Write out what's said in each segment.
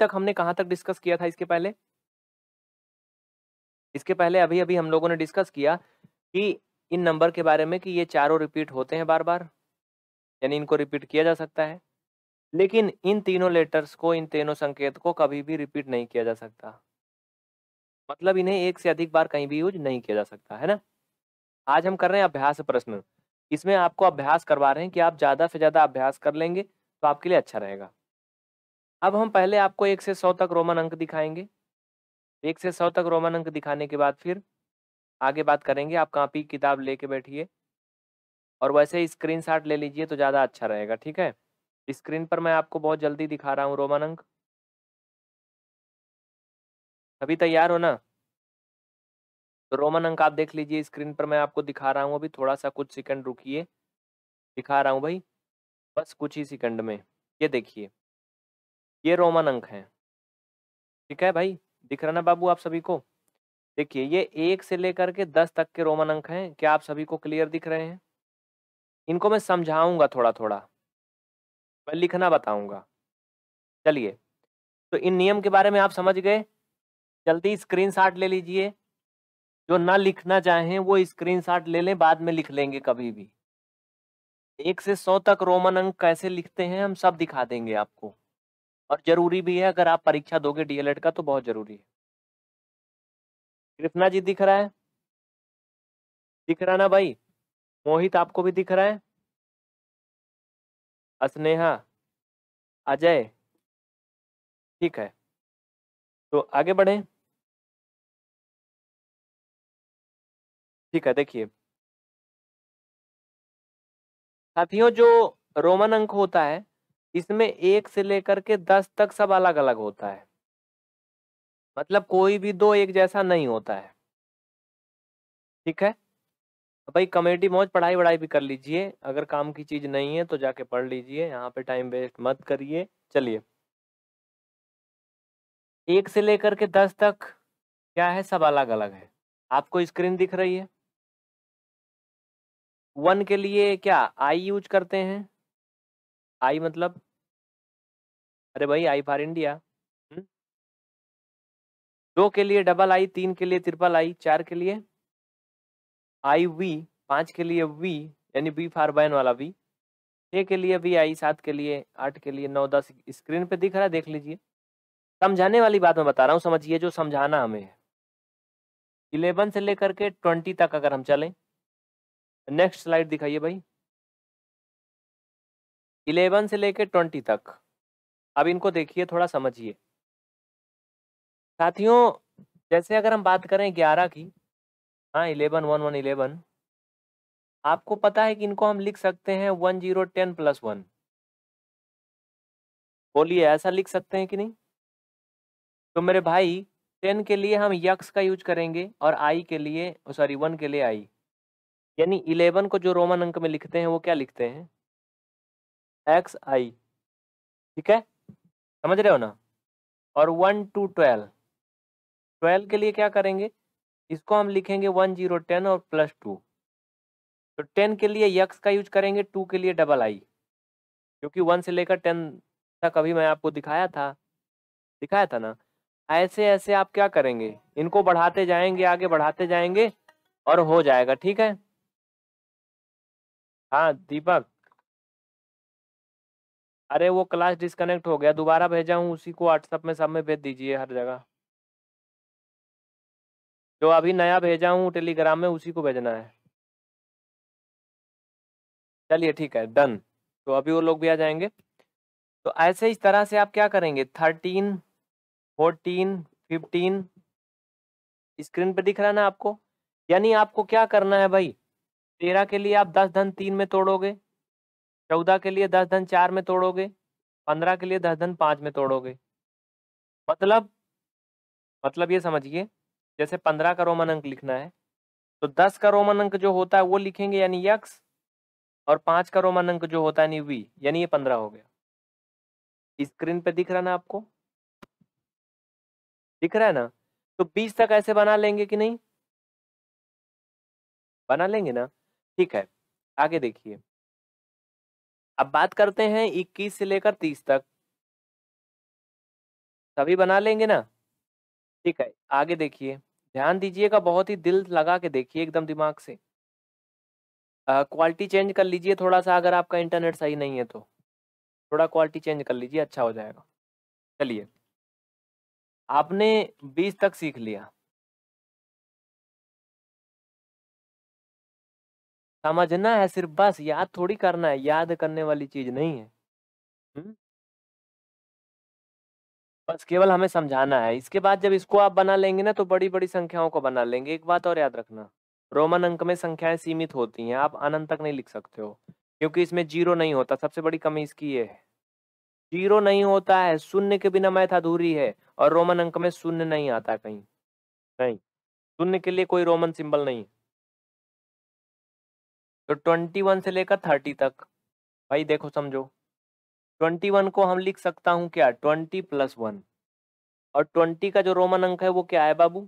तक हमने कहाँ तक डिस्कस किया था इसके पहले इसके पहले अभी अभी हम लोगों ने डिस्कस किया कि इन नंबर के बारे में कि ये चारों रिपीट होते हैं बार बार यानी इनको रिपीट किया जा सकता है लेकिन इन तीनों लेटर्स को इन तीनों संकेत को कभी भी रिपीट नहीं किया जा सकता मतलब इन्हें एक से अधिक बार कहीं भी यूज नहीं किया जा सकता है ना आज हम कर रहे हैं अभ्यास प्रश्न इसमें आपको अभ्यास करवा रहे हैं कि आप ज़्यादा से ज़्यादा अभ्यास कर लेंगे तो आपके लिए अच्छा रहेगा अब हम पहले आपको एक से सौ तक रोमन अंक दिखाएंगे एक से सौ तक रोमन अंक दिखाने के बाद फिर आगे बात करेंगे आप कापी किताब लेके बैठिए और वैसे स्क्रीन शॉट ले लीजिए तो ज़्यादा अच्छा रहेगा ठीक है स्क्रीन पर मैं आपको बहुत जल्दी दिखा रहा हूँ रोमन अंक अभी तैयार हो ना तो रोमन अंक आप देख लीजिए स्क्रीन पर मैं आपको दिखा रहा हूँ अभी थोड़ा सा कुछ सेकंड रुकिए दिखा रहा हूँ भाई बस कुछ ही सेकंड में ये देखिए ये रोमन अंक हैं ठीक है भाई दिख रहा ना बाबू आप सभी को देखिए ये एक से लेकर के दस तक के रोमन अंक हैं क्या आप सभी को क्लियर दिख रहे हैं इनको मैं समझाऊंगा थोड़ा थोड़ा मैं लिखना बताऊंगा चलिए तो इन नियम के बारे में आप समझ गए जल्दी स्क्रीनशॉट ले लीजिए जो ना लिखना चाहें वो स्क्रीनशॉट ले लें बाद में लिख लेंगे कभी भी एक से सौ तक रोमन अंक कैसे लिखते हैं हम सब दिखा देंगे आपको और जरूरी भी है अगर आप परीक्षा दोगे डीएलएड का तो बहुत जरूरी है कृष्णा जी दिख रहा है दिख रहा ना भाई मोहित आपको भी दिख रहा है स्नेहा अजय ठीक है तो आगे बढ़े ठीक है देखिए साथियों जो रोमन अंक होता है इसमें एक से लेकर के दस तक सब अलग अलग होता है मतलब कोई भी दो एक जैसा नहीं होता है ठीक है भाई कमेटी मौज पढ़ाई वढ़ाई भी कर लीजिए अगर काम की चीज़ नहीं है तो जाके पढ़ लीजिए यहाँ पे टाइम वेस्ट मत करिए चलिए एक से लेकर के दस तक क्या है सब अलग अलग है आपको स्क्रीन दिख रही है वन के लिए क्या आई यूज करते हैं आई मतलब अरे भाई आई फॉर इंडिया दो के लिए डबल आई तीन के लिए ट्रिपल आई चार के लिए आई वी पाँच के लिए वी यानी बी फार बैन वाला वी छः के लिए वी आई सात के लिए आठ के लिए नौ दस स्क्रीन पे दिख रहा है देख लीजिए समझाने वाली बात मैं बता रहा हूँ समझिए जो समझाना हमें है इलेवन से लेकर के ट्वेंटी तक अगर हम चलें नेक्स्ट स्लाइड दिखाइए भाई इलेवन से लेकर ट्वेंटी तक अब इनको देखिए थोड़ा समझिए साथियों जैसे अगर हम बात करें ग्यारह की हाँ इलेवन वन वन इलेवन आपको पता है कि इनको हम लिख सकते हैं one zero ten plus one बोलिए ऐसा लिख सकते हैं कि नहीं तो मेरे भाई टेन के लिए हम यक्स का यूज करेंगे और आई के लिए सॉरी वन के लिए आई यानी इलेवन को जो रोमन अंक में लिखते हैं वो क्या लिखते हैं एक्स आई ठीक है समझ रहे हो ना और वन टू ट्वेल्व ट्वेल्व के लिए क्या करेंगे इसको हम लिखेंगे वन जीरो टेन और प्लस टू तो टेन के लिए यक्स का यूज करेंगे टू के लिए डबल आई क्योंकि वन से लेकर टेन तक अभी मैं आपको दिखाया था दिखाया था ना ऐसे ऐसे आप क्या करेंगे इनको बढ़ाते जाएंगे आगे बढ़ाते जाएंगे और हो जाएगा ठीक है हाँ दीपक अरे वो क्लास डिस्कनेक्ट हो गया दोबारा भेजा हूँ उसी को व्हाट्सअप में सब में भेज दीजिए हर जगह जो अभी नया भेजा हूँ टेलीग्राम में उसी को भेजना है चलिए ठीक है डन तो अभी वो लोग भी आ जाएंगे तो ऐसे इस तरह से आप क्या करेंगे थर्टीन फोर्टीन फिफ्टीन स्क्रीन पे दिख रहा है ना आपको यानी आपको क्या करना है भाई तेरह के लिए आप दस धन तीन में तोड़ोगे चौदह के लिए दस धन चार में तोड़ोगे पंद्रह के लिए दस धन पाँच में तोड़ोगे मतलब मतलब ये समझिए जैसे पंद्रह का रोमन अंक लिखना है तो दस का रोमन अंक जो होता है वो लिखेंगे यानी यक्स और पाँच का रोमन अंक जो होता है यानी वी यानी ये पंद्रह हो गया स्क्रीन पे दिख रहा ना आपको दिख रहा है ना तो बीस तक ऐसे बना लेंगे कि नहीं बना लेंगे ना ठीक है आगे देखिए अब बात करते हैं 21 से लेकर 30 तक सभी बना लेंगे ना ठीक है आगे देखिए ध्यान दीजिएगा बहुत ही दिल लगा के देखिए एकदम दिमाग से क्वालिटी चेंज कर लीजिए थोड़ा सा अगर आपका इंटरनेट सही नहीं है तो थोड़ा क्वालिटी चेंज कर लीजिए अच्छा हो जाएगा चलिए आपने बीस तक सीख लिया समझना है सिर्फ बस याद थोड़ी करना है याद करने वाली चीज नहीं है हुँ? बस केवल हमें समझाना है इसके बाद जब इसको आप बना लेंगे ना तो बड़ी बड़ी संख्याओं को बना लेंगे एक बात और याद रखना रोमन अंक में संख्याएं सीमित होती हैं आप अनंत तक नहीं लिख सकते हो क्योंकि इसमें जीरो नहीं होता सबसे बड़ी कमी इसकी ये है जीरो नहीं होता है शून्य के बिना मैथ अधूरी है और रोमन अंक में शून्य नहीं आता कहीं नहीं शून्य के लिए कोई रोमन सिंबल नहीं है तो ट्वेंटी वन से लेकर थर्टी तक भाई देखो समझो ट्वेंटी वन को हम लिख सकता हूँ क्या ट्वेंटी प्लस वन और ट्वेंटी का जो रोमन अंक है वो क्या है बाबू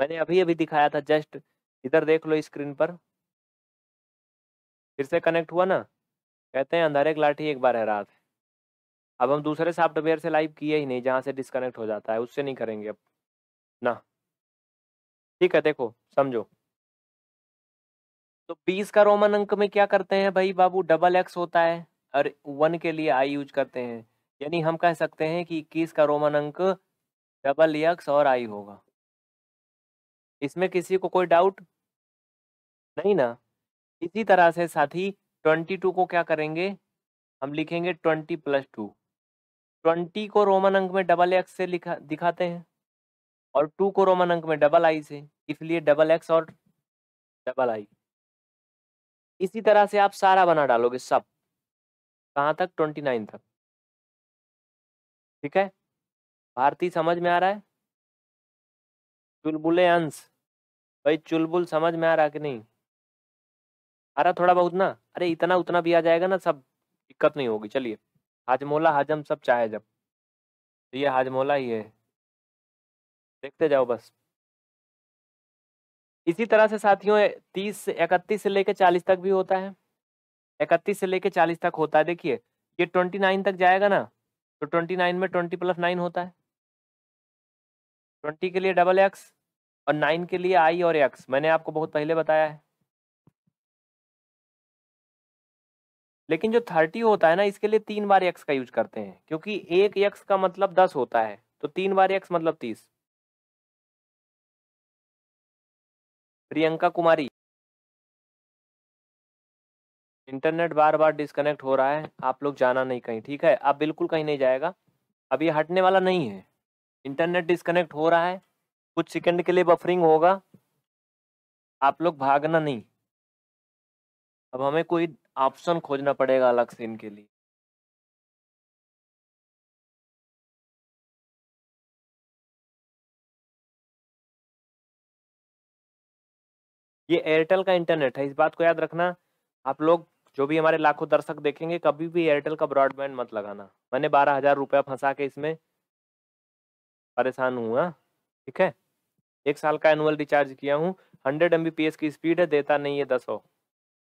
मैंने अभी अभी दिखाया था जस्ट इधर देख लो स्क्रीन पर फिर से कनेक्ट हुआ ना कहते हैं अंधारे लाठी एक बार है रात अब हम दूसरे सॉफ्टवेयर से लाइव किए ही नहीं जहाँ से डिस्कनेक्ट हो जाता है उससे नहीं करेंगे अब ना ठीक है देखो समझो तो बीस का रोमन अंक में क्या करते हैं भाई बाबू डबल एक्स होता है और वन के लिए आई यूज करते हैं यानी हम कह सकते हैं कि इक्कीस का रोमन अंक डबल एक्स और आई होगा इसमें किसी को कोई डाउट नहीं ना इसी तरह से साथी ट्वेंटी टू को क्या करेंगे हम लिखेंगे ट्वेंटी प्लस टू ट्वेंटी को रोमन अंक में डबल एक्स से लिखा दिखाते हैं और टू को रोमन अंक में डबल आई से इसलिए डबल एक्स और डबल आई इसी तरह से आप सारा बना डालोगे सब कहाँ तक ट्वेंटी नाइन तक ठीक है भारती समझ में आ रहा है चुलबुले अंश भाई चुलबुल समझ में आ रहा कि नहीं आ रहा थोड़ा बहुत ना अरे इतना उतना भी आ जाएगा ना सब दिक्कत नहीं होगी चलिए हाजमोला हाजम सब चाहे जब तो ये हाजमोला ही है देखते जाओ बस इसी तरह से साथियों तीस से इकतीस से लेकर चालीस तक भी होता है इकतीस से लेकर चालीस तक होता है देखिए ये ट्वेंटी नाइन तक जाएगा ना तो ट्वेंटी नाइन में ट्वेंटी प्लस नाइन होता है ट्वेंटी के लिए डबल एक्स और नाइन के लिए आई और एक्स मैंने आपको बहुत पहले बताया है लेकिन जो थर्टी होता है ना इसके लिए तीन बार एक्स का यूज करते हैं क्योंकि एक एक्स का मतलब दस होता है तो तीन बार एक्स मतलब तीस प्रियंका कुमारी इंटरनेट बार बार डिस्कनेक्ट हो रहा है आप लोग जाना नहीं कहीं ठीक है आप बिल्कुल कहीं नहीं जाएगा अभी हटने वाला नहीं है इंटरनेट डिस्कनेक्ट हो रहा है कुछ सेकंड के लिए बफरिंग होगा आप लोग भागना नहीं अब हमें कोई ऑप्शन खोजना पड़ेगा अलग से इनके लिए ये एयरटेल का इंटरनेट है इस बात को याद रखना आप लोग जो भी हमारे लाखों दर्शक देखेंगे कभी भी एयरटेल का ब्रॉडबैंड मत लगाना मैंने बारह हजार रुपया फंसा के इसमें परेशान हुआ ठीक है एक साल का एनुअल रिचार्ज किया हूँ हंड्रेड एम की स्पीड है देता नहीं है दस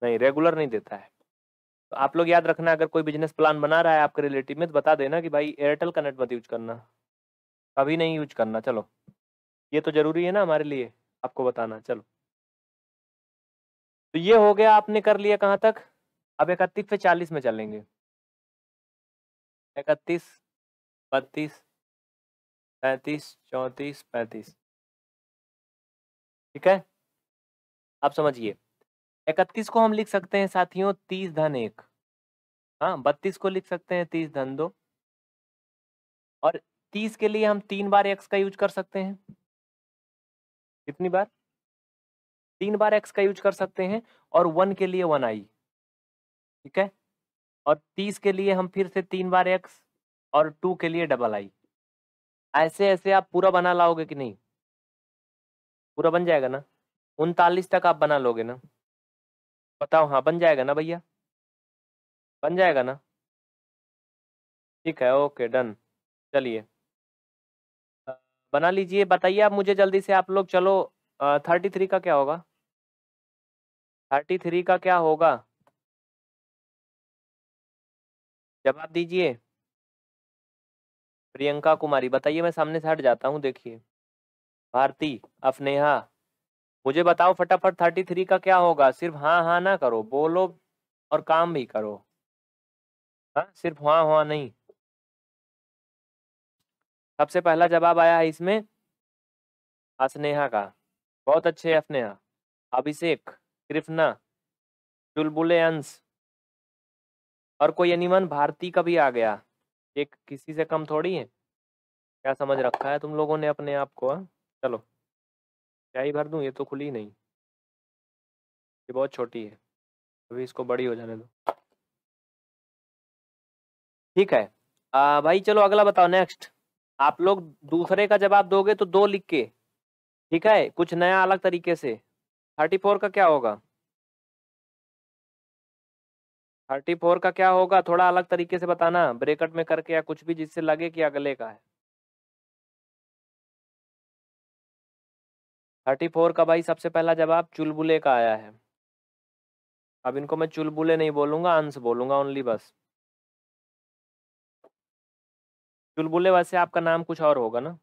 नहीं रेगुलर नहीं देता है तो आप लोग याद रखना अगर कोई बिजनेस प्लान बना रहा है आपके रिलेटिव में तो बता देना कि भाई एयरटेल का नेट मत यूज करना कभी नहीं यूज करना चलो ये तो जरूरी है ना हमारे लिए आपको बताना चलो तो ये हो गया आपने कर लिया कहां तक अब इकतीस से चालीस में चलेंगे इकतीस बत्तीस पैंतीस चौंतीस पैंतीस ठीक है आप समझिए इकतीस को हम लिख सकते हैं साथियों तीस धन एक हाँ बत्तीस को लिख सकते हैं तीस धन दो और तीस के लिए हम तीन बार एक्स का यूज कर सकते हैं कितनी बार तीन बार एक्स का यूज कर सकते हैं और वन के लिए वन आई ठीक है और तीस के लिए हम फिर से तीन बार एक्स और टू के लिए डबल आई ऐसे ऐसे आप पूरा बना लाओगे कि नहीं पूरा बन जाएगा ना उनतालीस तक आप बना लोगे ना बताओ हाँ बन जाएगा ना भैया बन जाएगा ना ठीक है ओके डन चलिए बना लीजिए बताइए आप मुझे जल्दी से आप लोग चलो थर्टी थ्री का क्या होगा थर्टी थ्री का क्या होगा जवाब दीजिए प्रियंका कुमारी बताइए मैं सामने से हट जाता हूँ देखिए भारती अफनेहा मुझे बताओ फटाफट थर्टी थ्री का क्या होगा सिर्फ हाँ हाँ ना करो बोलो और काम भी करो हाँ सिर्फ हाँ हाँ नहीं सबसे पहला जवाब आया है इसमें स्नेहा का बहुत अच्छे है अपने यहाँ अभिषेक कृष्णा चुलबुले अंश और कोई अनिमन भारती का भी आ गया एक किसी से कम थोड़ी है क्या समझ रखा है तुम लोगों ने अपने आप को हा? चलो क्या ही भर दूँ ये तो खुली नहीं ये बहुत छोटी है अभी इसको बड़ी हो जाने दो ठीक है आ, भाई चलो अगला बताओ नेक्स्ट आप लोग दूसरे का जवाब दोगे तो दो लिख के ठीक है कुछ नया अलग तरीके से थर्टी फोर का क्या होगा थर्टी फोर का क्या होगा थोड़ा अलग तरीके से बताना ब्रेकट में करके या कुछ भी जिससे लगे कि अगले का है थर्टी फोर का भाई सबसे पहला जवाब चुलबुले का आया है अब इनको मैं चुलबुले नहीं बोलूंगा अंश बोलूंगा ओनली बस चुलबुले वैसे आपका नाम कुछ और होगा ना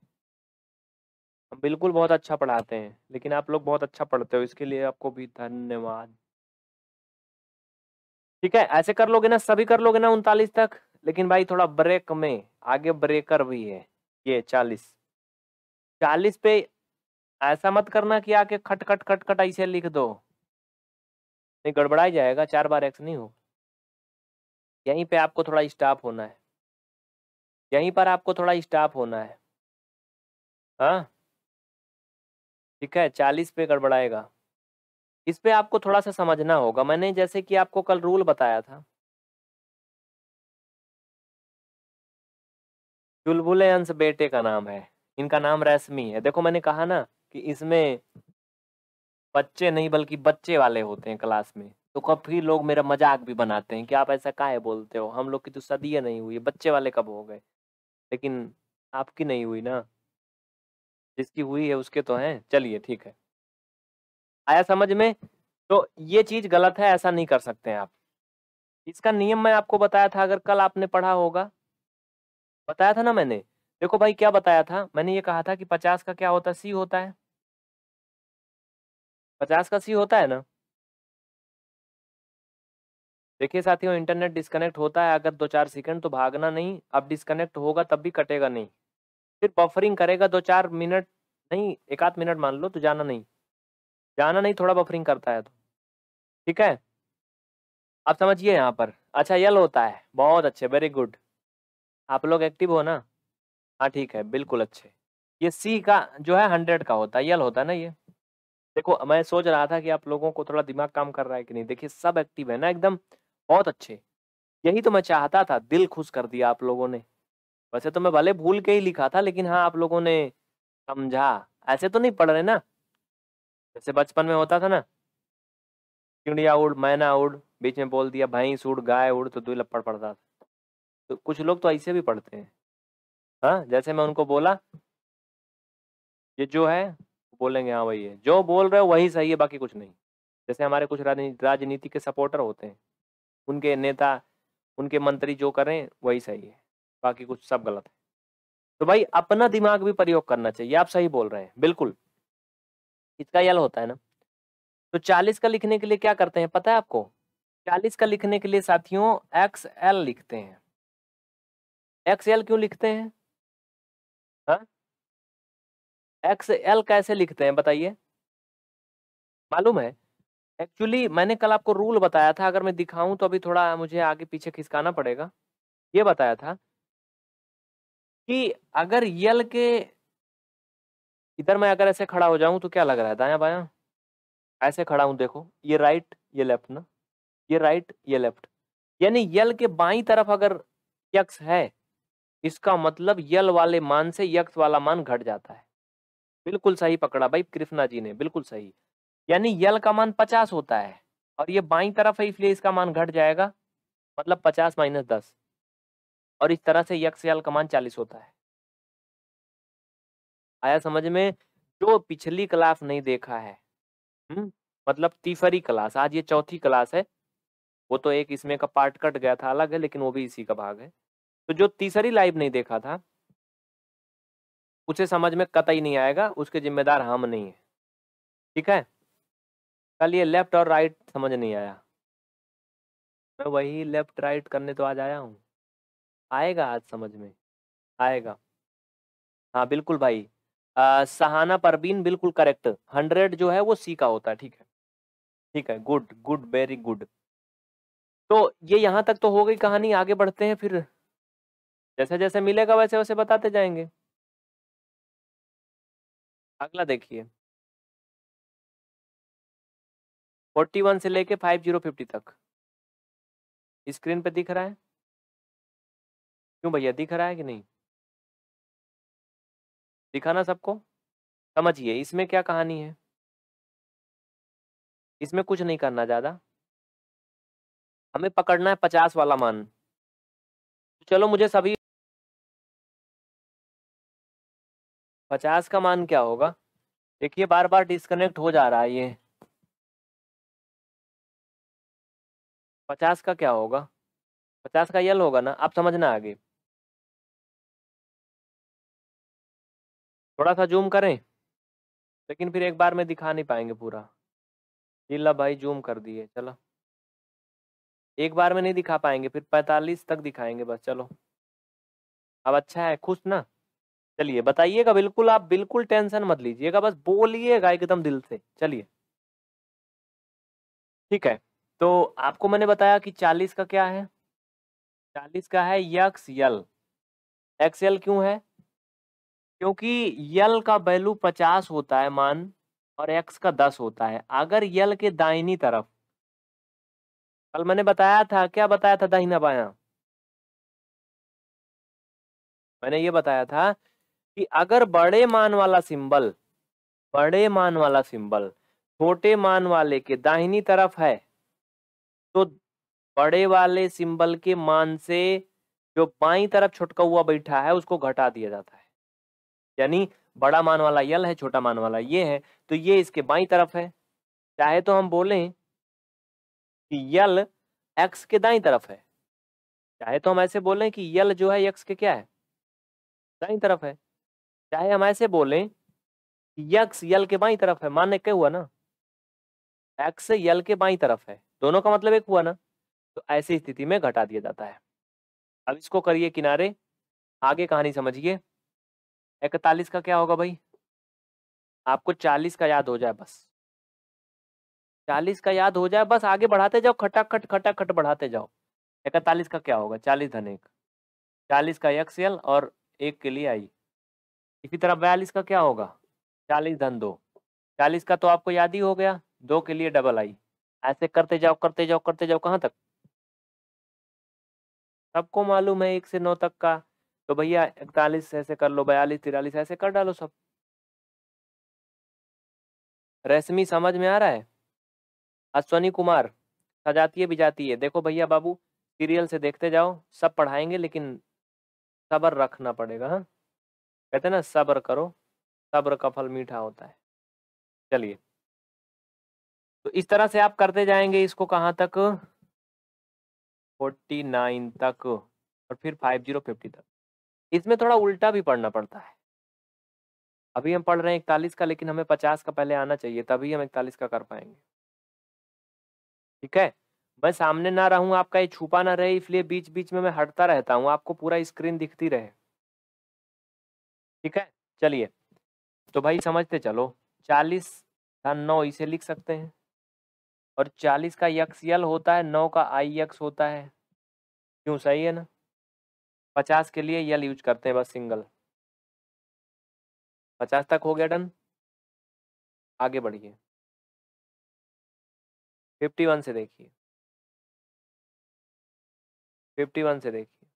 बिल्कुल बहुत अच्छा पढ़ाते हैं लेकिन आप लोग बहुत अच्छा पढ़ते हो इसके लिए आपको भी धन्यवाद ठीक है ऐसे कर लोगे ना सभी कर लोगे ना उनतालीस तक लेकिन भाई थोड़ा ब्रेक में आगे ब्रेकर भी है ये चालीस चालीस पे ऐसा मत करना कि आके खट खट खट खट ऐसे लिख दो नहीं गड़बड़ा जाएगा चार बार एक्स नहीं हो यहीं पे आपको थोड़ा स्टाफ होना है यहीं पर आपको थोड़ा स्टाफ होना है हाँ ठीक है चालीस पे गड़बड़ाएगा इस पे आपको थोड़ा सा समझना होगा मैंने जैसे कि आपको कल रूल बताया था चुलबुले अंश बेटे का नाम है इनका नाम रेशमी है देखो मैंने कहा ना कि इसमें बच्चे नहीं बल्कि बच्चे वाले होते हैं क्लास में तो काफी लोग मेरा मजाक भी बनाते हैं कि आप ऐसा काहे बोलते हो हम लोग की तो सदी नहीं हुई बच्चे वाले कब हो गए लेकिन आपकी नहीं हुई ना जिसकी हुई है उसके तो हैं चलिए ठीक है आया समझ में तो ये चीज गलत है ऐसा नहीं कर सकते हैं आप इसका नियम मैं आपको बताया था अगर कल आपने पढ़ा होगा बताया था ना मैंने देखो भाई क्या बताया था मैंने ये कहा था कि पचास का क्या होता है सी होता है पचास का सी होता है ना देखिए साथियों इंटरनेट डिस्कनेक्ट होता है अगर दो चार सेकंड तो भागना नहीं अब डिस्कनेक्ट होगा तब भी कटेगा नहीं फिर बफरिंग करेगा दो चार मिनट नहीं एक आध मिनट मान लो तो जाना नहीं जाना नहीं थोड़ा बफरिंग करता है तो ठीक है आप समझिए यहाँ पर अच्छा यल होता है बहुत अच्छे वेरी गुड आप लोग एक्टिव हो ना हाँ ठीक है बिल्कुल अच्छे ये सी का जो है हंड्रेड का होता है यल होता है ना ये देखो मैं सोच रहा था कि आप लोगों को थोड़ा दिमाग काम कर रहा है कि नहीं देखिए सब एक्टिव है ना एकदम बहुत अच्छे यही तो मैं चाहता था दिल खुश कर दिया आप लोगों ने वैसे तो मैं भले भूल के ही लिखा था लेकिन हाँ आप लोगों ने समझा ऐसे तो नहीं पढ़ रहे ना जैसे बचपन में होता था ना चिड़िया उड़ मैना उड़ बीच में बोल दिया भैंस उड़ गाय उड़ तो दो लपड़ पड़ता था तो कुछ लोग तो ऐसे भी पढ़ते हैं हाँ जैसे मैं उनको बोला ये जो है बोलेंगे हाँ वही है जो बोल रहे हो वही सही है बाकी कुछ नहीं जैसे हमारे कुछ राजनीति के सपोर्टर होते हैं उनके नेता उनके मंत्री जो करें वही सही है बाकी कुछ सब गलत है तो भाई अपना दिमाग भी प्रयोग करना चाहिए आप सही बोल रहे हैं बिल्कुल इसका यल होता है ना तो चालीस का लिखने के लिए क्या करते हैं पता है आपको चालीस का लिखने के लिए साथियों एक्स एल लिखते हैं एक्स एल क्यों लिखते हैं एक्स हाँ? एल कैसे लिखते हैं बताइए मालूम है एक्चुअली मैंने कल आपको रूल बताया था अगर मैं दिखाऊं तो अभी थोड़ा मुझे आगे पीछे खिसकाना पड़ेगा ये बताया था कि अगर यल के इधर मैं अगर ऐसे खड़ा हो जाऊं तो क्या लग रहा है दाया बाया ऐसे खड़ा हूं देखो ये राइट ये लेफ्ट ना ये राइट ये लेफ्ट यानी यल के बाई तरफ अगर यक्स है इसका मतलब यल वाले मान से यक्स वाला मान घट जाता है बिल्कुल सही पकड़ा भाई कृष्णा जी ने बिल्कुल सही यानी यल का मान पचास होता है और ये बाई तरफ है इसलिए इसका मान घट जाएगा मतलब पचास माइनस दस और इस तरह से यक्षयाल कमान चालीस होता है आया समझ में जो पिछली क्लास नहीं देखा है हुँ? मतलब तीसरी क्लास आज ये चौथी क्लास है वो तो एक इसमें का पार्ट कट गया था अलग है लेकिन वो भी इसी का भाग है तो जो तीसरी लाइव नहीं देखा था उसे समझ में कतई नहीं आएगा उसके जिम्मेदार हम नहीं है ठीक है कल ये लेफ्ट और राइट समझ नहीं आया मैं वही लेफ्ट राइट करने तो आज आया हूँ आएगा आज समझ में आएगा हाँ बिल्कुल भाई आ, सहाना परवीन बिल्कुल करेक्ट हंड्रेड जो है वो सी का होता है ठीक है ठीक है गुड गुड वेरी गुड तो ये यहाँ तक तो हो गई कहानी आगे बढ़ते हैं फिर जैसे जैसे मिलेगा वैसे वैसे बताते जाएंगे अगला देखिए फोर्टी वन से लेके फाइव जीरो फिफ्टी तक स्क्रीन पे दिख रहा है क्यों भैया दिख रहा है कि नहीं दिखाना सबको समझिए इसमें क्या कहानी है इसमें कुछ नहीं करना ज्यादा हमें पकड़ना है पचास वाला मान चलो मुझे सभी पचास का मान क्या होगा देखिए बार बार डिस्कनेक्ट हो जा रहा है ये पचास का क्या होगा पचास का यल होगा ना आप समझना आगे थोड़ा सा जूम करें लेकिन फिर एक बार में दिखा नहीं पाएंगे पूरा जिला भाई जूम कर दिए चलो एक बार में नहीं दिखा पाएंगे फिर पैंतालीस तक दिखाएंगे बस चलो अब अच्छा है खुश ना चलिए बताइएगा बिल्कुल आप बिल्कुल टेंशन मत लीजिएगा बस बोलिएगा एकदम दिल से चलिए ठीक है तो आपको मैंने बताया कि चालीस का क्या है चालीस का है यक्स यल यल क्यों है क्योंकि यल का वैल्यू पचास होता है मान और एक्स का दस होता है अगर यल के दाहिनी तरफ कल मैंने बताया था क्या बताया था दाहिना बाया मैंने ये बताया था कि अगर बड़े मान वाला सिंबल बड़े मान वाला सिंबल छोटे मान वाले के दाहिनी तरफ है तो बड़े वाले सिंबल के मान से जो बाई तरफ छुटका हुआ बैठा है उसको घटा दिया जाता है यानी बड़ा मान वाला यल है छोटा मान वाला ये है तो ये इसके बाई तरफ है चाहे तो हम बोलें कि यल एक्स के दाई तरफ है चाहे तो हम ऐसे बोलें कि यल जो है यक्स के क्या है दाई तरफ है चाहे हम ऐसे बोलें कि यक्स यल के बाई तरफ है मान्य क्या हुआ ना एक्स यल के बाई तरफ है दोनों का मतलब एक हुआ ना तो ऐसी स्थिति में घटा दिया जाता है अब इसको करिए किनारे आगे कहानी समझिए इकतालीस का क्या होगा भाई आपको चालीस का याद हो जाए बस चालीस का याद हो जाए बस आगे बढ़ाते जाओ खटा खट बढ़ाते जाओ इकतालीस का क्या होगा चालीस धन एक चालीस का एक्स एल और एक के लिए आई इसी तरह बयालीस का क्या होगा चालीस धन दो चालीस का तो आपको याद ही हो गया दो के लिए डबल आई ऐसे करते जाओ करते जाओ करते जाओ कहाँ तक सबको मालूम है एक से नौ तक का तो भैया इकतालीस ऐसे कर लो बयालीस तिरालीस ऐसे कर डालो सब रश्मि समझ में आ रहा है अश्वनी कुमार सजाती है भी जाती है देखो भैया बाबू सीरियल से देखते जाओ सब पढ़ाएंगे लेकिन सब्र रखना पड़ेगा हाँ कहते ना सब्र करो सब्र का फल मीठा होता है चलिए तो इस तरह से आप करते जाएंगे इसको कहाँ तक फोर्टी नाइन तक और फिर फाइव जीरो फिफ्टी तक इसमें थोड़ा उल्टा भी पढ़ना पड़ता है अभी हम पढ़ रहे हैं इकतालीस का लेकिन हमें पचास का पहले आना चाहिए तभी हम इकतालीस का कर पाएंगे ठीक है मैं सामने ना रहूं आपका ये छुपा ना रहे इसलिए बीच बीच में मैं हटता रहता हूं आपको पूरा स्क्रीन दिखती रहे ठीक है चलिए तो भाई समझते चलो चालीस था नौ इसे लिख सकते हैं और चालीस का यक्स यल होता है नौ का आई यक्स होता है क्यों सही है ना पचास के लिए यल यूज करते हैं बस सिंगल पचास तक हो गया डन आगे बढ़िए फिफ्टी वन से देखिए फिफ्टी वन से देखिए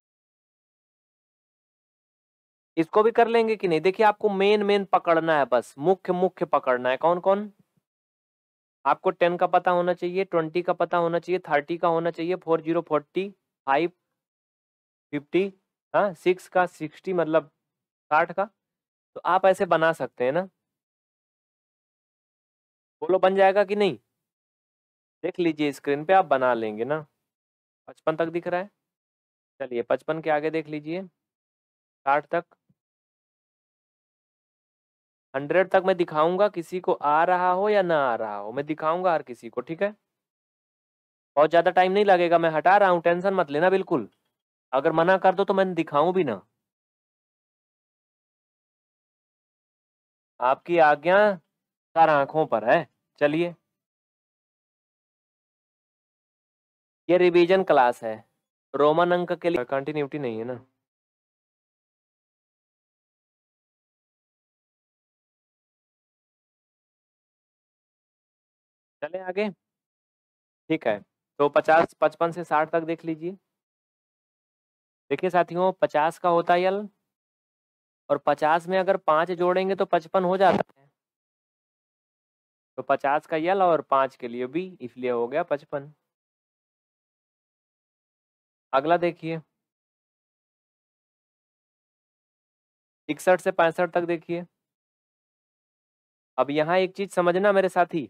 इसको भी कर लेंगे कि नहीं देखिए आपको मेन मेन पकड़ना है बस मुख्य मुख्य पकड़ना है कौन कौन आपको टेन का पता होना चाहिए ट्वेंटी का पता होना चाहिए थर्टी का होना चाहिए four zero forty five fifty हाँ सिक्स का सिक्सटी मतलब साठ का तो आप ऐसे बना सकते हैं ना बोलो बन जाएगा कि नहीं देख लीजिए स्क्रीन पे आप बना लेंगे ना पचपन तक दिख रहा है चलिए पचपन के आगे देख लीजिए साठ तक हंड्रेड तक मैं दिखाऊंगा किसी को आ रहा हो या ना आ रहा हो मैं दिखाऊंगा हर किसी को ठीक है बहुत ज़्यादा टाइम नहीं लगेगा मैं हटा रहा हूँ टेंशन मत लेना बिल्कुल अगर मना कर दो तो मैं दिखाऊं भी ना आपकी आज्ञा सर आंखों पर है चलिए ये रिवीजन क्लास है रोमन अंक के लिए कंटिन्यूटी नहीं है ना चले आगे ठीक है तो पचास पचपन से साठ तक देख लीजिए देखिए साथियों पचास का होता है यल और पचास में अगर पाँच जोड़ेंगे तो पचपन हो जाता है तो पचास का यल और पाँच के लिए भी इसलिए हो गया पचपन अगला देखिए इकसठ से पैंसठ तक देखिए अब यहाँ एक चीज समझना मेरे साथी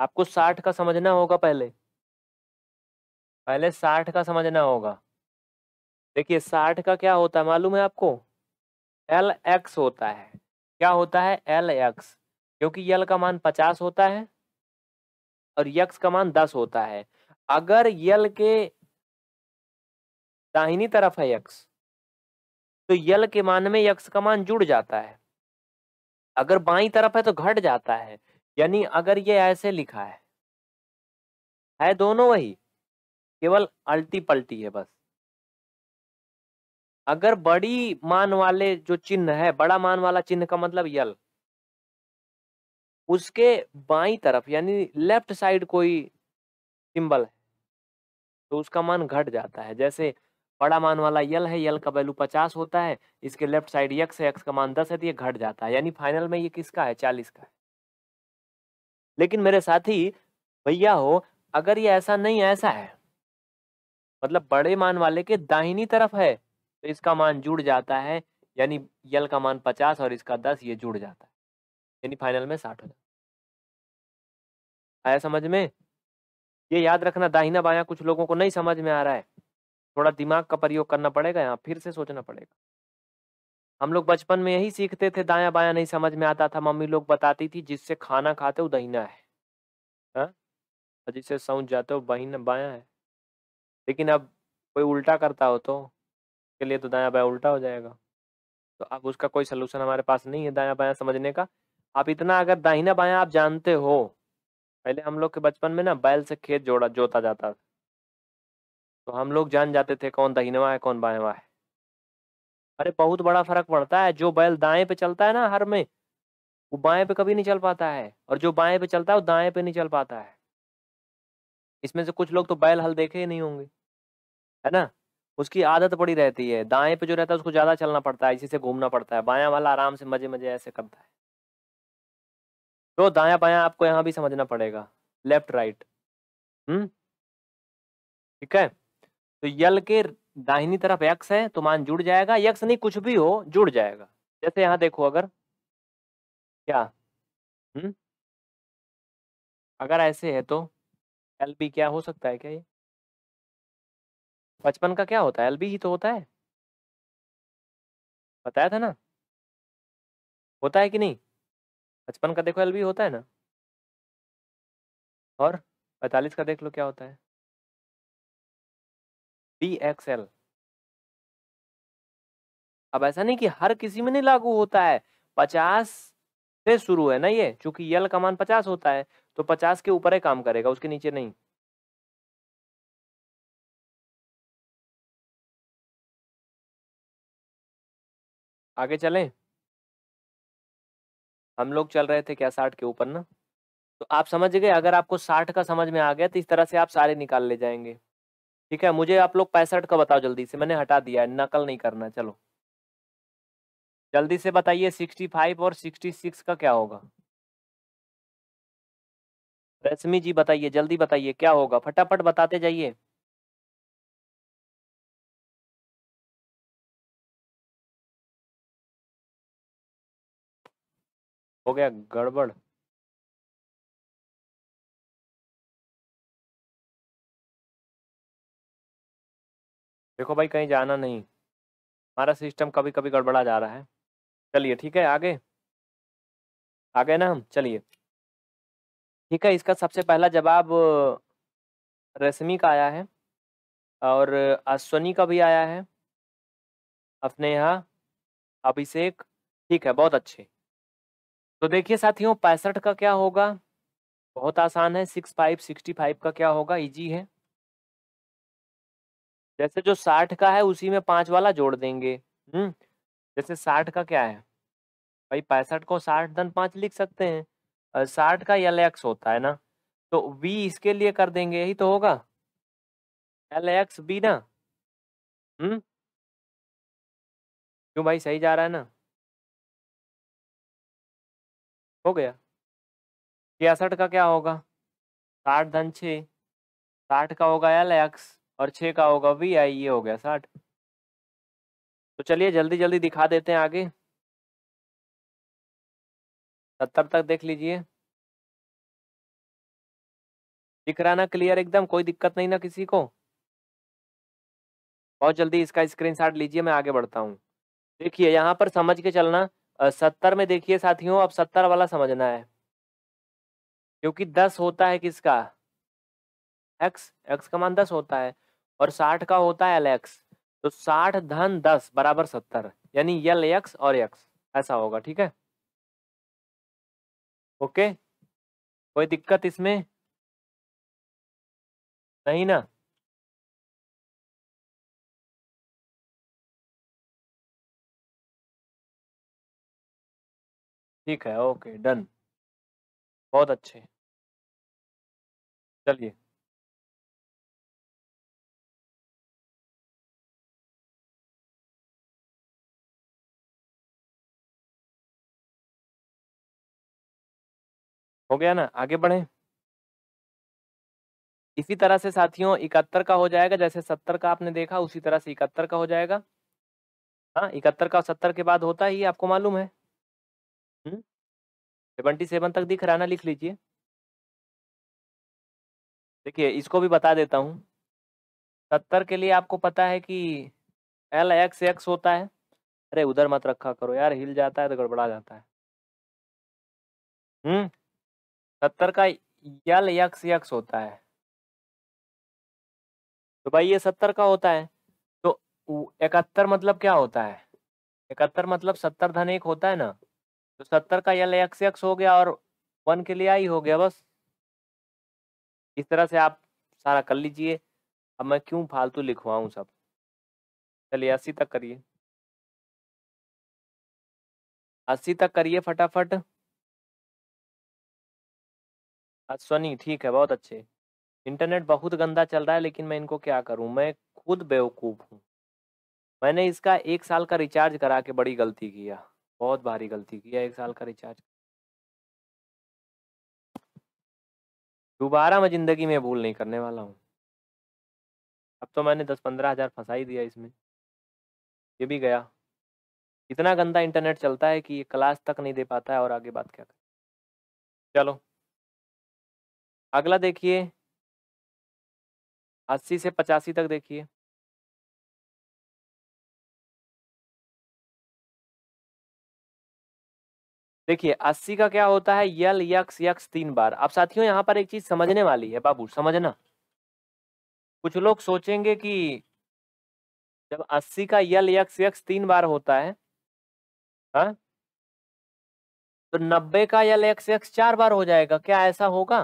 आपको साठ का समझना होगा पहले पहले साठ का समझना होगा देखिए साठ का क्या होता है मालूम है आपको एल एक्स होता है क्या होता है एल एक्स क्योंकि यल का मान पचास होता है और यक्स का मान दस होता है अगर यल के दाहिनी तरफ है यक्स तो यल के मान में यक्स का मान जुड़ जाता है अगर बाई तरफ है तो घट जाता है यानी अगर ये ऐसे लिखा है है दोनों वही केवल अल्टी पलटी है बस अगर बड़ी मान वाले जो चिन्ह है बड़ा मान वाला चिन्ह का मतलब यल उसके बाई तरफ यानी लेफ्ट साइड कोई सिंबल है तो उसका मान घट जाता है जैसे बड़ा मान वाला यल है यल का वैल्यू पचास होता है इसके लेफ्ट साइड यक्स है यक्स का मान दस है तो ये घट जाता है यानी फाइनल में ये किसका है चालीस का है लेकिन मेरे साथी भैया हो अगर ये ऐसा नहीं ऐसा है मतलब बड़े मान वाले के दाहिनी तरफ है तो इसका मान जुड़ जाता है यानी यल का मान पचास और इसका दस ये जुड़ जाता है यानी फाइनल में साठ हो जाता आया समझ में ये याद रखना दाहिना बाया कुछ लोगों को नहीं समझ में आ रहा है थोड़ा दिमाग का प्रयोग करना पड़ेगा यहाँ फिर से सोचना पड़ेगा हम लोग बचपन में यही सीखते थे दाया बाया नहीं समझ में आता था मम्मी लोग बताती थी जिससे खाना खाते हो दहीना है हाँ? जिससे समझ जाते हो बहिना बाया है लेकिन अब कोई उल्टा करता हो तो के लिए तो दाया बाया उल्टा हो जाएगा तो अब उसका कोई सलूशन हमारे पास नहीं है दाया बाया समझने का आप इतना अगर दाहिना बाया आप जानते हो पहले हम लोग के बचपन में ना बैल से खेत जोड़ा जोता जाता था तो हम लोग जान जाते थे कौन दहिनवा है कौन बाएवा है अरे बहुत बड़ा फर्क पड़ता है जो बैल दाएं पे चलता है ना हर में वो बाएं पे कभी नहीं चल पाता है और जो बाएं पे चलता है वो दाएं पे नहीं चल पाता है इसमें से कुछ लोग तो बैल हल देखे ही नहीं होंगे है ना उसकी आदत पड़ी रहती है दाएं पे जो रहता है उसको ज्यादा चलना पड़ता है इसी से घूमना पड़ता है बायां वाला आराम से मजे मजे ऐसे करता है तो दाया बाया आपको यहाँ भी समझना पड़ेगा लेफ्ट राइट हम्म ठीक है तो यल के दाहिनी तरफ यक्स है तो मान जुड़ जाएगा यक्स नहीं कुछ भी हो जुड़ जाएगा जैसे यहाँ देखो अगर क्या हम्म अगर ऐसे है तो एल क्या हो सकता है क्या ये पचपन का क्या होता है? एल ही तो होता है। बताया था ना। होता है कि नहीं? पचपन का देखो एल होता है ना। और पैतालीस का देख लो क्या होता है। एल अब ऐसा नहीं कि हर किसी में नहीं लागू होता है। पचास से शुरू है ना ये, चूंकि यल का मान पचास होता है, तो पचास के ऊपर ही काम करेगा, उसके नीचे नहीं। आगे चलें हम लोग चल रहे थे क्या साठ के ऊपर ना तो आप समझ गए अगर आपको साठ का समझ में आ गया तो इस तरह से आप सारे निकाल ले जाएंगे ठीक है मुझे आप लोग पैंसठ का बताओ जल्दी से मैंने हटा दिया है नकल नहीं करना चलो जल्दी से बताइए सिक्सटी फाइव और सिक्सटी सिक्स का क्या होगा रश्मि जी बताइए जल्दी बताइए क्या होगा फटाफट बताते जाइए हो गया गड़बड़ देखो भाई कहीं जाना नहीं हमारा सिस्टम कभी कभी गड़बड़ा जा रहा है चलिए ठीक है आगे आगे ना हम चलिए ठीक है इसका सबसे पहला जवाब रश्मि का आया है और अश्वनी का भी आया है अपने यहाँ अभिषेक ठीक है बहुत अच्छे तो देखिए साथियों पैंसठ का क्या होगा बहुत आसान है सिक्स फाइव सिक्सटी फाइव का क्या होगा इजी है जैसे जो साठ का है उसी में पांच वाला जोड़ देंगे हम्म जैसे साठ का क्या है भाई पैंसठ को साठ धन पांच लिख सकते हैं साठ का एल एक्स होता है ना तो वी इसके लिए कर देंगे यही तो होगा एल एक्स बी ना हम्म क्यों भाई सही जा रहा है ना हो गया छियासठ का क्या होगा साठ धन छ साठ का होगा एल एक्स और छः का होगा वी आई ये हो गया साठ तो चलिए जल्दी जल्दी दिखा देते हैं आगे सत्तर तक देख लीजिए दिख रहा ना क्लियर एकदम कोई दिक्कत नहीं ना किसी को बहुत जल्दी इसका स्क्रीनशॉट लीजिए मैं आगे बढ़ता हूँ देखिए यहाँ पर समझ के चलना सत्तर में देखिए साथियों अब सत्तर वाला समझना है क्योंकि दस होता है किसका एक्स एक्स का मान दस होता है और साठ का होता है एल एक्स तो साठ धन दस बराबर सत्तर यानी यल एक्स और एक्स ऐसा होगा ठीक है ओके कोई दिक्कत इसमें नहीं ना ठीक है ओके डन बहुत अच्छे चलिए हो गया ना आगे बढ़े इसी तरह से साथियों इकहत्तर का हो जाएगा जैसे सत्तर का आपने देखा उसी तरह से इकहत्तर का हो जाएगा हाँ इकहत्तर का सत्तर के बाद होता ही आपको मालूम है हम्म, सेवेंटी सेवन तक दिख रहा है ना लिख लीजिए। देखिए इसको भी बता देता हूँ। सत्तर के लिए आपको पता है कि एल एक्स एक्स होता है। अरे उधर मत रखा करो यार हिल जाता है तो गड़बड़ा जाता है। हम्म सत्तर का एक्स होता है। तो भाई ये सत्तर का होता है। तो इकहत्तर मतलब क्या होता है? इकहत्तर मतलब सत्तर धन एक होता है ना। तो सत्तर का यल एक्स एक्स हो गया और वन के लिए आई हो गया बस इस तरह से आप सारा कर लीजिए अब मैं क्यों फालतू लिखवाऊं सब चलिए अस्सी तक करिए अस्सी तक करिए फटाफट अश्वनी ठीक है बहुत अच्छे इंटरनेट बहुत गंदा चल रहा है लेकिन मैं इनको क्या करूं मैं खुद बेवकूफ़ हूं मैंने इसका एक साल का रिचार्ज करा के बड़ी गलती किया बहुत भारी गलती किया एक साल का रिचार्ज दोबारा मैं ज़िंदगी में भूल नहीं करने वाला हूँ अब तो मैंने दस पंद्रह हज़ार फंसा ही दिया इसमें ये भी गया इतना गंदा इंटरनेट चलता है कि ये क्लास तक नहीं दे पाता है और आगे बात क्या कर चलो अगला देखिए अस्सी से पचासी तक देखिए देखिए अस्सी का क्या होता है यल यक्स यक्स तीन बार अब साथियों यहाँ पर एक चीज समझने वाली है बाबू समझना कुछ लोग सोचेंगे कि जब अस्सी का यल यक्स यक्स तीन बार होता है हा? तो नब्बे का यल यक्स यक्स चार बार हो जाएगा क्या ऐसा होगा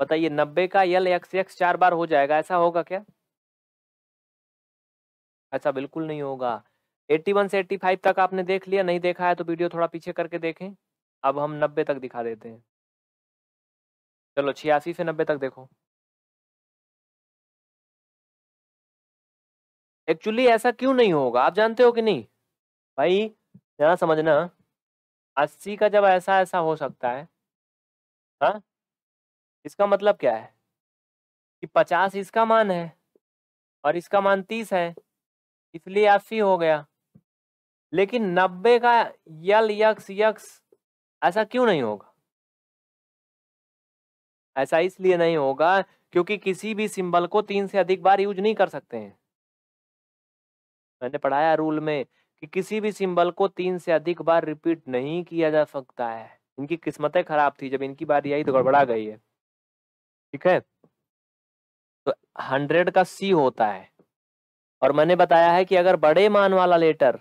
बताइए नब्बे का यल यक्स यक्स चार बार हो जाएगा ऐसा होगा क्या ऐसा बिल्कुल नहीं होगा 81 से 85 तक आपने देख लिया नहीं देखा है तो वीडियो थोड़ा पीछे करके देखें अब हम 90 तक दिखा देते हैं चलो छियासी से 90 तक देखो एक्चुअली ऐसा क्यों नहीं होगा आप जानते हो कि नहीं भाई जरा समझना अस्सी का जब ऐसा ऐसा हो सकता है हा? इसका मतलब क्या है कि पचास इसका मान है और इसका मान तीस है इसलिए अस्सी हो गया लेकिन नब्बे का यल यक्स यक्स ऐसा क्यों नहीं होगा ऐसा इसलिए नहीं होगा क्योंकि किसी भी सिंबल को तीन से अधिक बार यूज नहीं कर सकते हैं मैंने पढ़ाया रूल में कि किसी भी सिंबल को तीन से अधिक बार रिपीट नहीं किया जा सकता है इनकी किस्मतें खराब थी जब इनकी बारी आई तो गड़बड़ा गई है ठीक है तो हंड्रेड का सी होता है और मैंने बताया है कि अगर बड़े मान वाला लेटर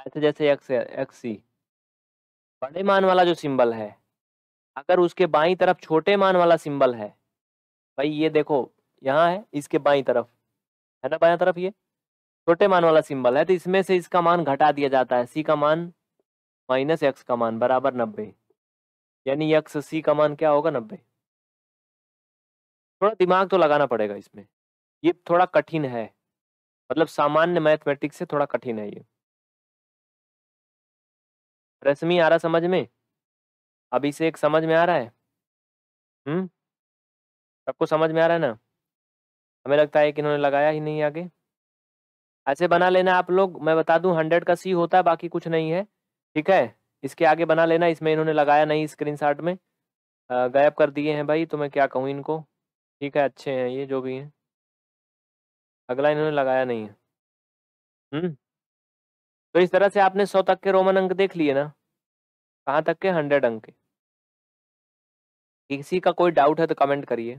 ऐसे तो जैसे एक्स एक्स सी बड़े मान वाला जो सिंबल है अगर उसके बाई तरफ छोटे मान वाला सिंबल है भाई ये देखो यहाँ है इसके बाई तरफ है ना बाया तरफ ये छोटे मान वाला सिंबल है तो इसमें से इसका मान घटा दिया जाता है सी का मान माइनस एक्स का मान बराबर नब्बे यानी एक्स सी का मान क्या होगा नब्बे थोड़ा दिमाग तो लगाना पड़ेगा इसमें ये थोड़ा कठिन है मतलब सामान्य मैथमेटिक्स से थोड़ा कठिन है ये रश्मि आ रहा समझ में अभी से एक समझ में आ रहा है हम्म सबको समझ में आ रहा है ना हमें लगता है कि इन्होंने लगाया ही नहीं आगे ऐसे बना लेना आप लोग मैं बता दूं हंड्रेड का सी होता है बाकी कुछ नहीं है ठीक है इसके आगे बना लेना इसमें इन्होंने लगाया नहीं स्क्रीन में गायब कर दिए हैं भाई तो मैं क्या कहूँ इनको ठीक है अच्छे हैं ये जो भी हैं अगला इन्होंने लगाया नहीं है हम्म तो इस तरह से आपने सौ तक के रोमन अंक देख लिए ना कहाँ तक के हंड्रेड अंक के किसी का कोई डाउट है तो कमेंट करिए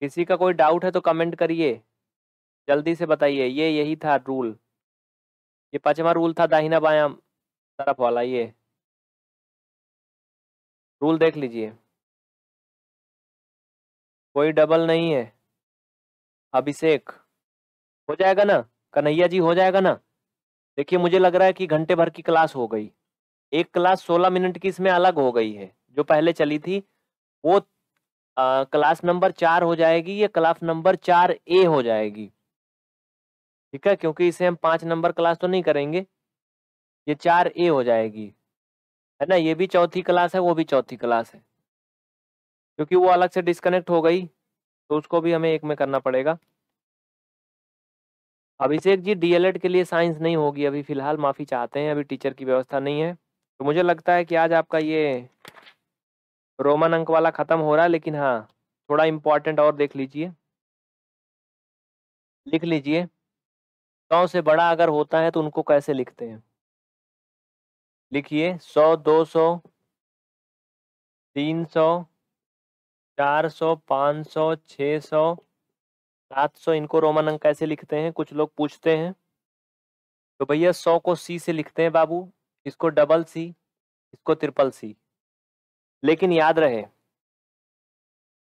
किसी का कोई डाउट है तो कमेंट करिए जल्दी से बताइए ये यही था रूल ये पांचवा रूल था दाहिना बाया तरफ वाला ये रूल देख लीजिए कोई डबल नहीं है अभिषेक हो जाएगा ना कन्हैया जी हो जाएगा ना देखिए मुझे लग रहा है कि घंटे भर की क्लास हो गई एक क्लास सोलह मिनट की इसमें अलग हो गई है जो पहले चली थी वो आ, क्लास नंबर चार हो जाएगी या क्लास नंबर चार ए हो जाएगी ठीक है क्योंकि इसे हम पाँच नंबर क्लास तो नहीं करेंगे ये चार ए हो जाएगी है ना ये भी चौथी क्लास है वो भी चौथी क्लास है क्योंकि वो अलग से डिस्कनेक्ट हो गई तो उसको भी हमें एक में करना पड़ेगा अभिषेक जी डीएलएड के लिए साइंस नहीं होगी अभी फिलहाल माफ़ी चाहते हैं अभी टीचर की व्यवस्था नहीं है तो मुझे लगता है कि आज आपका ये रोमन अंक वाला ख़त्म हो रहा है लेकिन हाँ थोड़ा इम्पोर्टेंट और देख लीजिए लिख लीजिए सौ से बड़ा अगर होता है तो उनको कैसे लिखते हैं लिखिए सौ दो सौ तीन सौ चार सौ पाँच सौ छः सौ सात सौ इनको रोमन अंक कैसे लिखते हैं कुछ लोग पूछते हैं तो भैया सौ को सी से लिखते हैं बाबू इसको डबल सी इसको त्रिपल सी लेकिन याद रहे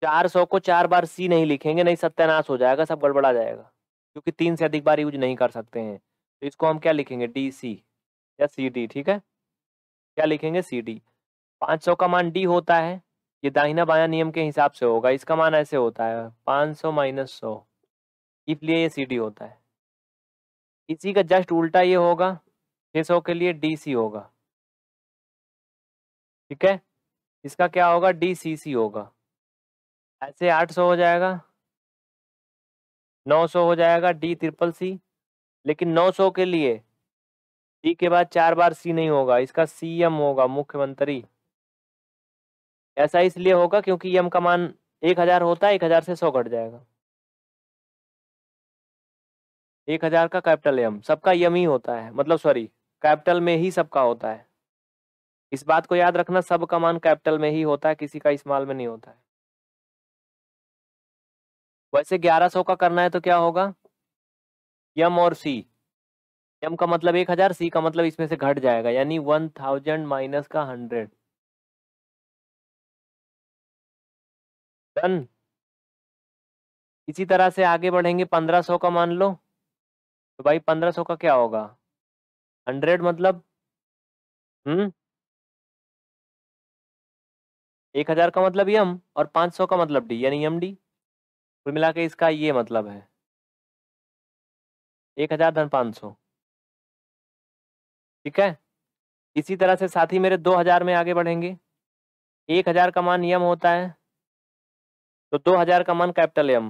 चार सौ को चार बार सी नहीं लिखेंगे नहीं सत्यानाश हो जाएगा सब गड़बड़ा जाएगा क्योंकि तीन से अधिक बार यूज नहीं कर सकते हैं तो इसको हम क्या लिखेंगे डी सी या सी डी ठीक है क्या लिखेंगे सी डी पाँच सौ का मान डी होता है ये दाहिना बाया नियम के हिसाब से होगा इसका मान ऐसे होता है पाँच सौ माइनस सौ इसलिए ये सी डी होता है इसी का जस्ट उल्टा ये होगा छः सौ के लिए डी सी होगा ठीक है इसका क्या होगा डी सी सी होगा ऐसे आठ सौ हो जाएगा नौ सौ हो जाएगा डी ट्रिपल सी लेकिन नौ सौ के लिए डी के बाद चार बार सी नहीं होगा इसका सी एम होगा मुख्यमंत्री ऐसा इसलिए होगा क्योंकि यम का मान एक हजार होता है एक हजार से सौ घट जाएगा एक हजार का कैपिटल यम सबका यम ही होता है मतलब सॉरी कैपिटल में ही सबका होता है इस बात को याद रखना सब का मान कैपिटल में ही होता है किसी का इस्तेमाल में नहीं होता है वैसे ग्यारह सौ का करना है तो क्या होगा यम और सी यम का मतलब एक हजार सी का मतलब इसमें से घट जाएगा यानी वन थाउजेंड माइनस का हंड्रेड डन इसी तरह से आगे बढ़ेंगे पंद्रह सौ का मान लो तो भाई पंद्रह सौ का क्या होगा हंड्रेड मतलब हम्म एक हजार का मतलब यम और पाँच सौ का मतलब डी यानी यम डी कुल मिला के इसका ये मतलब है एक हजार धन पाँच सौ ठीक है इसी तरह से साथी मेरे दो हजार में आगे बढ़ेंगे एक हजार का मान यम होता है तो दो हजार का मन कैपिटल एम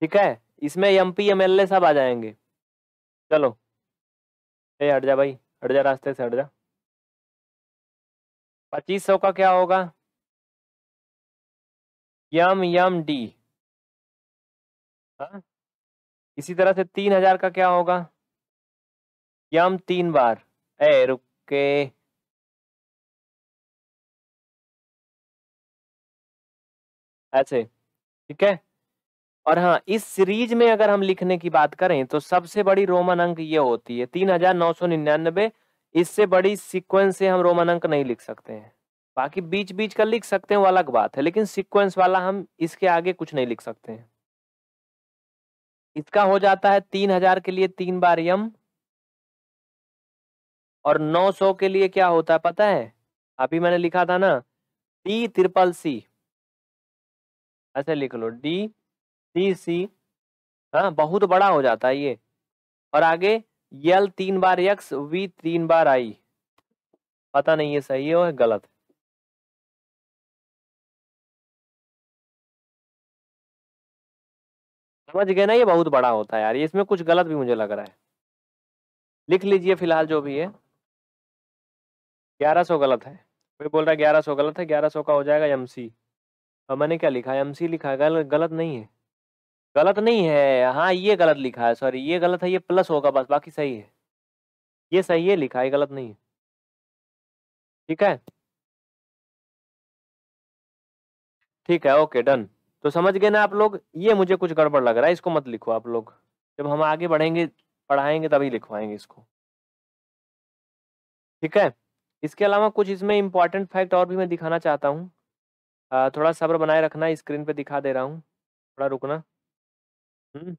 ठीक है इसमें M P M L A सब आ जाएंगे चलो ए हट जा भाई हट जा रास्ते से हट जा पच्चीस सौ का क्या होगा यम यम डी इसी तरह से तीन हजार का क्या होगा यम तीन बार ए के ऐसे ठीक है और हाँ इस सीरीज में अगर हम लिखने की बात करें तो सबसे बड़ी रोमन अंक ये होती है तीन हजार नौ सौ निन्यानबे इससे बड़ी सीक्वेंस से हम रोमन अंक नहीं लिख सकते हैं बाकी बीच बीच का लिख सकते हैं वो अलग बात है लेकिन सीक्वेंस वाला हम इसके आगे कुछ नहीं लिख सकते हैं इसका हो जाता है तीन हजार के लिए तीन बार यम और नौ सौ के लिए क्या होता है पता है अभी मैंने लिखा था ना टी त्रिपल सी ऐसे लिख लो डी डी सी हाँ बहुत बड़ा हो जाता है ये और आगे यल तीन बार यक्स वी तीन बार आई पता नहीं ये सही है और गलत समझ गए ना ये बहुत बड़ा होता है यार इसमें कुछ गलत भी मुझे लग रहा है लिख लीजिए फिलहाल जो भी है ग्यारह सौ गलत है कोई बोल रहा है ग्यारह सौ गलत है ग्यारह सौ का हो जाएगा एम सी मैंने क्या लिखा है एम सी लिखा है गल, गलत नहीं है गलत नहीं है हाँ ये गलत लिखा है सॉरी ये गलत है ये प्लस होगा बस बाकी सही है ये सही है लिखा है गलत नहीं है ठीक है ठीक है ओके डन तो समझ गए ना आप लोग ये मुझे कुछ गड़बड़ लग रहा है इसको मत लिखो आप लोग जब हम आगे बढ़ेंगे पढ़ाएंगे तभी लिखवाएंगे इसको ठीक है इसके अलावा कुछ इसमें इंपॉर्टेंट फैक्ट और भी मैं दिखाना चाहता हूँ थोड़ा सब्र बनाए रखना स्क्रीन पे दिखा दे रहा हूँ, थोड़ा रुकना। हम्म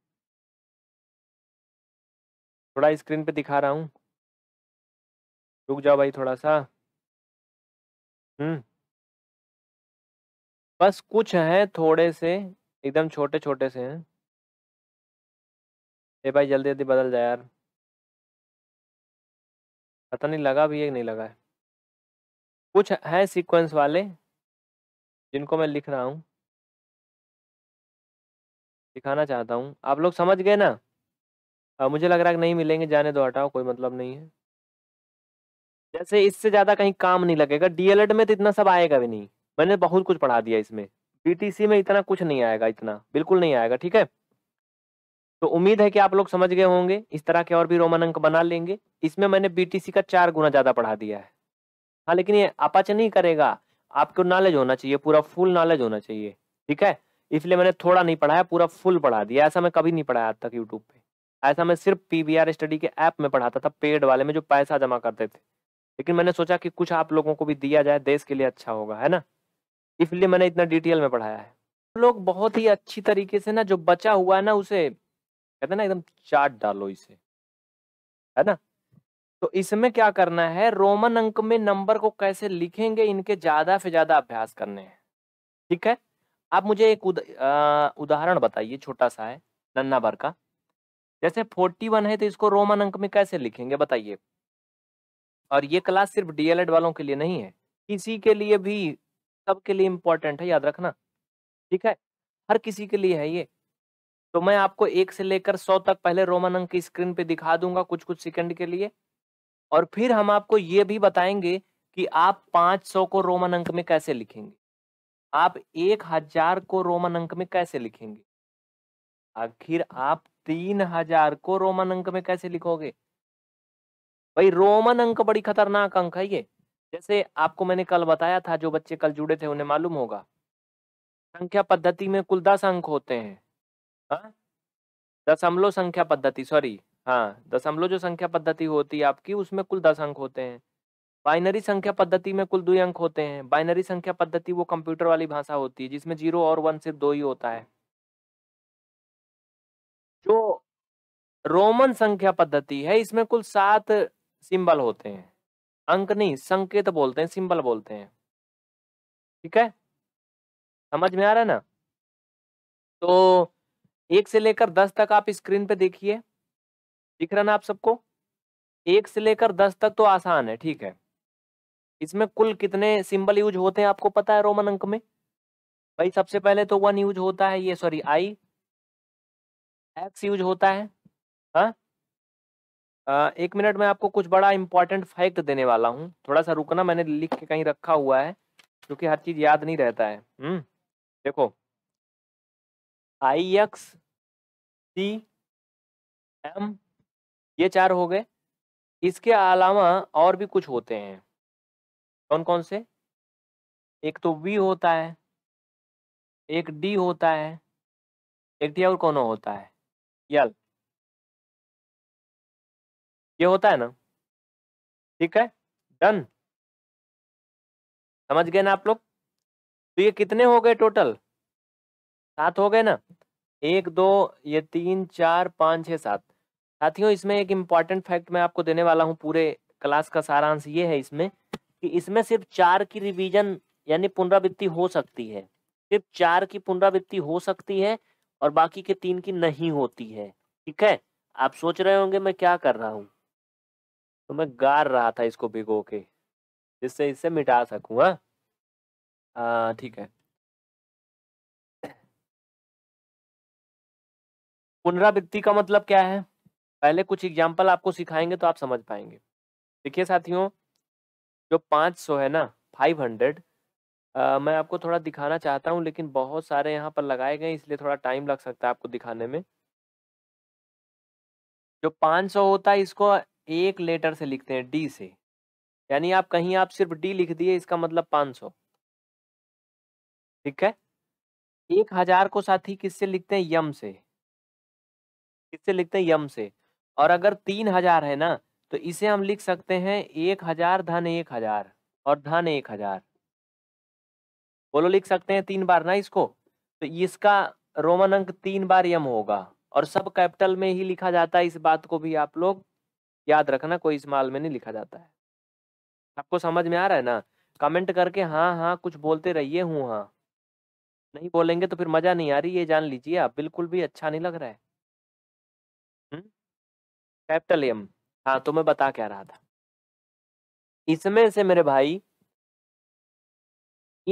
थोड़ा स्क्रीन पे दिखा रहा हूँ। रुक जाओ भाई थोड़ा-सा। हम्म बस कुछ हैं थोड़े से, एकदम छोटे-छोटे से हैं। भाई जल्दी-जल्दी बदल जाए यार। पता नहीं लगा भी है नहीं लगा है। कुछ हैं सीक्वेंस वाले। जिनको मैं लिख रहा हूँ दिखाना चाहता हूँ आप लोग समझ गए ना आ, मुझे लग रहा है कि नहीं मिलेंगे जाने दो हटाओ कोई मतलब नहीं है जैसे इससे ज़्यादा कहीं काम नहीं लगेगा डीएलएड में तो इतना सब आएगा भी नहीं मैंने बहुत कुछ पढ़ा दिया इसमें बीटीसी में इतना कुछ नहीं आएगा इतना बिल्कुल नहीं आएगा ठीक है तो उम्मीद है कि आप लोग समझ गए होंगे इस तरह के और भी रोमन अंक बना लेंगे इसमें मैंने बीटीसी का चार गुना ज़्यादा पढ़ा दिया है हाँ लेकिन ये अपाच नहीं करेगा आपको नॉलेज होना चाहिए पूरा फुल नॉलेज होना चाहिए ठीक है इसलिए मैंने थोड़ा नहीं पढ़ाया पूरा फुल पढ़ा दिया ऐसा मैं कभी नहीं पढ़ाया आज तक यूट्यूब पे ऐसा मैं सिर्फ पी स्टडी के ऐप में पढ़ाता था पेड वाले में जो पैसा जमा करते थे लेकिन मैंने सोचा कि कुछ आप लोगों को भी दिया जाए देश के लिए अच्छा होगा है ना इसलिए मैंने इतना डिटेल में पढ़ाया है लोग बहुत ही अच्छी तरीके से ना जो बचा हुआ है ना उसे कहते हैं ना एकदम चाट डालो इसे है ना तो इसमें क्या करना है रोमन अंक में नंबर को कैसे लिखेंगे इनके ज्यादा से ज्यादा अभ्यास करने हैं ठीक है आप मुझे एक उद, उदाहरण बताइए छोटा सा है नन्ना भर का जैसे फोर्टी वन है तो इसको रोमन अंक में कैसे लिखेंगे बताइए और ये क्लास सिर्फ डीएलएड वालों के लिए नहीं है किसी के लिए भी सबके लिए इम्पोर्टेंट है याद रखना ठीक है हर किसी के लिए है ये तो मैं आपको एक से लेकर सौ तक पहले रोमन अंक की स्क्रीन पे दिखा दूंगा कुछ कुछ सेकंड के लिए और फिर हम आपको ये भी बताएंगे कि आप 500 को रोमन अंक में कैसे लिखेंगे आप 1000 को रोमन अंक में कैसे लिखेंगे आखिर आप 3000 को रोमन अंक में कैसे लिखोगे भाई रोमन अंक बड़ी खतरनाक अंक है ये जैसे आपको मैंने कल बताया था जो बच्चे कल जुड़े थे उन्हें मालूम होगा संख्या पद्धति में कुल दस अंक होते हैं हाँ? दशमलव संख्या पद्धति सॉरी हाँ, दशमलव जो संख्या पद्धति होती है आपकी उसमें कुल दस अंक होते हैं। बाइनरी संख्या पद्धति में कुल दो अंक होते हैं। बाइनरी संख्या पद्धति वो कंप्यूटर वाली भाषा होती है जिसमें जीरो और वन सिर्फ दो ही होता है। जो रोमन संख्या पद्धति है इसमें कुल सात सिंबल होते हैं। अंक नहीं, संकेत बोलते हैं, सिंबल बोलते हैं। ठीक है? समझ में आ रहा है ना? तो एक से लेकर दस तक आप स्क्रीन पे देखिए। दिख रहा ना आप सबको एक से लेकर दस तक तो आसान है ठीक है इसमें कुल कितने सिंबल यूज होते हैं आपको पता है रोमन अंक में भाई सबसे पहले तो वन यूज होता है ये सॉरी आई एक्स यूज होता है हा? आ, एक मिनट में आपको कुछ बड़ा इंपॉर्टेंट फैक्ट देने वाला हूँ थोड़ा सा रुकना मैंने लिख के कहीं रखा हुआ है क्योंकि हर चीज़ याद नहीं रहता है हम्म देखो आई एक्स सी एम ये चार हो गए इसके अलावा और भी कुछ होते हैं कौन कौन से एक तो वी होता है एक डी होता है एक डी और कौन होता है यल ये होता है ना ठीक है डन समझ गए ना आप लोग तो ये कितने हो गए टोटल सात हो गए ना एक दो ये तीन चार पाँच छ सात साथियों इसमें एक इम्पॉर्टेंट फैक्ट मैं आपको देने वाला हूँ पूरे क्लास का सारांश ये है इसमें कि इसमें सिर्फ चार की रिवीजन यानी पुनरावृत्ति हो सकती है सिर्फ चार की पुनरावृत्ति हो सकती है और बाकी के तीन की नहीं होती है ठीक है आप सोच रहे होंगे मैं क्या कर रहा हूँ तो मैं गार रहा था इसको भिगो के जिससे इससे मिटा सकूँ हाँ ठीक है पुनरावृत्ति का मतलब क्या है पहले कुछ एग्जाम्पल आपको सिखाएंगे तो आप समझ पाएंगे देखिए साथियों जो पाँच सौ है ना फाइव हंड्रेड मैं आपको थोड़ा दिखाना चाहता हूँ लेकिन बहुत सारे यहाँ पर लगाए गए इसलिए थोड़ा टाइम लग सकता है आपको दिखाने में जो पाँच सौ होता है इसको एक लेटर से लिखते हैं डी से यानी आप कहीं आप सिर्फ डी लिख दिए इसका मतलब पाँच सौ ठीक है एक हजार को साथी किससे लिखते हैं यम से किससे लिखते हैं यम से और अगर तीन हजार है ना तो इसे हम लिख सकते हैं एक हजार धन एक हजार और धन एक हजार बोलो लिख सकते हैं तीन बार ना इसको तो इसका रोमन अंक तीन बार यम होगा और सब कैपिटल में ही लिखा जाता है इस बात को भी आप लोग याद रखना कोई माल में नहीं लिखा जाता है आपको समझ में आ रहा है ना कमेंट करके हाँ हाँ कुछ बोलते रहिए हूँ हाँ नहीं बोलेंगे तो फिर मज़ा नहीं आ रही ये जान लीजिए आप बिल्कुल भी अच्छा नहीं लग रहा है कैपिटल एम हाँ तो मैं बता क्या रहा था इसमें से मेरे भाई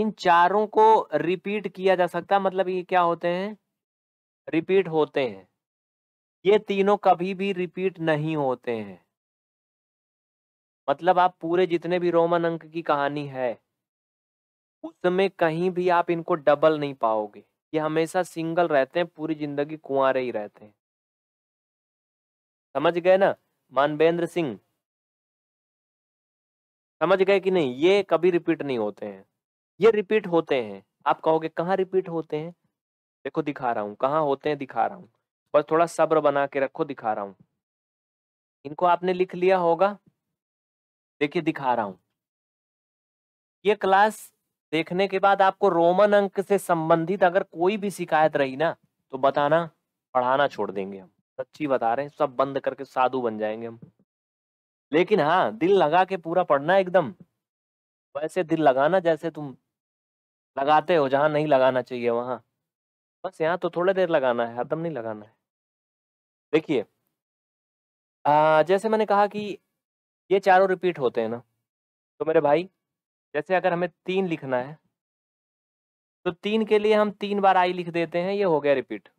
इन चारों को रिपीट किया जा सकता मतलब ये क्या होते हैं रिपीट होते हैं ये तीनों कभी भी रिपीट नहीं होते हैं मतलब आप पूरे जितने भी रोमन अंक की कहानी है उसमें कहीं भी आप इनको डबल नहीं पाओगे ये हमेशा सिंगल रहते हैं पूरी जिंदगी कुआरे ही रहते हैं समझ गए ना मानवेंद्र सिंह समझ गए कि नहीं ये कभी रिपीट नहीं होते हैं ये रिपीट होते हैं आप कहोगे कहाँ रिपीट होते हैं देखो दिखा रहा हूँ कहाँ होते हैं दिखा रहा हूँ बस थोड़ा सब्र बना के रखो दिखा रहा हूँ इनको आपने लिख लिया होगा देखिए दिखा रहा हूँ ये क्लास देखने के बाद आपको रोमन अंक से संबंधित अगर कोई भी शिकायत रही ना तो बताना पढ़ाना छोड़ देंगे हम सच्ची बता रहे हैं सब बंद करके साधु बन जाएंगे हम लेकिन हाँ दिल लगा के पूरा पढ़ना एकदम वैसे दिल लगाना जैसे तुम लगाते हो जहाँ नहीं लगाना चाहिए वहाँ बस यहाँ तो थोड़ा देर लगाना है हरदम नहीं लगाना है देखिए जैसे मैंने कहा कि ये चारों रिपीट होते हैं ना तो मेरे भाई जैसे अगर हमें तीन लिखना है तो तीन के लिए हम तीन बार आई लिख देते हैं ये हो गया रिपीट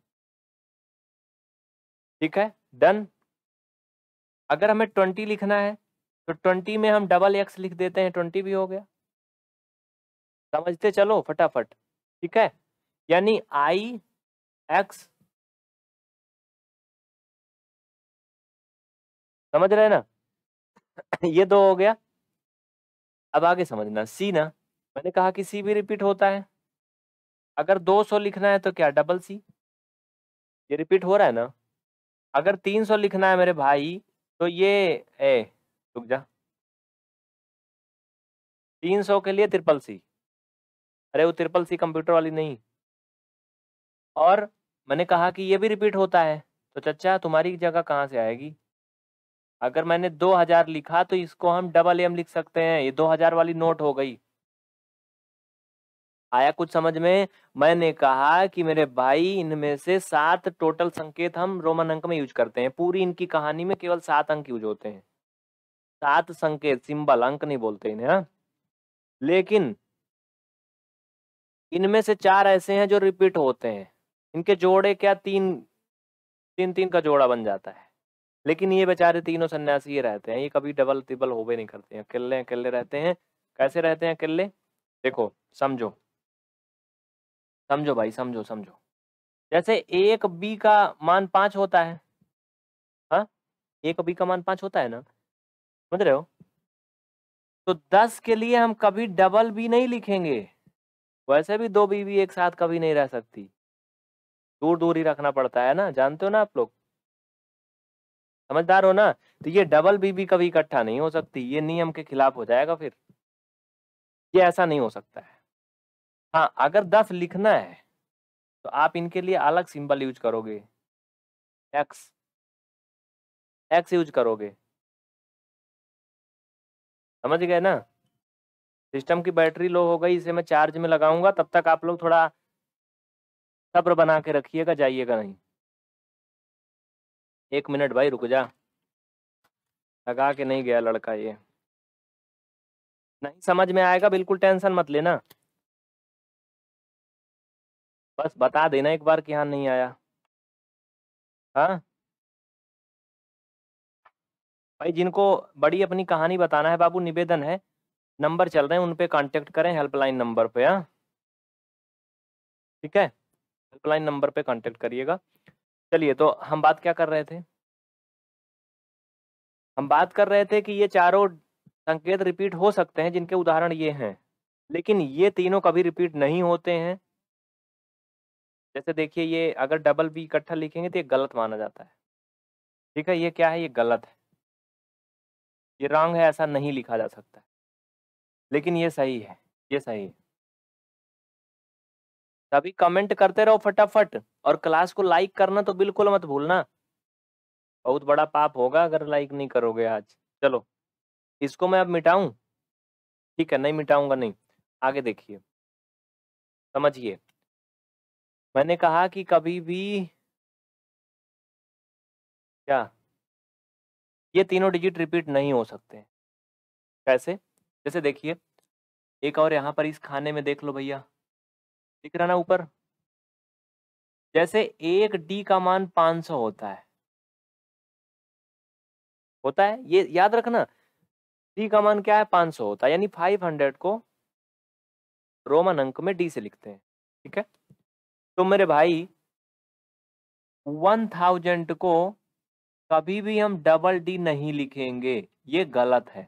ठीक है डन अगर हमें ट्वेंटी लिखना है तो ट्वेंटी में हम डबल एक्स लिख देते हैं ट्वेंटी भी हो गया समझते चलो फटाफट ठीक है यानी आई एक्स समझ रहे ना ये दो हो गया अब आगे समझना सी ना मैंने कहा कि सी भी रिपीट होता है अगर 200 लिखना है तो क्या डबल सी ये रिपीट हो रहा है ना अगर तीन सौ लिखना है मेरे भाई तो ये ए रुक जा तीन सौ के लिए त्रिपल सी अरे वो त्रिपल सी कंप्यूटर वाली नहीं और मैंने कहा कि ये भी रिपीट होता है तो चचा तुम्हारी जगह कहाँ से आएगी अगर मैंने दो हजार लिखा तो इसको हम डबल एम लिख सकते हैं ये दो हजार वाली नोट हो गई आया कुछ समझ में मैंने कहा कि मेरे भाई इनमें से सात टोटल संकेत हम रोमन अंक में यूज करते हैं पूरी इनकी कहानी में केवल सात अंक यूज होते हैं सात संकेत सिंबल अंक नहीं बोलते इन्हें हा? लेकिन इनमें से चार ऐसे हैं जो रिपीट होते हैं इनके जोड़े क्या तीन तीन तीन का जोड़ा बन जाता है लेकिन ये बेचारे तीनों सन्यासी ये रहते हैं ये कभी डबल हो भी नहीं करते हैं अकेले अकेले रहते हैं कैसे रहते हैं अकेले देखो समझो समझो भाई समझो समझो जैसे एक बी का मान पांच होता है हाँ एक बी का मान पांच होता है ना समझ रहे हो तो दस के लिए हम कभी डबल बी नहीं लिखेंगे वैसे भी दो बीवी एक साथ कभी नहीं रह सकती दूर दूर ही रखना पड़ता है ना जानते हो ना आप लोग समझदार हो ना तो ये डबल भी कभी इकट्ठा नहीं हो सकती ये नियम के खिलाफ हो जाएगा फिर ये ऐसा नहीं हो सकता है हाँ अगर दस लिखना है तो आप इनके लिए अलग सिंबल यूज करोगे एक्स एक्स यूज करोगे समझ गए ना सिस्टम की बैटरी लो हो गई इसे मैं चार्ज में लगाऊंगा तब तक आप लोग थोड़ा सब्र बना के रखिएगा जाइएगा नहीं एक मिनट भाई रुक जा लगा के नहीं गया लड़का ये नहीं समझ में आएगा बिल्कुल टेंशन मत लेना बस बता देना एक बार कि हाँ नहीं आया हाँ भाई जिनको बड़ी अपनी कहानी बताना है बाबू निवेदन है नंबर चल रहे हैं उन पर कॉन्टेक्ट करें हेल्पलाइन नंबर पे हाँ ठीक है हेल्पलाइन नंबर पे कॉन्टेक्ट करिएगा चलिए तो हम बात क्या कर रहे थे हम बात कर रहे थे कि ये चारों संकेत रिपीट हो सकते हैं जिनके उदाहरण ये हैं लेकिन ये तीनों कभी रिपीट नहीं होते हैं जैसे देखिए ये अगर डबल बी इकट्ठा लिखेंगे तो ये गलत माना जाता है ठीक है ये क्या है ये गलत है ये रॉन्ग है ऐसा नहीं लिखा जा सकता लेकिन ये सही है ये सही है तभी कमेंट करते रहो फटाफट और क्लास को लाइक करना तो बिल्कुल मत भूलना बहुत बड़ा पाप होगा अगर लाइक नहीं करोगे आज चलो इसको मैं अब मिटाऊं ठीक है नहीं मिटाऊंगा नहीं आगे देखिए समझिए मैंने कहा कि कभी भी क्या ये तीनों डिजिट रिपीट नहीं हो सकते कैसे जैसे देखिए एक और यहाँ पर इस खाने में देख लो भैया दिख रहा ना ऊपर जैसे एक डी का मान 500 होता है होता है ये याद रखना डी का मान क्या है 500 होता है यानी 500 को रोमन अंक में डी से लिखते हैं ठीक है तो मेरे भाई वन थाउजेंड को कभी भी हम डबल डी नहीं लिखेंगे ये गलत है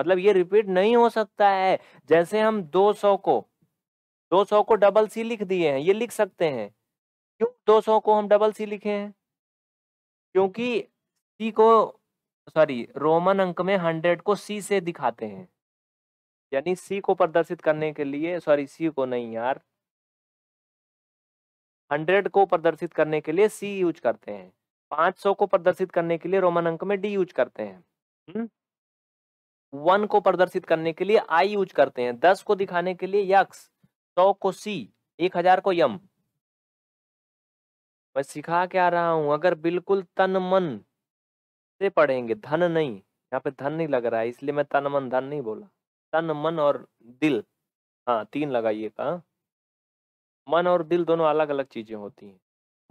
मतलब ये रिपीट नहीं हो सकता है जैसे हम 200 को 200 को डबल सी लिख दिए हैं ये लिख सकते हैं क्यों 200 को हम डबल सी लिखे हैं क्योंकि सी को सॉरी रोमन अंक में हंड्रेड को सी से दिखाते हैं यानी सी को प्रदर्शित करने के लिए सॉरी सी को नहीं यार हंड्रेड को प्रदर्शित करने के लिए सी यूज करते हैं पांच सौ को प्रदर्शित करने के लिए रोमन अंक में डी यूज करते हैं हम्म? वन को प्रदर्शित करने के लिए आई यूज करते हैं दस को दिखाने के लिए यक्स सौ को सी एक हजार को यम मैं सिखा क्या रहा हूं अगर बिल्कुल तन मन से पढ़ेंगे धन नहीं यहाँ पे धन नहीं लग रहा है इसलिए मैं तन मन धन नहीं बोला तन मन और दिल हाँ तीन लगाइए का मन और दिल दोनों अलग अलग चीजें होती हैं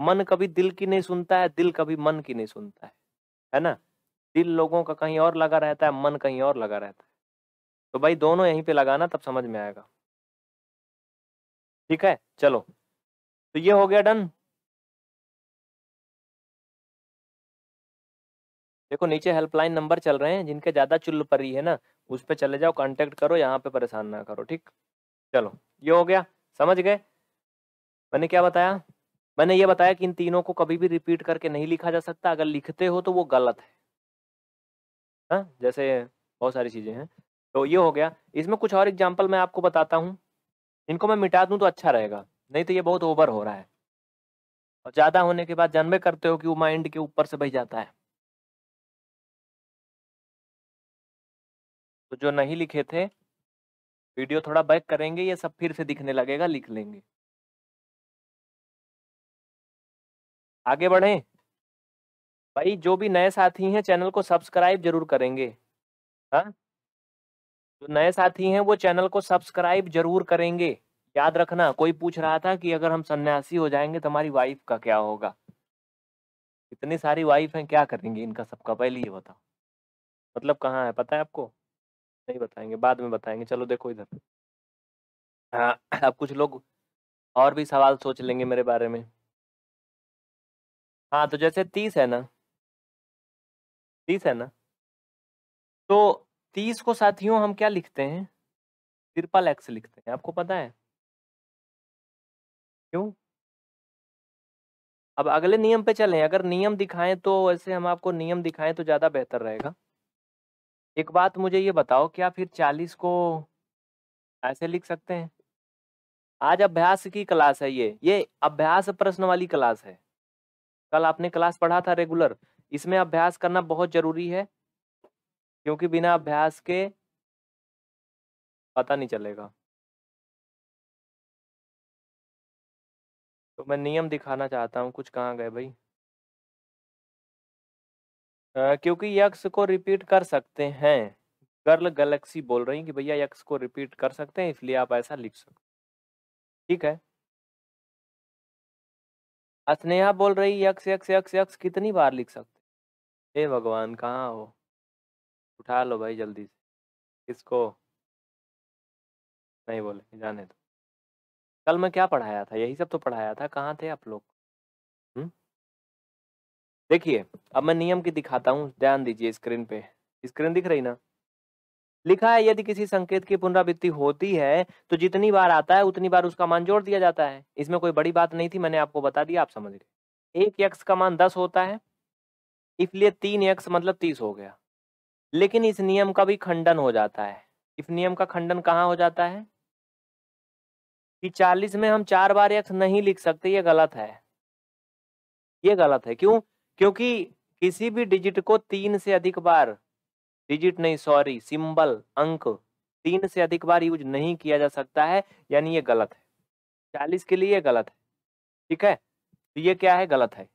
मन कभी दिल की नहीं सुनता है दिल कभी मन की नहीं सुनता है है ना दिल लोगों का कहीं और लगा रहता है मन कहीं और लगा रहता है तो भाई दोनों यहीं पे लगाना तब समझ में आएगा ठीक है चलो तो ये हो गया डन देखो नीचे हेल्पलाइन नंबर चल रहे हैं जिनके ज्यादा चुल्ल परी है ना उस पर चले जाओ कॉन्टेक्ट करो यहाँ पे परेशान ना करो ठीक चलो ये हो गया समझ गए मैंने क्या बताया मैंने ये बताया कि इन तीनों को कभी भी रिपीट करके नहीं लिखा जा सकता अगर लिखते हो तो वो गलत है हाँ जैसे बहुत सारी चीज़ें हैं तो ये हो गया इसमें कुछ और एग्जाम्पल मैं आपको बताता हूँ इनको मैं मिटा दूँ तो अच्छा रहेगा नहीं तो ये बहुत ओवर हो रहा है और ज़्यादा होने के बाद जानबे करते हो कि वो माइंड के ऊपर से बह जाता है तो जो नहीं लिखे थे वीडियो थोड़ा बैक करेंगे ये सब फिर से दिखने लगेगा लिख लेंगे आगे बढ़ें भाई जो भी नए साथी हैं चैनल को सब्सक्राइब जरूर करेंगे हाँ जो नए साथी हैं वो चैनल को सब्सक्राइब जरूर करेंगे याद रखना कोई पूछ रहा था कि अगर हम सन्यासी हो जाएंगे तो हमारी वाइफ का क्या होगा इतनी सारी वाइफ हैं क्या करेंगे इनका सबका पहले ये बताओ मतलब कहाँ है पता है आपको नहीं बताएंगे बाद में बताएंगे चलो देखो इधर। हाँ, अब कुछ लोग और भी सवाल सोच लेंगे मेरे बारे में। हाँ, तो जैसे तीस है ना तीस है ना? तो तीस को साथियों हम क्या लिखते हैं? ट्रिपल एक्स लिखते हैं, आपको पता है? क्यों? अब अगले नियम पे चलें, अगर नियम दिखाएं तो ऐसे हम आपको नियम दिखाएं तो ज़्यादा बेहतर रहेगा। एक बात मुझे ये बताओ क्या फिर चालीस को ऐसे लिख सकते हैं आज अभ्यास की क्लास है ये ये अभ्यास प्रश्न वाली क्लास है कल आपने क्लास पढ़ा था रेगुलर इसमें अभ्यास करना बहुत जरूरी है क्योंकि बिना अभ्यास के पता नहीं चलेगा तो मैं नियम दिखाना चाहता हूँ कुछ कहाँ गए भाई क्योंकि यक्स को रिपीट कर सकते हैं। गर्ल गैलेक्सी बोल रही कि भैया यक्स को रिपीट कर सकते हैं इसलिए आप ऐसा लिख सकते ठीक है। स्नेहा बोल रही यक्स, यक्स, यक्स, यक्स कितनी बार लिख सकते हे भगवान! कहाँ हो? उठा लो भाई जल्दी से। इसको नहीं बोले, जाने दो। कल मैं क्या पढ़ाया था? यही सब तो पढ़ाया था, कहाँ थे आप लोग? देखिए अब मैं नियम की दिखाता हूँ ध्यान दीजिए स्क्रीन पे स्क्रीन दिख रही ना लिखा है यदि किसी संकेत की पुनरावृत्ति होती है तो जितनी बार आता है उतनी बार उसका मान जोड़ दिया जाता है इसमें कोई बड़ी बात नहीं थी मैंने आपको बता दिया आप समझ गए एक यक्ष का मान दस होता है इसलिए तीन यक्ष मतलब तीस हो गया लेकिन इस नियम का भी खंडन हो जाता है इस नियम का खंडन कहाँ हो जाता है कि चालीस में हम चार बार यक्ष नहीं लिख सकते ये गलत है ये गलत है क्यों क्योंकि किसी भी डिजिट को तीन से अधिक बार डिजिट नहीं सॉरी सिंबल अंक तीन से अधिक बार यूज नहीं किया जा सकता है यानी ये गलत है चालीस के लिए गलत है ठीक है तो ये क्या है गलत है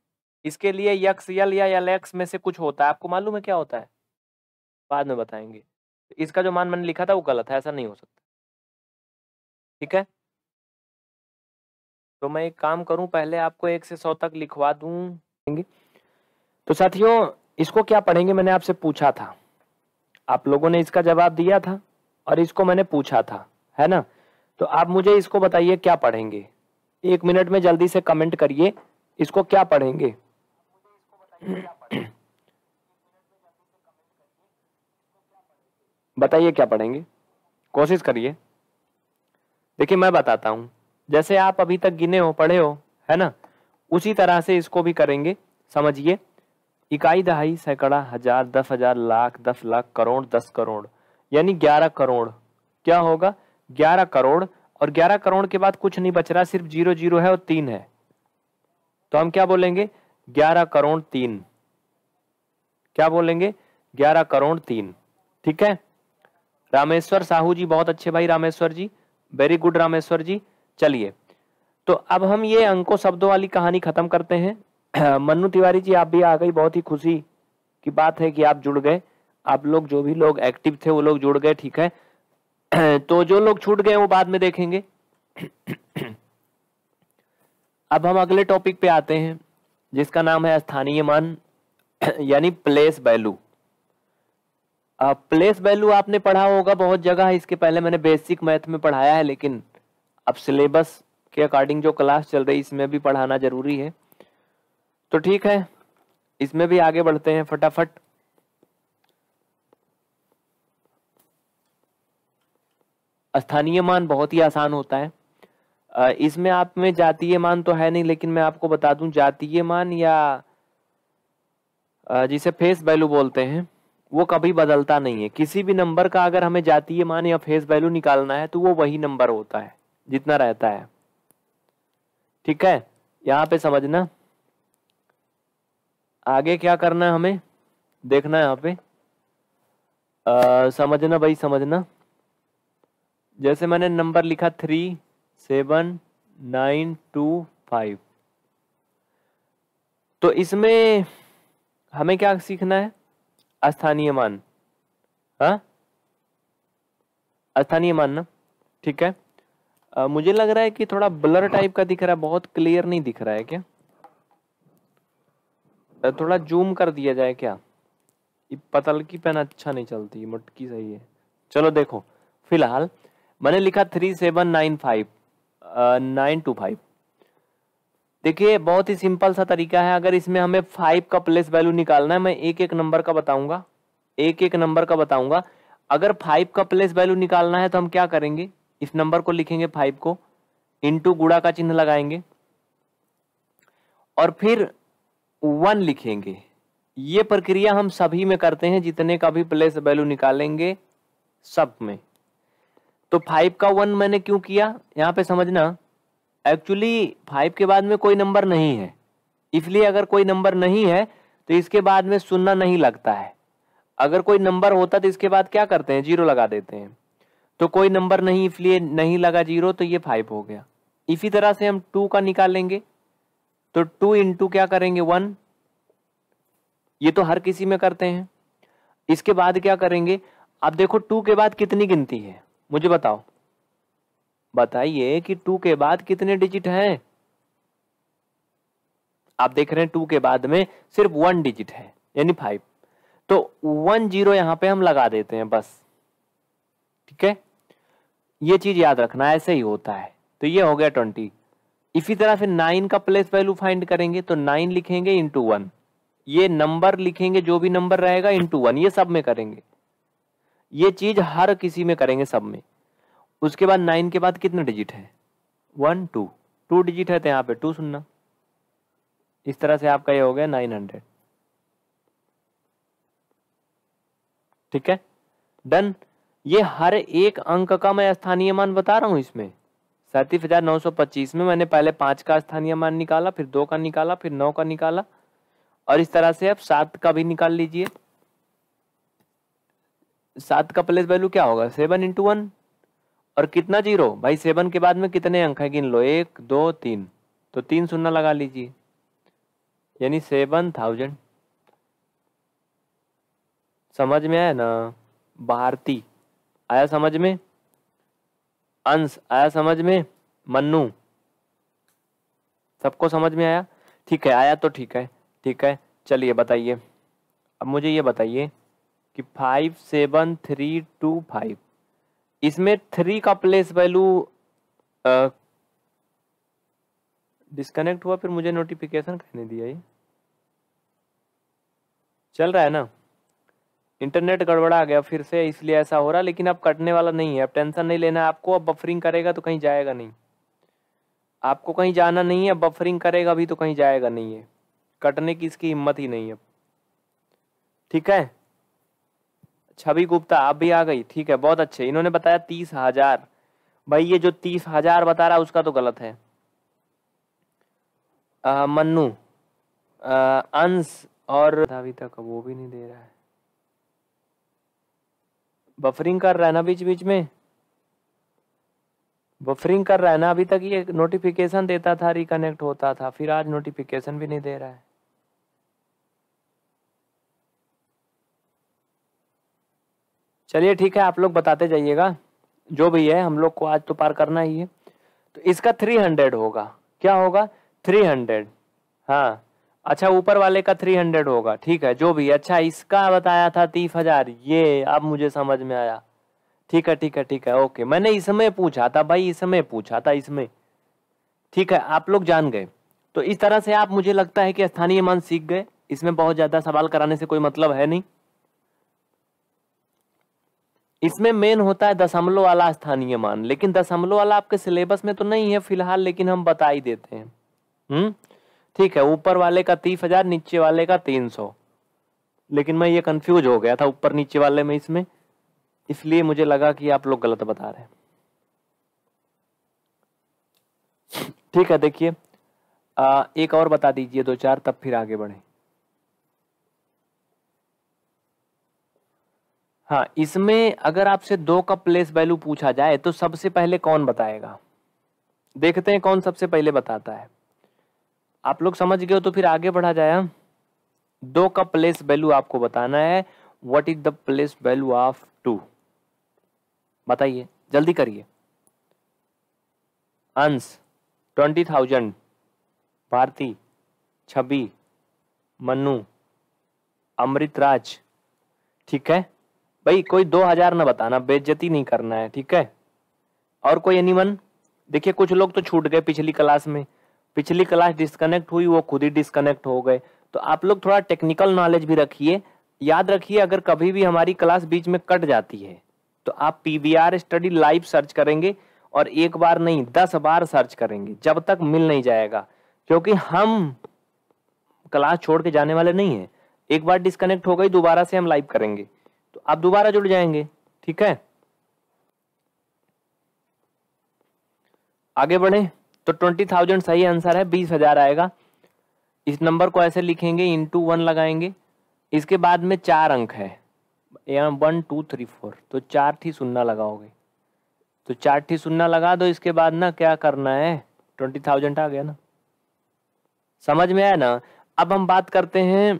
इसके लिए यक्स यल या यल एक्स में से कुछ होता है आपको मालूम है क्या होता है बाद में बताएंगे तो इसका जो मान मैंने लिखा था वो गलत है ऐसा नहीं हो सकता ठीक है तो मैं एक काम करूं पहले आपको एक से सौ तक लिखवा दूंगी तो साथियों इसको क्या पढ़ेंगे मैंने आपसे पूछा था आप लोगों ने इसका जवाब दिया था और इसको मैंने पूछा था है ना तो आप मुझे इसको बताइए क्या पढ़ेंगे एक मिनट में जल्दी से कमेंट करिए इसको क्या पढ़ेंगे बताइए क्या पढ़ेंगे कोशिश करिए देखिए मैं बताता हूं जैसे आप अभी तक गिने हो पढ़े हो है ना उसी तरह से इसको भी करेंगे समझिए इकाई दहाई सैकड़ा हजार दस हजार लाख दस लाख करोड़ दस करोड़ यानी ग्यारह करोड़ क्या होगा ग्यारह करोड़ और ग्यारह करोड़ के बाद कुछ नहीं बच रहा सिर्फ जीरो जीरो है और तीन है तो हम क्या बोलेंगे ग्यारह करोड़ तीन क्या बोलेंगे ग्यारह करोड़ तीन ठीक है रामेश्वर साहू जी बहुत अच्छे भाई रामेश्वर जी वेरी गुड रामेश्वर जी चलिए तो अब हम ये अंकों शब्दों वाली कहानी खत्म करते हैं मन्नू तिवारी जी आप भी आ गई बहुत ही खुशी की बात है कि आप जुड़ गए आप लोग जो भी लोग एक्टिव थे वो लोग जुड़ गए ठीक है तो जो लोग छूट गए वो बाद में देखेंगे अब हम अगले टॉपिक पे आते हैं जिसका नाम है स्थानीय मान यानी प्लेस वैल्यू प्लेस वैल्यू आपने पढ़ा होगा बहुत जगह इसके पहले मैंने बेसिक मैथ में पढ़ाया है लेकिन अब सिलेबस के अकॉर्डिंग जो क्लास चल रही है इसमें भी पढ़ाना जरूरी है तो ठीक है इसमें भी आगे बढ़ते हैं फटाफट स्थानीय मान बहुत ही आसान होता है इसमें आप में जातीय मान तो है नहीं लेकिन मैं आपको बता दूं जातीय मान या जिसे फेस वैल्यू बोलते हैं वो कभी बदलता नहीं है किसी भी नंबर का अगर हमें जातीय मान या फेस वैल्यू निकालना है तो वो वही नंबर होता है जितना रहता है ठीक है यहाँ पे समझना आगे क्या करना है हमें देखना है यहाँ पे आ, समझना भाई समझना जैसे मैंने नंबर लिखा three seven nine two five तो इसमें हमें क्या सीखना है स्थानीय मान हाँ स्थानीय मान ना ठीक है आ, मुझे लग रहा है कि थोड़ा ब्लर टाइप का दिख रहा है बहुत क्लियर नहीं दिख रहा है क्या थोड़ा जूम कर दिया जाए क्या ये पतल की पेन अच्छा नहीं चलती मटकी सही है चलो देखो फिलहाल मैंने लिखा three seven nine five nine two five देखिए बहुत ही सिंपल सा तरीका है अगर इसमें हमें फाइव का प्लेस वैल्यू निकालना है मैं एक एक नंबर का बताऊंगा एक एक नंबर का बताऊंगा अगर फाइव का प्लेस वैल्यू निकालना है तो हम क्या करेंगे इस नंबर को लिखेंगे फाइव को इंटू गुड़ा का चिन्ह लगाएंगे और फिर वन लिखेंगे ये प्रक्रिया हम सभी में करते हैं जितने का भी प्लेस वैल्यू निकालेंगे सब में तो फाइव का वन मैंने क्यों किया यहाँ पे समझना एक्चुअली फाइव के बाद में कोई नंबर नहीं है इसलिए अगर कोई नंबर नहीं है तो इसके बाद में सुनना नहीं लगता है अगर कोई नंबर होता तो इसके बाद क्या करते हैं जीरो लगा देते हैं तो कोई नंबर नहीं इसलिए नहीं लगा जीरो तो ये फाइव हो गया इसी तरह से हम टू का निकालेंगे तो टू इंटू क्या करेंगे वन ये तो हर किसी में करते हैं इसके बाद क्या करेंगे अब देखो टू के बाद कितनी गिनती है मुझे बताओ बताइए कि टू के बाद कितने डिजिट हैं आप देख रहे हैं टू के बाद में सिर्फ वन डिजिट है यानी फाइव तो वन जीरो यहां पे हम लगा देते हैं बस ठीक है ये चीज याद रखना ऐसे ही होता है तो ये हो गया ट्वेंटी इसी तरह फिर नाइन का प्लेस वैल्यू फाइंड करेंगे तो नाइन लिखेंगे इंटू वन ये नंबर लिखेंगे जो भी नंबर रहेगा इंटू वन ये सब में करेंगे ये चीज हर किसी में करेंगे सब में उसके बाद नाइन के बाद कितने डिजिट है वन टू टू डिजिट है तो यहाँ पे टू सुनना इस तरह से आपका ये हो गया नाइन हंड्रेड ठीक है डन ये हर एक अंक का मैं स्थानीय मान बता रहा हूं इसमें सैंतीस हजार नौ सौ पच्चीस में मैंने पहले पांच का स्थानीय मान निकाला फिर दो का निकाला फिर नौ का निकाला और इस तरह से आप सात का भी निकाल लीजिए सात का प्लेस वैल्यू क्या होगा सेवन इंटू वन और कितना जीरो भाई सेवन के बाद में कितने अंक है गिन लो एक दो तीन तो तीन शून्य लगा लीजिए यानी सेवन थाउजेंड समझ में आया ना भारती आया समझ में अंश आया समझ में मन्नू सबको समझ में आया ठीक है आया तो ठीक है ठीक है चलिए बताइए अब मुझे ये बताइए कि five seven three two five इसमें थ्री का प्लेस वैल्यू डिस्कनेक्ट हुआ फिर मुझे नोटिफिकेशन कहने दिया ये चल रहा है ना इंटरनेट गड़बड़ा गया फिर से इसलिए ऐसा हो रहा लेकिन अब कटने वाला नहीं है अब टेंशन नहीं लेना है आपको अब बफरिंग करेगा तो कहीं जाएगा नहीं आपको कहीं जाना नहीं है बफरिंग करेगा भी तो कहीं जाएगा नहीं है कटने की इसकी हिम्मत ही नहीं है ठीक है छवि गुप्ता आप भी आ गई ठीक है बहुत अच्छे इन्होंने बताया तीस हजार भाई ये जो तीस हजार बता रहा उसका तो गलत है मन्नू अंश और अभी तक वो भी नहीं दे रहा है बफरिंग कर रहा है ना बीच बीच में बफरिंग कर रहा है ना अभी तक ये नोटिफिकेशन देता था रिकनेक्ट होता था फिर आज नोटिफिकेशन भी नहीं दे रहा है चलिए ठीक है आप लोग बताते जाइएगा जो भी है हम लोग को आज तो पार करना ही है तो इसका थ्री हंड्रेड होगा क्या होगा थ्री हंड्रेड हाँ अच्छा ऊपर वाले का थ्री हंड्रेड होगा ठीक है जो भी अच्छा इसका बताया था तीस हजार ये अब मुझे समझ में आया ठीक है ठीक है ठीक है ओके मैंने इसमें पूछा था भाई इसमें पूछा था इसमें ठीक है आप लोग जान गए तो इस तरह से आप मुझे लगता है कि स्थानीय मान सीख गए इसमें बहुत ज्यादा सवाल कराने से कोई मतलब है नहीं इसमें मेन होता है दशमलव वाला स्थानीय मान लेकिन दशमलव वाला आपके सिलेबस में तो नहीं है फिलहाल लेकिन हम बता ही देते हैं हम्म ठीक है ऊपर वाले का तीस हजार नीचे वाले का तीन सौ लेकिन मैं ये कंफ्यूज हो गया था ऊपर नीचे वाले में इसमें इसलिए मुझे लगा कि आप लोग गलत बता रहे हैं ठीक है देखिए एक और बता दीजिए दो चार तब फिर आगे बढ़े हाँ इसमें अगर आपसे दो का प्लेस वैल्यू पूछा जाए तो सबसे पहले कौन बताएगा देखते हैं कौन सबसे पहले बताता है आप लोग समझ गए हो तो फिर आगे बढ़ा जाए हम हाँ। दो का प्लेस वैल्यू आपको बताना है what is the place value of two बताइए जल्दी करिए अंश ट्वेंटी थाउजेंड भारती छबी मनु अमृतराज ठीक है भाई कोई दो हजार ना बताना बेज्जती नहीं करना है ठीक है और कोई एनीमन देखिए कुछ लोग तो छूट गए पिछली क्लास में पिछली क्लास डिस्कनेक्ट हुई वो खुद ही डिस्कनेक्ट हो गए तो आप लोग थोड़ा टेक्निकल नॉलेज भी रखिए याद रखिए अगर कभी भी हमारी क्लास बीच में कट जाती है तो आप P V R study live search करेंगे और एक बार नहीं दस बार सर्च करेंगे जब तक मिल नहीं जाएगा क्योंकि हम क्लास छोड़ के जाने वाले नहीं हैं एक बार डिस्कनेक्ट हो गई दोबारा से हम लाइव करेंगे तो आप दोबारा जुड़ जाएंगे ठीक है आगे बढ़ें तो ट्वेंटी थाउजेंड सही आंसर है बीस हजार आएगा इस नंबर को ऐसे लिखेंगे टू वन लगाएंगे इसके बाद में चार अंक है यहाँ वन टू थ्री फोर तो चार थी सुन्ना लगाओगे तो चार थी सुन्ना लगा दो इसके बाद ना क्या करना है ट्वेंटी थाउजेंड आ गया ना समझ में आया ना अब हम बात करते हैं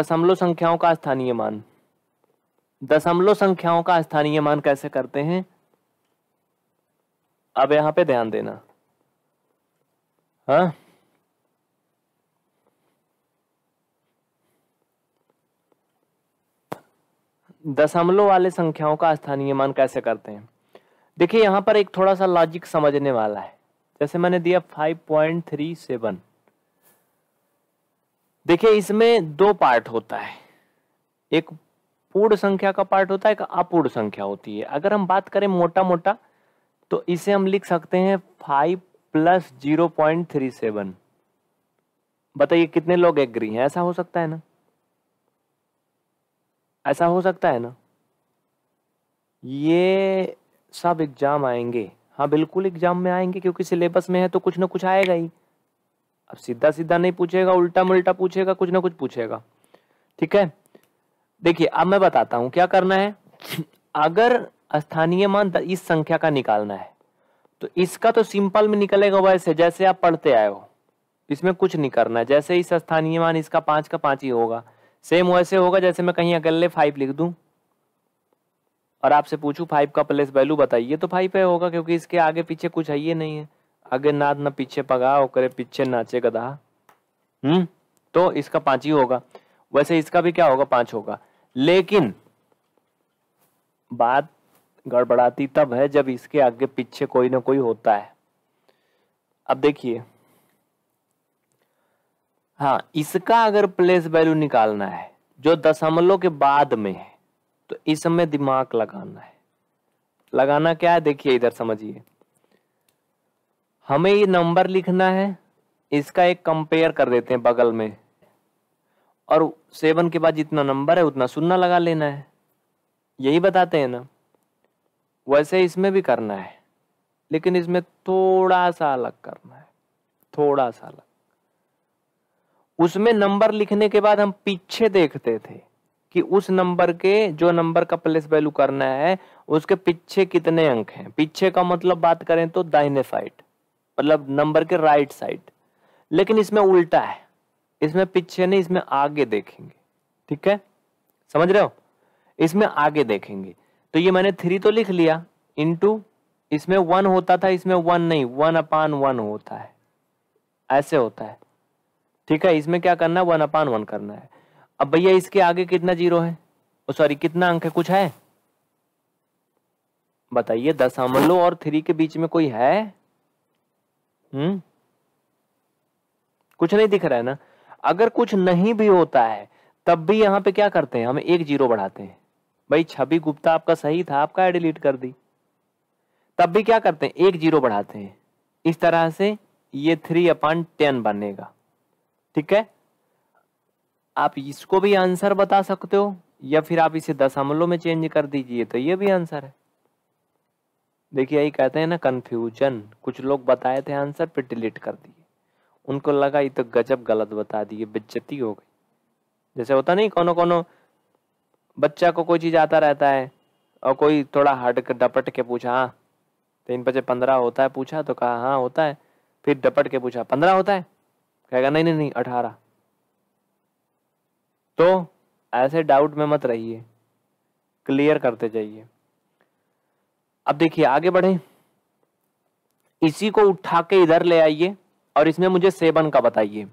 दशमलव संख्याओं का स्थानीय मान दशमलव संख्याओं का स्थानीय मान कैसे करते हैं अब यहाँ पे ध्यान देना हाँ दशमलव वाले संख्याओं का स्थानीय मान कैसे करते हैं देखिए यहां पर एक थोड़ा सा लॉजिक समझने वाला है जैसे मैंने दिया 5.37 देखिए इसमें दो पार्ट होता है एक पूर्ण संख्या का पार्ट होता है एक अपूर्ण संख्या होती है अगर हम बात करें मोटा मोटा तो इसे हम लिख सकते हैं five plus zero point three seven बताइए कितने लोग एग्री हैं ऐसा हो सकता है ना ऐसा हो सकता है ना ये सब एग्जाम आएंगे हाँ बिल्कुल एग्जाम में आएंगे क्योंकि सिलेबस में है तो कुछ ना कुछ आएगा ही अब सीधा सीधा नहीं पूछेगा उल्टा मुल्टा पूछेगा कुछ ना कुछ पूछेगा ठीक है देखिए अब मैं बताता हूं क्या करना है अगर स्थानीय मान इस संख्या का निकालना है तो इसका तो सिंपल में निकलेगा वैसे जैसे आप पढ़ते आए हो इसमें कुछ नहीं करना है जैसे इस स्थानीय मान इसका पांच का पांच ही होगा सेम वैसे होगा जैसे मैं कहीं अकेले फाइव लिख दू और आपसे पूछूं फाइव का प्लेस वैल्यू बताइए तो फाइव पे होगा क्योंकि इसके आगे पीछे कुछ है ही नहीं है आगे नाद ना पीछे पगा करे पीछे नाचे गदा हम्म तो इसका पांच ही होगा वैसे इसका भी क्या होगा पांच होगा लेकिन बात गड़बड़ाती तब है जब इसके आगे पीछे कोई ना कोई होता है अब देखिए हाँ इसका अगर प्लेस वैल्यू निकालना है जो दशमलव के बाद में है तो इसमें दिमाग लगाना है लगाना क्या है देखिए इधर समझिए हमें ये नंबर लिखना है इसका एक कंपेयर कर देते हैं बगल में और सेवन के बाद जितना नंबर है उतना सुनना लगा लेना है यही बताते हैं ना वैसे इसमें भी करना है लेकिन इसमें थोड़ा सा अलग करना है थोड़ा सा अलग उसमें नंबर लिखने के बाद हम पीछे देखते थे कि उस नंबर के जो नंबर का प्लेस वैल्यू करना है उसके पीछे कितने अंक हैं पीछे का मतलब बात करें तो दाहिने साइड मतलब नंबर के राइट साइड लेकिन इसमें उल्टा है इसमें पीछे नहीं इसमें आगे देखेंगे ठीक है समझ रहे हो इसमें आगे देखेंगे तो ये मैंने थ्री तो लिख लिया इंटू इसमें वन होता था इसमें वन नहीं वन अपान वन होता है ऐसे होता है ठीक है इसमें क्या करना है वन अपान वन करना है अब भैया इसके आगे कितना जीरो है सॉरी कितना अंक है कुछ है बताइए दशमलव और थ्री के बीच में कोई है हम्म कुछ नहीं दिख रहा है ना अगर कुछ नहीं भी होता है तब भी यहां पे क्या करते हैं हम एक जीरो बढ़ाते हैं भाई छवि गुप्ता आपका सही था आपका डिलीट कर दी तब भी क्या करते हैं एक जीरो बढ़ाते हैं इस तरह से ये थ्री अपॉन टेन बनेगा ठीक है आप इसको भी आंसर बता सकते हो या फिर आप इसे दशमलव में चेंज कर दीजिए तो ये भी आंसर है देखिए यही कहते हैं ना कंफ्यूजन कुछ लोग बताए थे आंसर फिर डिलीट कर दिए उनको लगा ये तो गजब गलत बता दिए बेज्जती हो गई जैसे होता नहीं कोनो कोनो बच्चा को कोई चीज़ आता रहता है और कोई थोड़ा हट डपट के पूछा हाँ तीन बजे पंद्रह होता है पूछा तो कहा हाँ होता है फिर डपट के पूछा पंद्रह होता है कहेगा नहीं नहीं नहीं अठारह तो ऐसे डाउट में मत रहिए क्लियर करते जाइए अब देखिए आगे बढ़े इसी को उठा के इधर ले आइए और इसमें मुझे सेवन का बताइए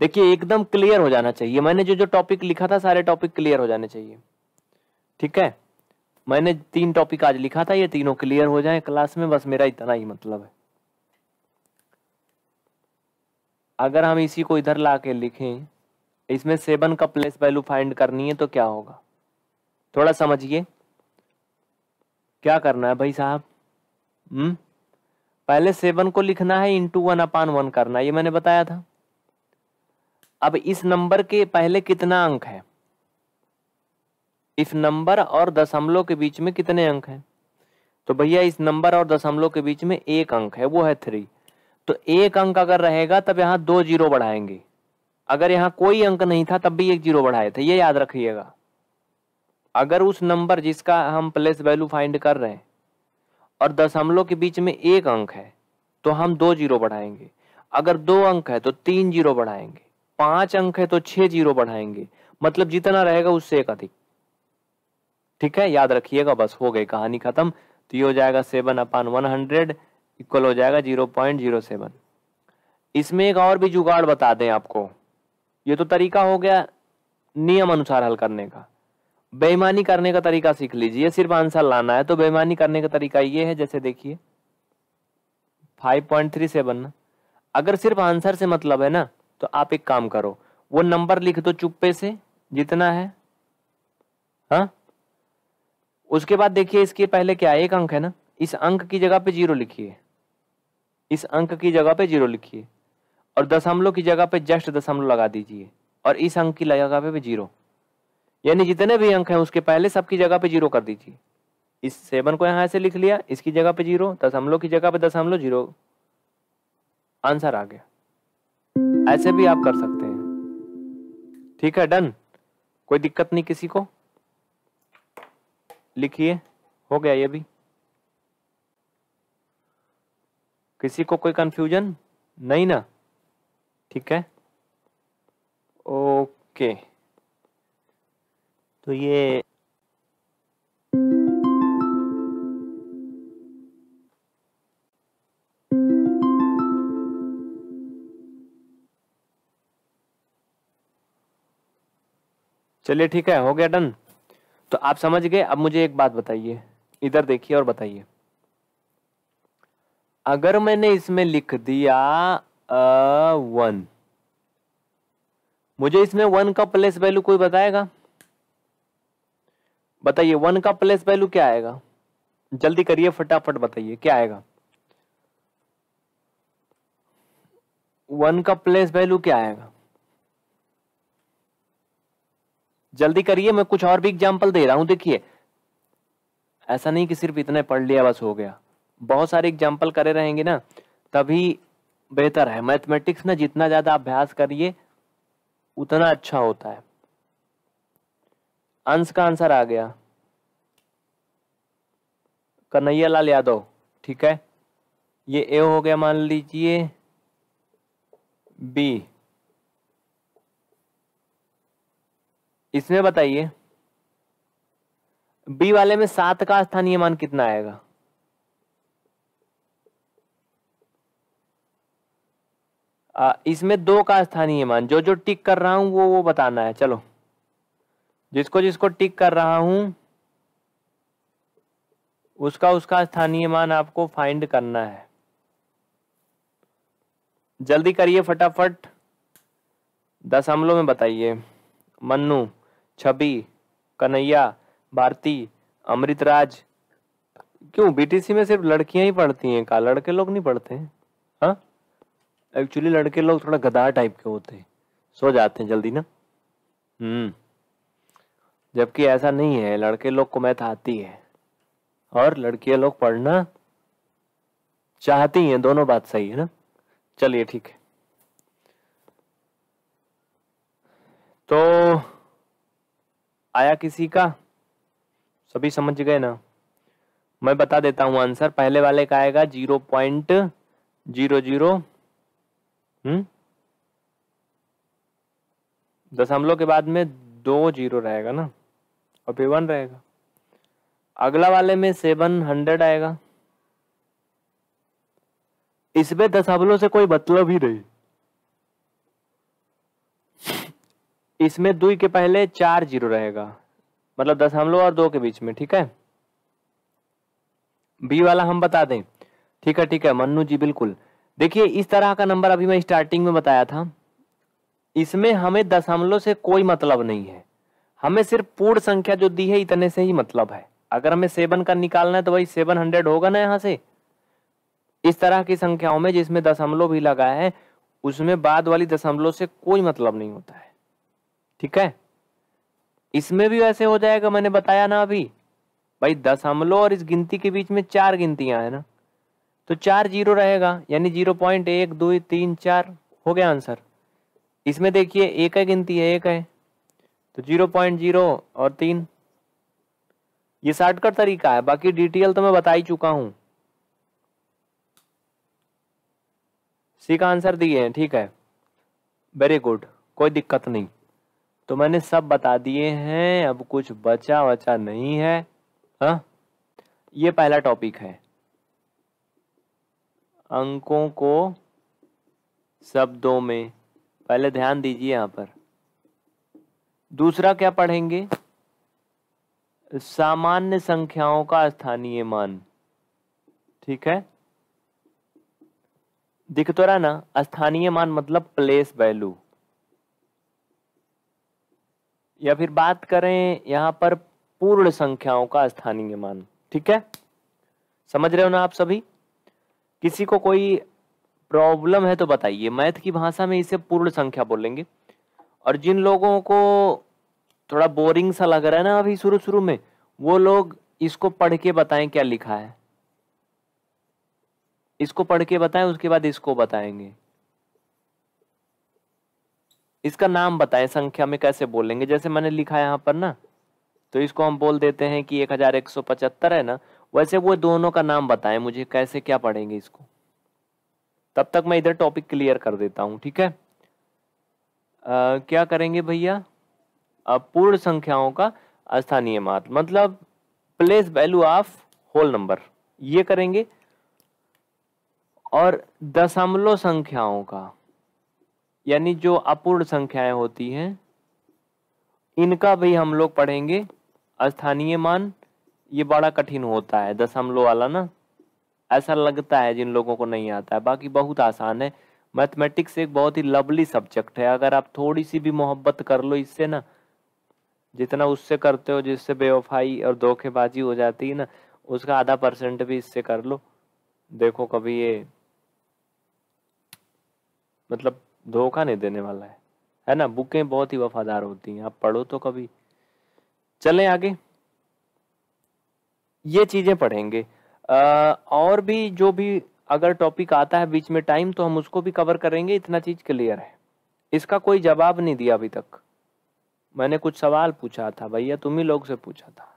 देखिए एकदम क्लियर हो जाना चाहिए मैंने जो जो टॉपिक लिखा था सारे टॉपिक क्लियर हो जाने चाहिए ठीक है मैंने तीन टॉपिक आज लिखा था ये तीनों क्लियर हो जाए क्लास में बस मेरा इतना ही मतलब है अगर हम इसी को इधर ला के लिखें इसमें सेवन का प्लेस वैल्यू फाइंड करनी है तो क्या होगा थोड़ा समझिए क्या करना है भाई साहब हम्म पहले सेवन को लिखना है इंटू वन अपान वन करना ये मैंने बताया था अब इस नंबर के पहले कितना अंक है इस नंबर और दशमलव के बीच में कितने अंक हैं तो भैया इस नंबर और दशमलव के बीच में एक अंक है वो है थ्री तो एक अंक अगर रहेगा तब यहाँ दो जीरो बढ़ाएंगे अगर यहाँ कोई अंक नहीं था तब भी एक जीरो बढ़ाए थे ये याद रखिएगा अगर उस नंबर जिसका हम प्लेस वैल्यू फाइंड कर रहे हैं और दशमलव के बीच में एक अंक है तो हम दो जीरो बढ़ाएंगे अगर दो अंक है तो तीन जीरो बढ़ाएंगे पांच अंक है तो छह जीरो बढ़ाएंगे मतलब जितना रहेगा उससे एक अधिक ठीक है याद रखिएगा बस हो गई कहानी खत्म तो ये हो जाएगा seven upon one hundred equal हो जाएगा जीरो पॉइंट जीरो सेवन इसमें एक और भी जुगाड़ बता दें आपको ये तो तरीका हो गया नियम अनुसार हल करने का बेईमानी करने का तरीका सीख लीजिए सिर्फ आंसर लाना है तो बेईमानी करने का तरीका ये है जैसे देखिए फाइव पॉइंट थ्री सेवन ना अगर सिर्फ आंसर से मतलब है ना तो आप एक काम करो वो नंबर लिख दो चुप्पे से जितना है हा? उसके बाद देखिए इसके पहले क्या एक अंक है ना इस अंक की जगह पे जीरो लिखिए इस अंक की जगह पे जीरो लिखिए और दशमलव की जगह पे जस्ट दशमलव लगा दीजिए और इस अंक की जगह पे भी जीरो यानी जितने भी अंक हैं उसके पहले सबकी जगह पे जीरो कर दीजिए इस सेवन को यहां ऐसे लिख लिया इसकी जगह पे जीरो दशमलव की जगह पे दशमलव जीरो आंसर आ गया ऐसे भी आप कर सकते हैं ठीक है डन कोई दिक्कत नहीं किसी को लिखिए हो गया ये भी किसी को कोई कंफ्यूजन नहीं ना ठीक है ओके तो ये चलिए ठीक है हो गया डन तो आप समझ गए अब मुझे एक बात बताइए इधर देखिए और बताइए अगर मैंने इसमें लिख दिया अ वन मुझे इसमें वन का प्लेस वैल्यू कोई बताएगा बताइए वन का प्लेस वैल्यू क्या आएगा जल्दी करिए फटाफट बताइए क्या आएगा वन का प्लेस वैल्यू क्या आएगा जल्दी करिए मैं कुछ और भी एग्जाम्पल दे रहा हूं देखिए ऐसा नहीं कि सिर्फ इतने पढ़ लिया बस हो गया बहुत सारे एग्जाम्पल करे रहेंगे ना तभी बेहतर है मैथमेटिक्स ना जितना ज्यादा अभ्यास करिए उतना अच्छा होता है अंश का आंसर आ गया कन्हैया लाल यादव ठीक है ये ए हो गया मान लीजिए बी इसमें बताइए बी वाले में सात का स्थानीय मान कितना आएगा आ, इसमें दो का स्थानीय मान जो जो टिक कर रहा हूं वो वो बताना है चलो जिसको जिसको टिक कर रहा हूं उसका उसका स्थानीय मान आपको फाइंड करना है जल्दी करिए फटाफट दशमलव में बताइए मन्नू छबी कन्हैया भारती अमृतराज क्यों बीटीसी में सिर्फ लड़कियां ही पढ़ती हैं का लड़के लोग नहीं पढ़ते हैं हाँ एक्चुअली लड़के लोग थोड़ा गदार टाइप के होते हैं सो जाते हैं जल्दी ना हम्म जबकि ऐसा नहीं है लड़के लोग को मैथ आती है और लड़कियां लोग पढ़ना चाहती हैं दोनों बात सही है ना चलिए ठीक है तो आया किसी का सभी समझ गए ना मैं बता देता हूं आंसर पहले वाले का आएगा zero point zero zero hmm? दशमलव के बाद में दो जीरो रहेगा ना और फिर वन रहेगा अगला वाले में सेवन हंड्रेड आएगा इसमें दशमलव से कोई मतलब ही नहीं इसमें दुई के पहले चार जीरो रहेगा मतलब दस और दो के बीच में ठीक है बी वाला हम बता दें ठीक है ठीक है मन्नू जी बिल्कुल देखिए इस तरह का नंबर अभी मैं स्टार्टिंग में बताया था इसमें हमें दशमलव से कोई मतलब नहीं है हमें सिर्फ पूर्ण संख्या जो दी है इतने से ही मतलब है अगर हमें सेवन का निकालना है तो भाई सेवन हंड्रेड होगा ना यहाँ से इस तरह की संख्याओं में जिसमें दशमलव भी लगा है उसमें बाद वाली दशमलव से कोई मतलब नहीं होता है ठीक है इसमें भी वैसे हो जाएगा मैंने बताया ना अभी भाई दस हमलों और इस गिनती के बीच में चार गिनतियां हैं ना तो चार जीरो रहेगा यानी जीरो पॉइंट एक दो तीन चार हो गया आंसर इसमें देखिए एक है गिनती है एक है तो जीरो पॉइंट जीरो और तीन ये शॉर्टकट तरीका है बाकी डिटेल तो मैं बता ही चुका हूं सी का आंसर दिए हैं ठीक है वेरी गुड कोई दिक्कत नहीं तो मैंने सब बता दिए हैं अब कुछ बचा वचा नहीं है हा? ये पहला टॉपिक है अंकों को शब्दों में पहले ध्यान दीजिए यहां पर दूसरा क्या पढ़ेंगे सामान्य संख्याओं का स्थानीय मान ठीक है दिख तो रहा ना स्थानीय मान मतलब प्लेस वैल्यू या फिर बात करें यहाँ पर पूर्ण संख्याओं का स्थानीय मान ठीक है समझ रहे हो ना आप सभी किसी को कोई प्रॉब्लम है तो बताइए मैथ की भाषा में इसे पूर्ण संख्या बोलेंगे और जिन लोगों को थोड़ा बोरिंग सा लग रहा है ना अभी शुरू शुरू में वो लोग इसको पढ़ के बताएं क्या लिखा है इसको पढ़ के बताएं उसके बाद इसको बताएंगे इसका नाम बताएं संख्या में कैसे बोलेंगे जैसे मैंने लिखा है यहाँ पर ना तो इसको हम बोल देते हैं कि एक हजार एक सौ पचहत्तर है ना वैसे वो दोनों का नाम बताएं मुझे कैसे क्या पढ़ेंगे इसको तब तक मैं इधर टॉपिक क्लियर कर देता हूँ ठीक है आ, क्या करेंगे भैया पूर्ण संख्याओं का स्थानीय मात मतलब place value of whole number ये करेंगे और दशमलव संख्याओं का यानी जो अपूर्ण संख्याएं होती हैं इनका भी हम लोग पढ़ेंगे स्थानीय मान ये बड़ा कठिन होता है दशमलव वाला ना ऐसा लगता है जिन लोगों को नहीं आता है बाकी बहुत आसान है मैथमेटिक्स एक बहुत ही लवली सब्जेक्ट है अगर आप थोड़ी सी भी मोहब्बत कर लो इससे ना जितना उससे करते हो जिससे बेवफाई और धोखेबाजी हो जाती है ना उसका आधा परसेंट भी इससे कर लो देखो कभी ये मतलब धोखा नहीं देने वाला है है ना बुकें बहुत ही वफादार होती हैं आप पढ़ो तो कभी चले आगे ये चीज़ें पढ़ेंगे आ, और भी जो भी अगर टॉपिक आता है बीच में टाइम तो हम उसको भी कवर करेंगे इतना चीज़ क्लियर है इसका कोई जवाब नहीं दिया अभी तक मैंने कुछ सवाल पूछा था भैया तुम ही लोग से पूछा था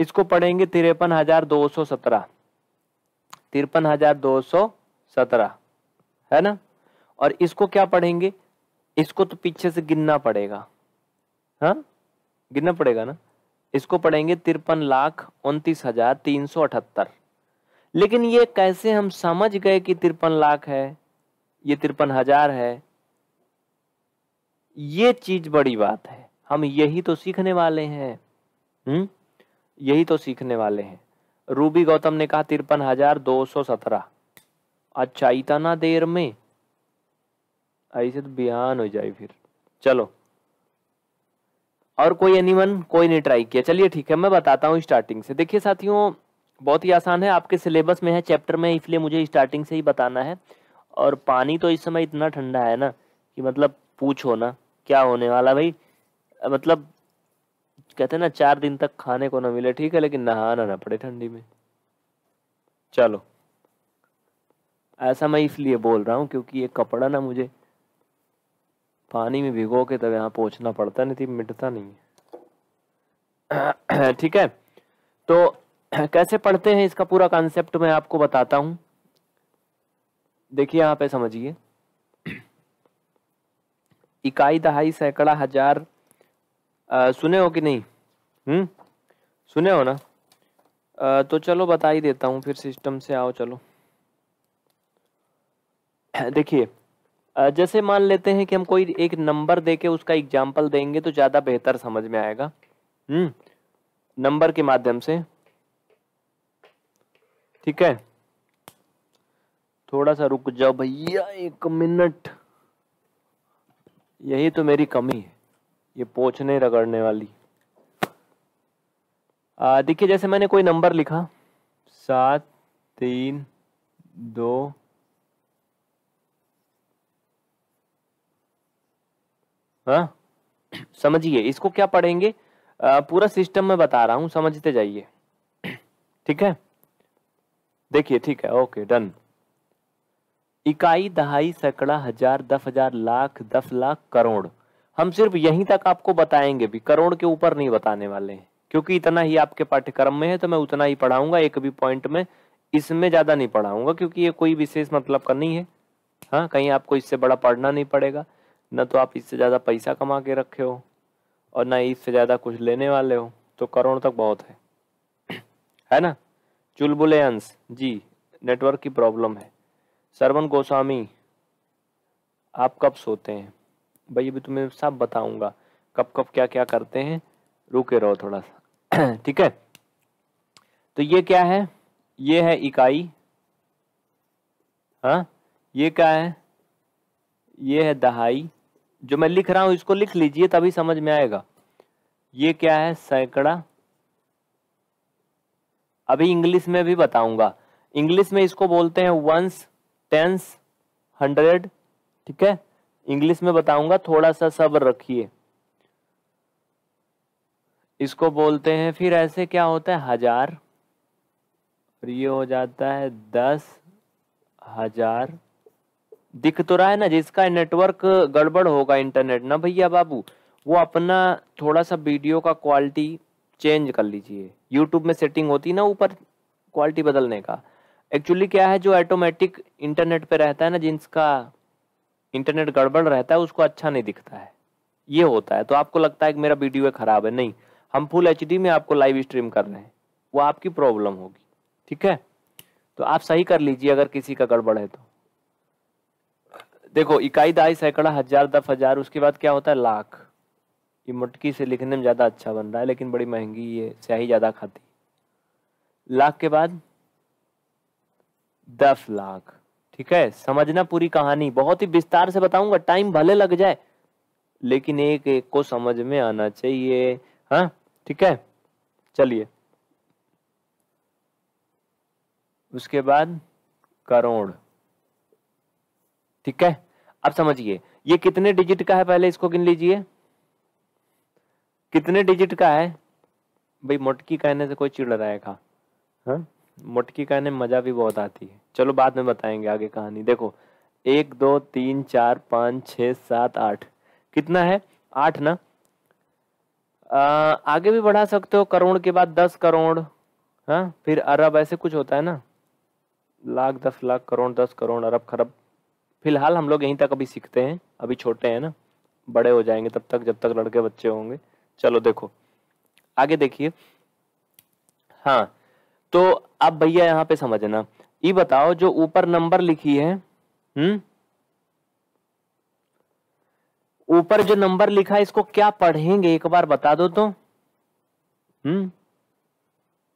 इसको पढ़ेंगे तिरपन हजार दो सौ सत्रह तिरपन हजार दो सौ सत्रह है ना और इसको क्या पढ़ेंगे इसको तो पीछे से गिनना पड़ेगा हाँ गिनना पड़ेगा ना इसको पढ़ेंगे तिरपन लाख उनतीस हजार तीन सौ अठहत्तर लेकिन ये कैसे हम समझ गए कि तिरपन लाख है ये तिरपन हजार है ये चीज बड़ी बात है हम यही तो सीखने वाले हैं हम्म यही तो सीखने वाले हैं रूबी गौतम ने कहा तिरपन हजार दो सौ सत्रह अच्छा इतना देर में ऐसे तो बिहान हो जाए फिर चलो और कोई एनीवन कोई नहीं ट्राई किया चलिए ठीक है मैं बताता हूँ स्टार्टिंग से देखिए साथियों बहुत ही आसान है आपके सिलेबस में है चैप्टर में इसलिए मुझे स्टार्टिंग से ही बताना है और पानी तो इस समय इतना ठंडा है ना कि मतलब पूछो ना क्या होने वाला भाई मतलब कहते हैं ना चार दिन तक खाने को ना मिले ठीक है लेकिन नहाना ना पड़े ठंडी में चलो ऐसा मैं इसलिए बोल रहा हूँ क्योंकि ये कपड़ा ना मुझे पानी में भिगो के तब यहाँ पहुँचना पड़ता नहीं थी मिटता नहीं है ठीक है तो कैसे पढ़ते हैं इसका पूरा कॉन्सेप्ट मैं आपको बताता हूँ देखिए यहां पे समझिए इकाई दहाई सैकड़ा हजार आ, सुने हो कि नहीं हम्म सुने हो ना आ, तो चलो बता ही देता हूँ फिर सिस्टम से आओ चलो देखिए जैसे मान लेते हैं कि हम कोई एक नंबर दे के उसका एग्जाम्पल देंगे तो ज़्यादा बेहतर समझ में आएगा हम्म नंबर के माध्यम से ठीक है थोड़ा सा रुक जाओ भैया एक मिनट यही तो मेरी कमी है ये पोछने रगड़ने वाली देखिए जैसे मैंने कोई नंबर लिखा सात तीन दो हाँ समझिए इसको क्या पढ़ेंगे आ, पूरा सिस्टम में बता रहा हूँ समझते जाइए ठीक है देखिए ठीक है ओके डन इकाई दहाई सैकड़ा हजार दस हजार लाख दस लाख करोड़ हम सिर्फ यहीं तक आपको बताएंगे भी करोड़ के ऊपर नहीं बताने वाले हैं क्योंकि इतना ही आपके पाठ्यक्रम में है तो मैं उतना ही पढ़ाऊंगा एक भी पॉइंट में इसमें ज़्यादा नहीं पढ़ाऊंगा क्योंकि ये कोई विशेष मतलब का नहीं है हाँ कहीं आपको इससे बड़ा पढ़ना नहीं पड़ेगा ना तो आप इससे ज़्यादा पैसा कमा के रखे हो और ना इससे ज़्यादा कुछ लेने वाले हो तो करोड़ तक बहुत है है ना चुलबुलेंस जी नेटवर्क की प्रॉब्लम है सरवन गोस्वामी आप कब सोते हैं भाई अभी तुम्हें सब बताऊंगा कब कब क्या क्या करते हैं रुके रहो थोड़ा सा ठीक है तो ये क्या है ये है इकाई हाँ ये क्या है ये है दहाई जो मैं लिख रहा हूं इसको लिख लीजिए तभी समझ में आएगा ये क्या है सैकड़ा अभी इंग्लिश में भी बताऊंगा इंग्लिश में इसको बोलते हैं वंस टेंस हंड्रेड ठीक है इंग्लिश में बताऊंगा थोड़ा सा सब्र रखिए इसको बोलते हैं फिर ऐसे क्या होता है हजार और ये हो जाता है दस हजार दिख तो रहा है ना जिसका नेटवर्क गड़बड़ होगा इंटरनेट ना भैया बाबू वो अपना थोड़ा सा वीडियो का क्वालिटी चेंज कर लीजिए यूट्यूब में सेटिंग होती ना ऊपर क्वालिटी बदलने का एक्चुअली क्या है जो ऑटोमेटिक इंटरनेट पे रहता है ना जिसका इंटरनेट गड़बड़ रहता है उसको अच्छा नहीं दिखता है ये होता है तो आपको लगता है कि मेरा वीडियो ख़राब है नहीं हम फुल एच में आपको लाइव स्ट्रीम कर रहे हैं वो आपकी प्रॉब्लम होगी ठीक है तो आप सही कर लीजिए अगर किसी का गड़बड़ है तो देखो इकाई दाई सैकड़ा हजार दस हजार उसके बाद क्या होता है लाख ये मटकी से लिखने में ज़्यादा अच्छा बन रहा है लेकिन बड़ी महंगी है स्याही ज़्यादा खाती लाख के बाद दस लाख ठीक है समझना पूरी कहानी बहुत ही विस्तार से बताऊंगा टाइम भले लग जाए लेकिन एक एक को समझ में आना चाहिए हाँ ठीक है चलिए उसके बाद करोड़ ठीक है अब समझिए ये कितने डिजिट का है पहले इसको गिन लीजिए कितने डिजिट का है भाई मोटकी कहने से कोई चिड़ रहेगा हाँ? मोटकी कहने मज़ा भी बहुत आती है चलो बाद में बताएंगे आगे कहानी देखो एक दो तीन चार पाँच छ सात आठ कितना है आठ ना आ, आगे भी बढ़ा सकते हो करोड़ के बाद दस करोड़ हाँ फिर अरब ऐसे कुछ होता है ना लाख दस लाख करोड़ दस करोड़ अरब खरब फिलहाल हम लोग यहीं तक अभी सीखते हैं अभी छोटे हैं ना बड़े हो जाएंगे तब तक जब तक लड़के बच्चे होंगे चलो देखो आगे देखिए हाँ तो अब भैया यहाँ पे समझना ये बताओ जो ऊपर नंबर लिखी है हम्म ऊपर जो नंबर लिखा है इसको क्या पढ़ेंगे एक बार बता दो तो हम्म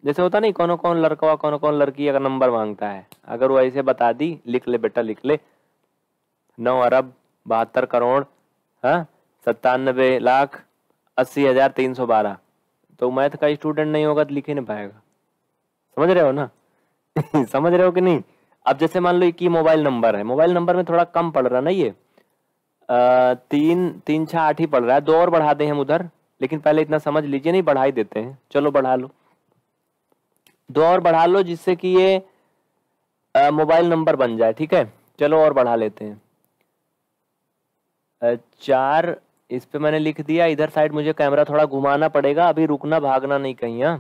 जैसे होता नहीं कौन कौन लड़का कौन कौन लड़की अगर नंबर मांगता है अगर वो ऐसे बता दी लिख ले बेटा लिख ले नौ अरब बहत्तर करोड़ हाँ सत्तानबे लाख अस्सी हज़ार तीन सौ बारह तो मैथ का स्टूडेंट नहीं होगा तो लिख ही नहीं पाएगा समझ रहे हो ना समझ रहे हो कि नहीं अब जैसे मान लो कि मोबाइल नंबर है मोबाइल नंबर में थोड़ा कम पड़ रहा ना ये तीन तीन छः आठ ही पड़ रहा है दो और बढ़ा दें हम उधर लेकिन पहले इतना समझ लीजिए नहीं बढ़ा ही देते हैं चलो बढ़ा लो दो और बढ़ा लो जिससे कि ये मोबाइल नंबर बन जाए ठीक है चलो और बढ़ा लेते हैं चार इस पे मैंने लिख दिया इधर साइड मुझे कैमरा थोड़ा घुमाना पड़ेगा अभी रुकना भागना नहीं कहीं हाँ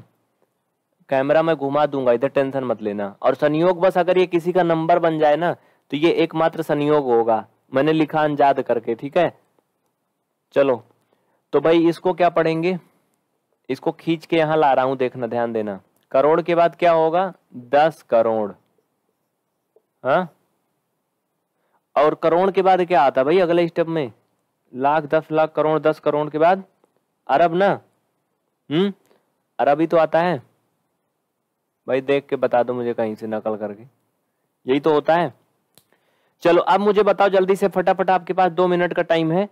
कैमरा मैं घुमा दूंगा इधर टेंशन मत लेना और संयोग बस अगर ये किसी का नंबर बन जाए ना तो ये एकमात्र संयोग होगा मैंने लिखा अंजाद करके ठीक है चलो तो भाई इसको क्या पढ़ेंगे इसको खींच के यहाँ ला रहा हूं देखना ध्यान देना करोड़ के बाद क्या होगा दस करोड़ हाँ और करोड़ के बाद क्या आता है भाई अगले स्टेप में लाख दस लाख करोड़ दस करोड़ के बाद अरब ना हम्म अरब ही तो आता है भाई देख के बता दो मुझे कहीं से नकल करके यही तो होता है चलो अब मुझे बताओ जल्दी से फटाफट आपके पास दो मिनट का टाइम है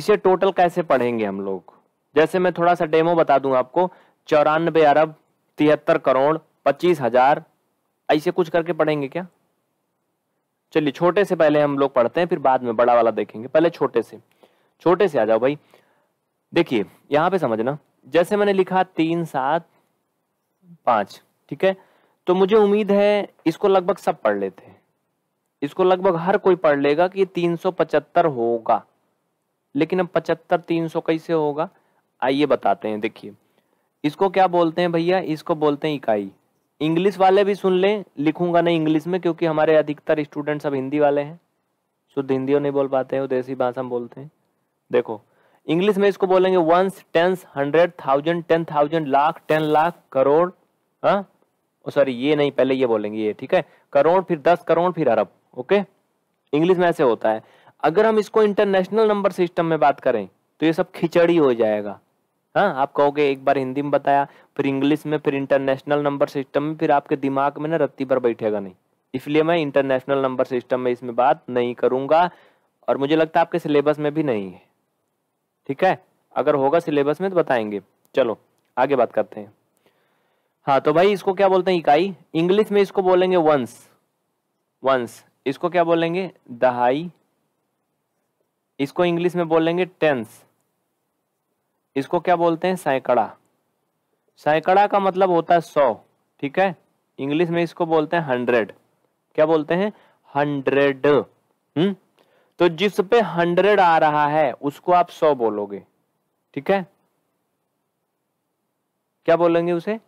इसे टोटल कैसे पढ़ेंगे हम लोग जैसे मैं थोड़ा सा डेमो बता दूं आपको चौरानबे अरब तिहत्तर करोड़ पच्चीस हजार ऐसे कुछ करके पढ़ेंगे क्या चलिए छोटे से पहले हम लोग पढ़ते हैं फिर बाद में बड़ा वाला देखेंगे पहले छोटे से छोटे से आ जाओ भाई देखिए यहाँ पे समझना जैसे मैंने लिखा तीन सात पाँच ठीक है तो मुझे उम्मीद है इसको लगभग सब पढ़ लेते हैं इसको लगभग हर कोई पढ़ लेगा कि तीन सौ पचहत्तर होगा लेकिन अब पचहत्तर तीन सौ कैसे होगा आइए बताते हैं देखिए इसको क्या बोलते हैं भैया इसको बोलते हैं इकाई इंग्लिश वाले भी सुन लें लिखूंगा नहीं इंग्लिश में क्योंकि हमारे अधिकतर स्टूडेंट सब हिंदी वाले हैं शुद्ध हिंदी नहीं बोल पाते हैं देसी भाषा में बोलते हैं देखो इंग्लिश में इसको बोलेंगे ones tens hundred thousand ten thousand lakh ten lakh crore हाँ सॉरी ये नहीं पहले ये बोलेंगे ये ठीक है करोड़ फिर दस करोड़ फिर अरब ओके इंग्लिश में ऐसे होता है अगर हम इसको इंटरनेशनल नंबर सिस्टम में बात करें तो ये सब खिचड़ी हो जाएगा हाँ आप कहोगे एक बार हिंदी में बताया फिर इंग्लिश में फिर इंटरनेशनल नंबर सिस्टम में फिर आपके दिमाग में ना रत्ती पर बैठेगा नहीं इसलिए मैं इंटरनेशनल नंबर सिस्टम में इसमें बात नहीं करूंगा और मुझे लगता है आपके सिलेबस में भी नहीं है ठीक है अगर होगा सिलेबस में तो बताएंगे चलो आगे बात करते हैं हाँ तो भाई इसको क्या बोलते हैं इकाई इंग्लिश में इसको बोलेंगे वंस वंस इसको क्या बोलेंगे दहाई इसको इंग्लिश में बोलेंगे टेंस इसको क्या बोलते हैं सैकड़ा सैकड़ा का मतलब होता है सौ ठीक है इंग्लिश में इसको बोलते हैं हंड्रेड क्या बोलते हैं हंड्रेड हम्म तो जिस पे हंड्रेड आ रहा है उसको आप सौ बोलोगे ठीक है क्या बोलेंगे उसे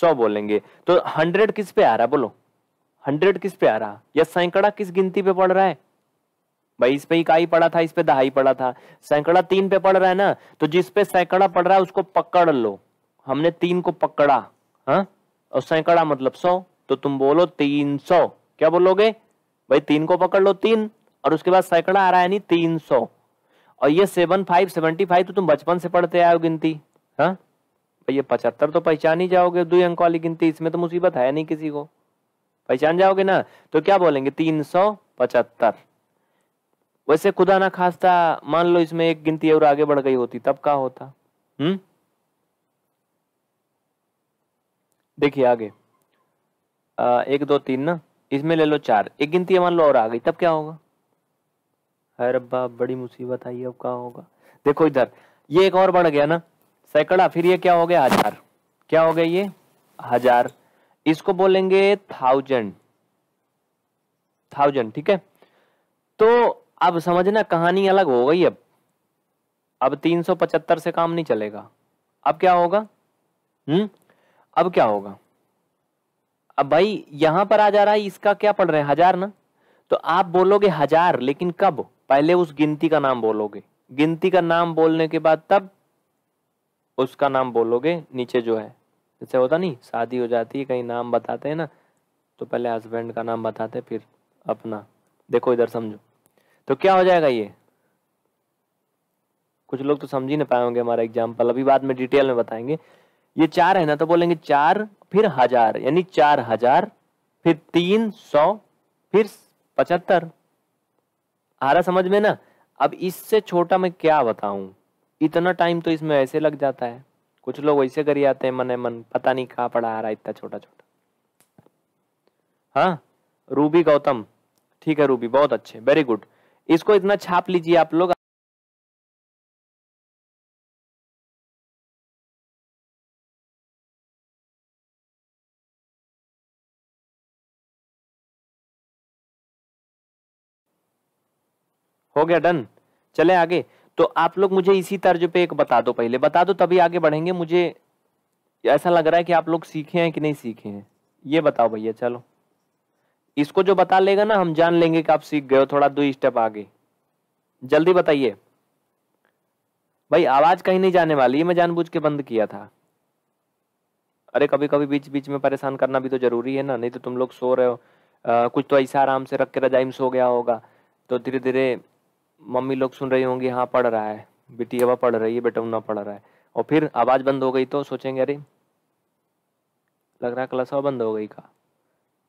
सौ बोलेंगे तो हंड्रेड किस पे आ रहा है बोलो हंड्रेड किस पे आ रहा या सैकड़ा किस गिनती पे पड़ रहा है भाई इस पे इकाई पड़ा था इस पे दहाई पड़ा था सैकड़ा तीन पे पड़ रहा है ना तो जिस पे सैकड़ा पड़ रहा है उसको पकड़ लो हमने तीन को पकड़ा हा? और सैकड़ा मतलब सौ तो तुम बोलो तीन सौ क्या बोलोगे भाई तीन को पकड़ लो तीन और उसके बाद सैकड़ा आ रहा है नहीं तीन सौ और ये सेवन फाइव सेवेंटी फाइव तो तुम बचपन से पढ़ते आयो गिनती हाँ भाई ये पचहत्तर तो पहचान ही जाओगे दो अंक वाली गिनती इसमें तो मुसीबत है नहीं किसी को पहचान जाओगे ना तो क्या बोलेंगे तीन सौ पचहत्तर वैसे खुदा ना खास्ता मान लो इसमें एक गिनती और आगे बढ़ गई होती तब क्या होता हम्म देखिए आगे आ, एक दो तीन ना इसमें ले लो चार एक गिनती मान लो और आ गई तब क्या होगा है रब्बा बड़ी मुसीबत आई अब क्या होगा देखो इधर ये एक और बढ़ गया ना सैकड़ा फिर ये क्या हो गया हजार क्या हो गया ये हजार इसको बोलेंगे थाउजेंड थाउजेंड ठीक है तो अब समझना कहानी अलग हो गई अब अब 375 से काम नहीं चलेगा अब क्या होगा हम्म अब क्या होगा अब भाई यहां पर आ जा रहा है इसका क्या पढ़ रहे हैं हजार ना तो आप बोलोगे हजार लेकिन कब पहले उस गिनती का नाम बोलोगे गिनती का नाम बोलने के बाद तब उसका नाम बोलोगे नीचे जो है जैसे होता नहीं शादी हो जाती है कहीं नाम बताते हैं ना तो पहले हस्बैंड का नाम बताते फिर अपना देखो इधर समझो तो क्या हो जाएगा ये कुछ लोग तो समझ ही नहीं पाए होंगे हमारा एग्जाम्पल अभी बाद में डिटेल में बताएंगे ये चार है ना तो बोलेंगे चार फिर हजार यानी चार हजार फिर तीन सौ फिर पचहत्तर आ रहा समझ में ना अब इससे छोटा मैं क्या बताऊं इतना टाइम तो इसमें ऐसे लग जाता है कुछ लोग वैसे कर आते हैं मन मन पता नहीं कहाँ पड़ा आ रहा इतना छोटा छोटा हाँ रूबी गौतम ठीक है रूबी बहुत अच्छे वेरी गुड इसको इतना छाप लीजिए आप लोग हो गया डन चले आगे तो आप लोग मुझे इसी तर्ज पे एक बता दो पहले बता दो तभी आगे बढ़ेंगे मुझे ऐसा लग रहा है कि आप लोग सीखे हैं कि नहीं सीखे हैं ये बताओ भैया चलो इसको जो बता लेगा ना हम जान लेंगे कि आप सीख गए हो थोड़ा दो स्टेप आगे जल्दी बताइए भाई आवाज कहीं नहीं जाने वाली मैं जानबूझ के बंद किया था अरे कभी कभी बीच बीच में परेशान करना भी तो जरूरी है ना नहीं तो तुम लोग सो रहे हो आ, कुछ तो ऐसा आराम से रख के रजाइम सो गया होगा तो धीरे धीरे मम्मी लोग सुन रही होंगी हाँ पढ़ रहा है बेटी हवा पढ़ रही है बेटा उन्ना पढ़ रहा है और फिर आवाज़ बंद हो गई तो सोचेंगे अरे लग रहा है क्लास बंद हो गई का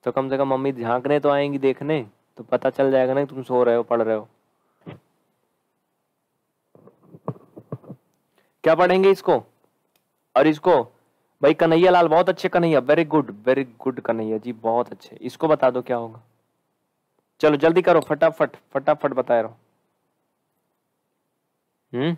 तो कम से कम मम्मी झांकने तो आएंगी देखने तो पता चल जाएगा ना कि तुम सो रहे हो पढ़ रहे हो क्या पढ़ेंगे इसको और इसको भाई कन्हैया लाल बहुत अच्छे Kanhaiya very good very good Kanhaiya ji बहुत अच्छे इसको बता दो क्या होगा चलो जल्दी करो फटाफट फटाफट बताए रहो हम्म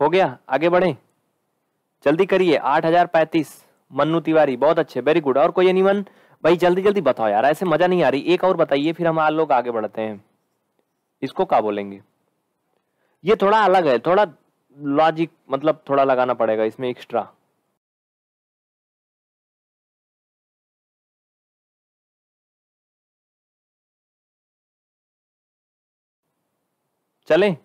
हो गया आगे बढ़े जल्दी करिए आठ हजार पैंतीस मन्नू तिवारी बहुत अच्छे वेरी गुड और कोई एनीवन भाई जल्दी जल्दी बताओ यार ऐसे मजा नहीं आ रही एक और बताइए फिर हम लोग आगे बढ़ते हैं इसको क्या बोलेंगे ये थोड़ा अलग है थोड़ा लॉजिक मतलब थोड़ा लगाना पड़ेगा इसमें एक्स्ट्रा चलें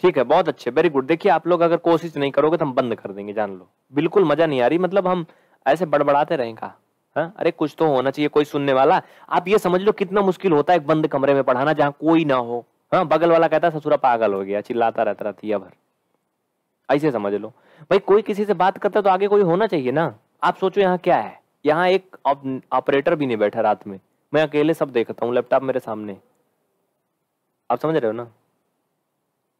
ठीक है बहुत अच्छे वेरी गुड देखिए आप लोग अगर कोशिश नहीं करोगे तो हम बंद कर देंगे जान लो बिल्कुल मजा नहीं आ रही मतलब हम ऐसे बड़बड़ाते रहेगा हाँ अरे कुछ तो होना चाहिए कोई सुनने वाला आप ये समझ लो कितना मुश्किल होता है एक बंद कमरे में पढ़ाना जहाँ कोई ना हो हाँ बगल वाला कहता है ससुरा पागल हो गया चिल्लाता रहता रहती भर ऐसे समझ लो भाई कोई किसी से बात करता तो आगे कोई होना चाहिए ना आप सोचो यहाँ क्या है यहाँ एक ऑपरेटर भी नहीं बैठा रात में मैं अकेले सब देखता हूँ लैपटॉप मेरे सामने आप समझ रहे हो ना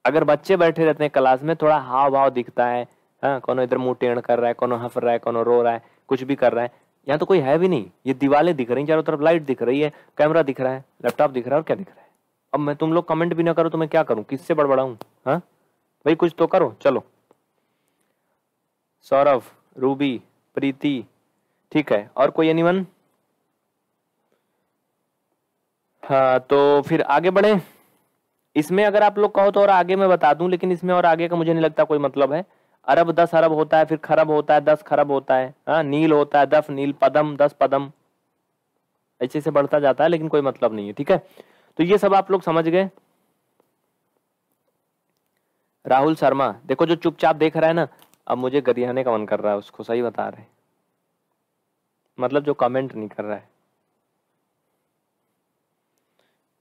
अगर बच्चे बैठे रहते हैं क्लास में थोड़ा हाव भाव दिखता है हाँ कोनो इधर मुंह टेढ़ कर रहा है कोनो हंफ रहा है कोनो रो रहा है कुछ भी कर रहा है यहाँ तो कोई है भी नहीं ये दीवारें दिख रही चारों तरफ लाइट दिख रही है कैमरा दिख रहा है लैपटॉप दिख रहा है और क्या दिख रहा है अब मैं तुम लोग कमेंट भी ना करो तो मैं क्या करूँ किससे बड़बड़ाऊँ हाँ भाई कुछ तो करो चलो सौरभ रूबी प्रीति ठीक है और कोई एनीवन हाँ तो फिर आगे बढ़े इसमें अगर आप लोग कहो तो और आगे मैं बता दूं लेकिन इसमें और आगे का मुझे नहीं लगता कोई मतलब है अरब दस अरब होता है फिर खरब होता है दस खरब होता है हाँ नील होता है दस नील पदम दस पदम ऐसे से बढ़ता जाता है लेकिन कोई मतलब नहीं है ठीक है तो ये सब आप लोग समझ गए राहुल शर्मा देखो जो चुपचाप देख रहा है ना अब मुझे गरियाने का मन कर रहा है उसको सही बता रहे मतलब जो कमेंट नहीं कर रहा है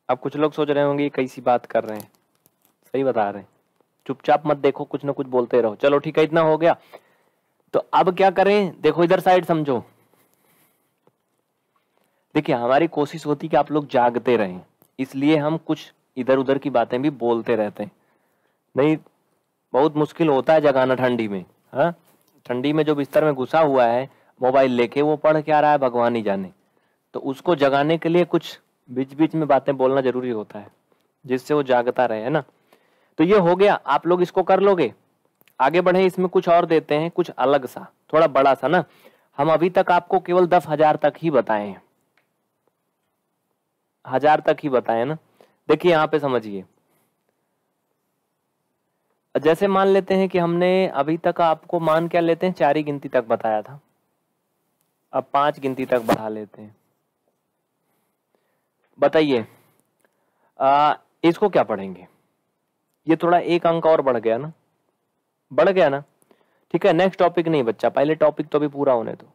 अब कुछ लोग सोच रहे होंगे कैसी बात कर रहे हैं सही बता रहे हैं चुपचाप मत देखो कुछ ना कुछ बोलते रहो चलो ठीक है इतना हो गया तो अब क्या करें देखो इधर साइड समझो देखिए हमारी कोशिश होती कि आप लोग जागते रहें इसलिए हम कुछ इधर उधर की बातें भी बोलते रहते हैं नहीं बहुत मुश्किल होता है जगाना ठंडी में हाँ ठंडी में जो बिस्तर में घुसा हुआ है मोबाइल लेके वो पढ़ के आ रहा है भगवान ही जाने तो उसको जगाने के लिए कुछ बीच बीच में बातें बोलना जरूरी होता है जिससे वो जागता रहे है ना तो ये हो गया आप लोग इसको कर लोगे आगे बढ़े इसमें कुछ और देते हैं कुछ अलग सा थोड़ा बड़ा सा ना हम अभी तक आपको केवल दस हजार तक ही बताए हैं हजार तक ही बताए ना देखिए यहां पे समझिए जैसे मान लेते हैं कि हमने अभी तक आपको मान क्या लेते हैं चार ही गिनती तक बताया था अब पांच गिनती तक बढ़ा लेते हैं बताइए इसको क्या पढ़ेंगे ये थोड़ा एक अंक और बढ़ गया ना बढ़ गया ना ठीक है नेक्स्ट टॉपिक नहीं बच्चा पहले टॉपिक तो अभी पूरा होने दो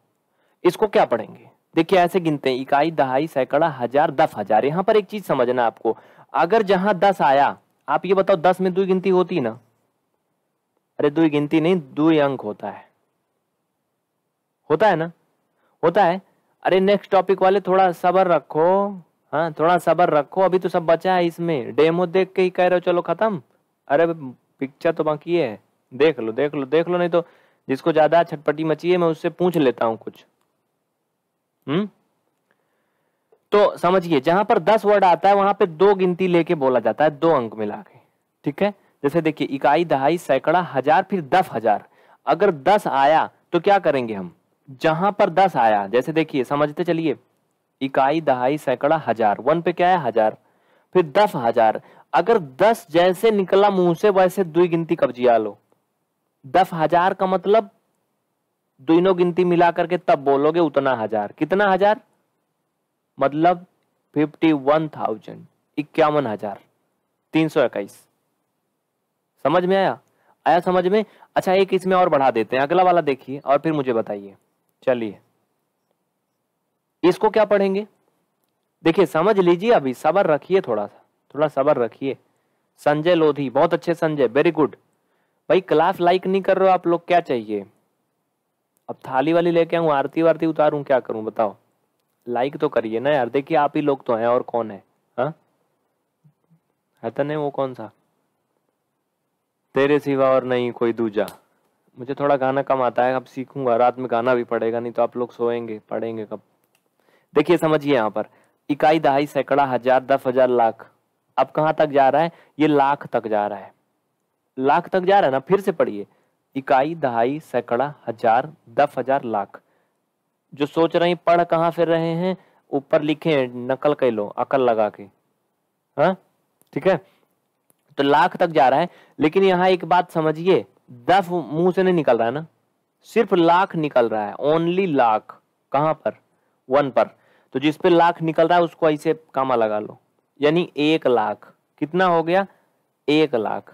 इसको क्या पढ़ेंगे देखिए ऐसे गिनते हैं इकाई दहाई सैकड़ा हजार दस हजार यहां पर एक चीज समझना आपको अगर जहां दस आया आप ये बताओ दस में दो गिनती होती ना अरे दो गिनती नहीं दो अंक होता है होता है ना होता है अरे नेक्स्ट टॉपिक वाले थोड़ा सबर रखो हाँ थोड़ा सबर रखो अभी तो सब बचा है इसमें डेमो देख के ही कह रहे हो चलो खत्म अरे पिक्चर तो बाकी है देख लो देख लो देख लो नहीं तो जिसको ज्यादा छटपटी मची है मैं उससे पूछ लेता हूँ कुछ हम्म तो समझिए जहां पर दस वर्ड आता है वहां पर दो गिनती लेके बोला जाता है दो अंक मिला के ठीक है जैसे देखिए इकाई दहाई सैकड़ा हजार फिर दस हजार अगर दस आया तो क्या करेंगे हम जहां पर दस आया जैसे देखिए समझते चलिए इकाई दहाई सैकड़ा हजार वन पे क्या है हजार फिर दस हजार अगर दस जैसे निकला मुंह से वैसे दुई गिनती कब्जिया लो दस हजार का मतलब दोनों गिनती मिला करके तब बोलोगे उतना हजार कितना हजार मतलब फिफ्टी वन थाउजेंड इक्यावन हजार तीन सौ इक्कीस समझ में आया आया समझ में अच्छा एक इसमें और बढ़ा देते हैं अगला वाला देखिए और फिर मुझे बताइए चलिए इसको क्या पढ़ेंगे देखिए समझ लीजिए अभी सबर रखिए थोड़ा सा थोड़ा सबर रखिए संजय लोधी बहुत अच्छे संजय वेरी गुड भाई क्लास लाइक नहीं कर रहे हो आप लोग क्या चाहिए अब थाली वाली लेके आऊँ आरती वारती उतारूँ क्या करूँ बताओ लाइक तो करिए ना यार देखिए आप ही लोग तो हैं और कौन है हा? है तो नहीं वो कौन सा तेरे सिवा और नहीं कोई दूजा मुझे थोड़ा गाना कम आता है अब सीखूंगा रात में गाना भी पड़ेगा नहीं तो आप लोग सोएंगे पढ़ेंगे कब देखिए समझिए यहाँ पर इकाई दहाई सैकड़ा हजार दस हजार लाख अब कहाँ तक जा रहा है ये लाख तक जा रहा है लाख तक जा रहा है ना फिर से पढ़िए इकाई दहाई सैकड़ा हजार दस हजार लाख जो सोच रहे हैं पढ़ कहाँ फिर रहे हैं ऊपर लिखे नकल कह लो अकल लगा के हा? ठीक है तो लाख तक जा रहा है लेकिन यहाँ एक बात समझिए दस मुंह से नहीं निकल रहा है ना सिर्फ लाख निकल रहा है ओनली लाख कहाँ पर वन पर तो जिस पे लाख निकल रहा है उसको ऐसे कामा लगा लो यानी एक लाख कितना हो गया एक लाख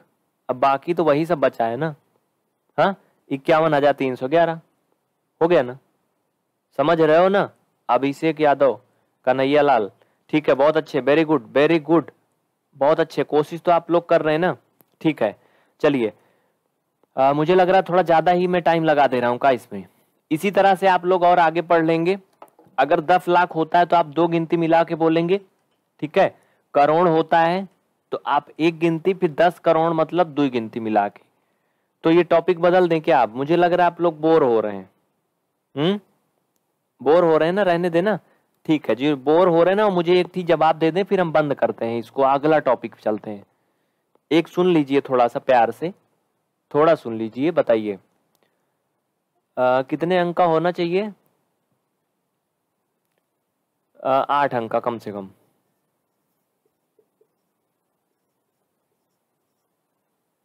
अब बाकी तो वही सब बचा है ना हाँ इक्यावन हजार तीन सौ ग्यारह हो गया ना समझ रहे हो ना अभिषेक यादव कन्हैया लाल ठीक है बहुत अच्छे वेरी गुड वेरी गुड बहुत अच्छे कोशिश तो आप लोग कर रहे हैं ना ठीक है चलिए मुझे लग रहा थोड़ा ज़्यादा ही मैं टाइम लगा दे रहा हूँ का इसमें इसी तरह से आप लोग और आगे पढ़ लेंगे अगर दस लाख होता है तो आप दो गिनती मिला के बोलेंगे ठीक है करोड़ होता है तो आप एक गिनती फिर दस करोड़ मतलब दो गिनती मिला के तो ये टॉपिक बदल दें क्या आप मुझे लग रहा है आप लोग बोर हो रहे हैं हम्म बोर हो रहे हैं ना रहने देना ठीक है जी बोर हो रहे हैं ना मुझे एक थी जवाब दे दें फिर हम बंद करते हैं इसको अगला टॉपिक चलते हैं एक सुन लीजिए थोड़ा सा प्यार से थोड़ा सुन लीजिए बताइए कितने अंक का होना चाहिए आठ अंक का कम से कम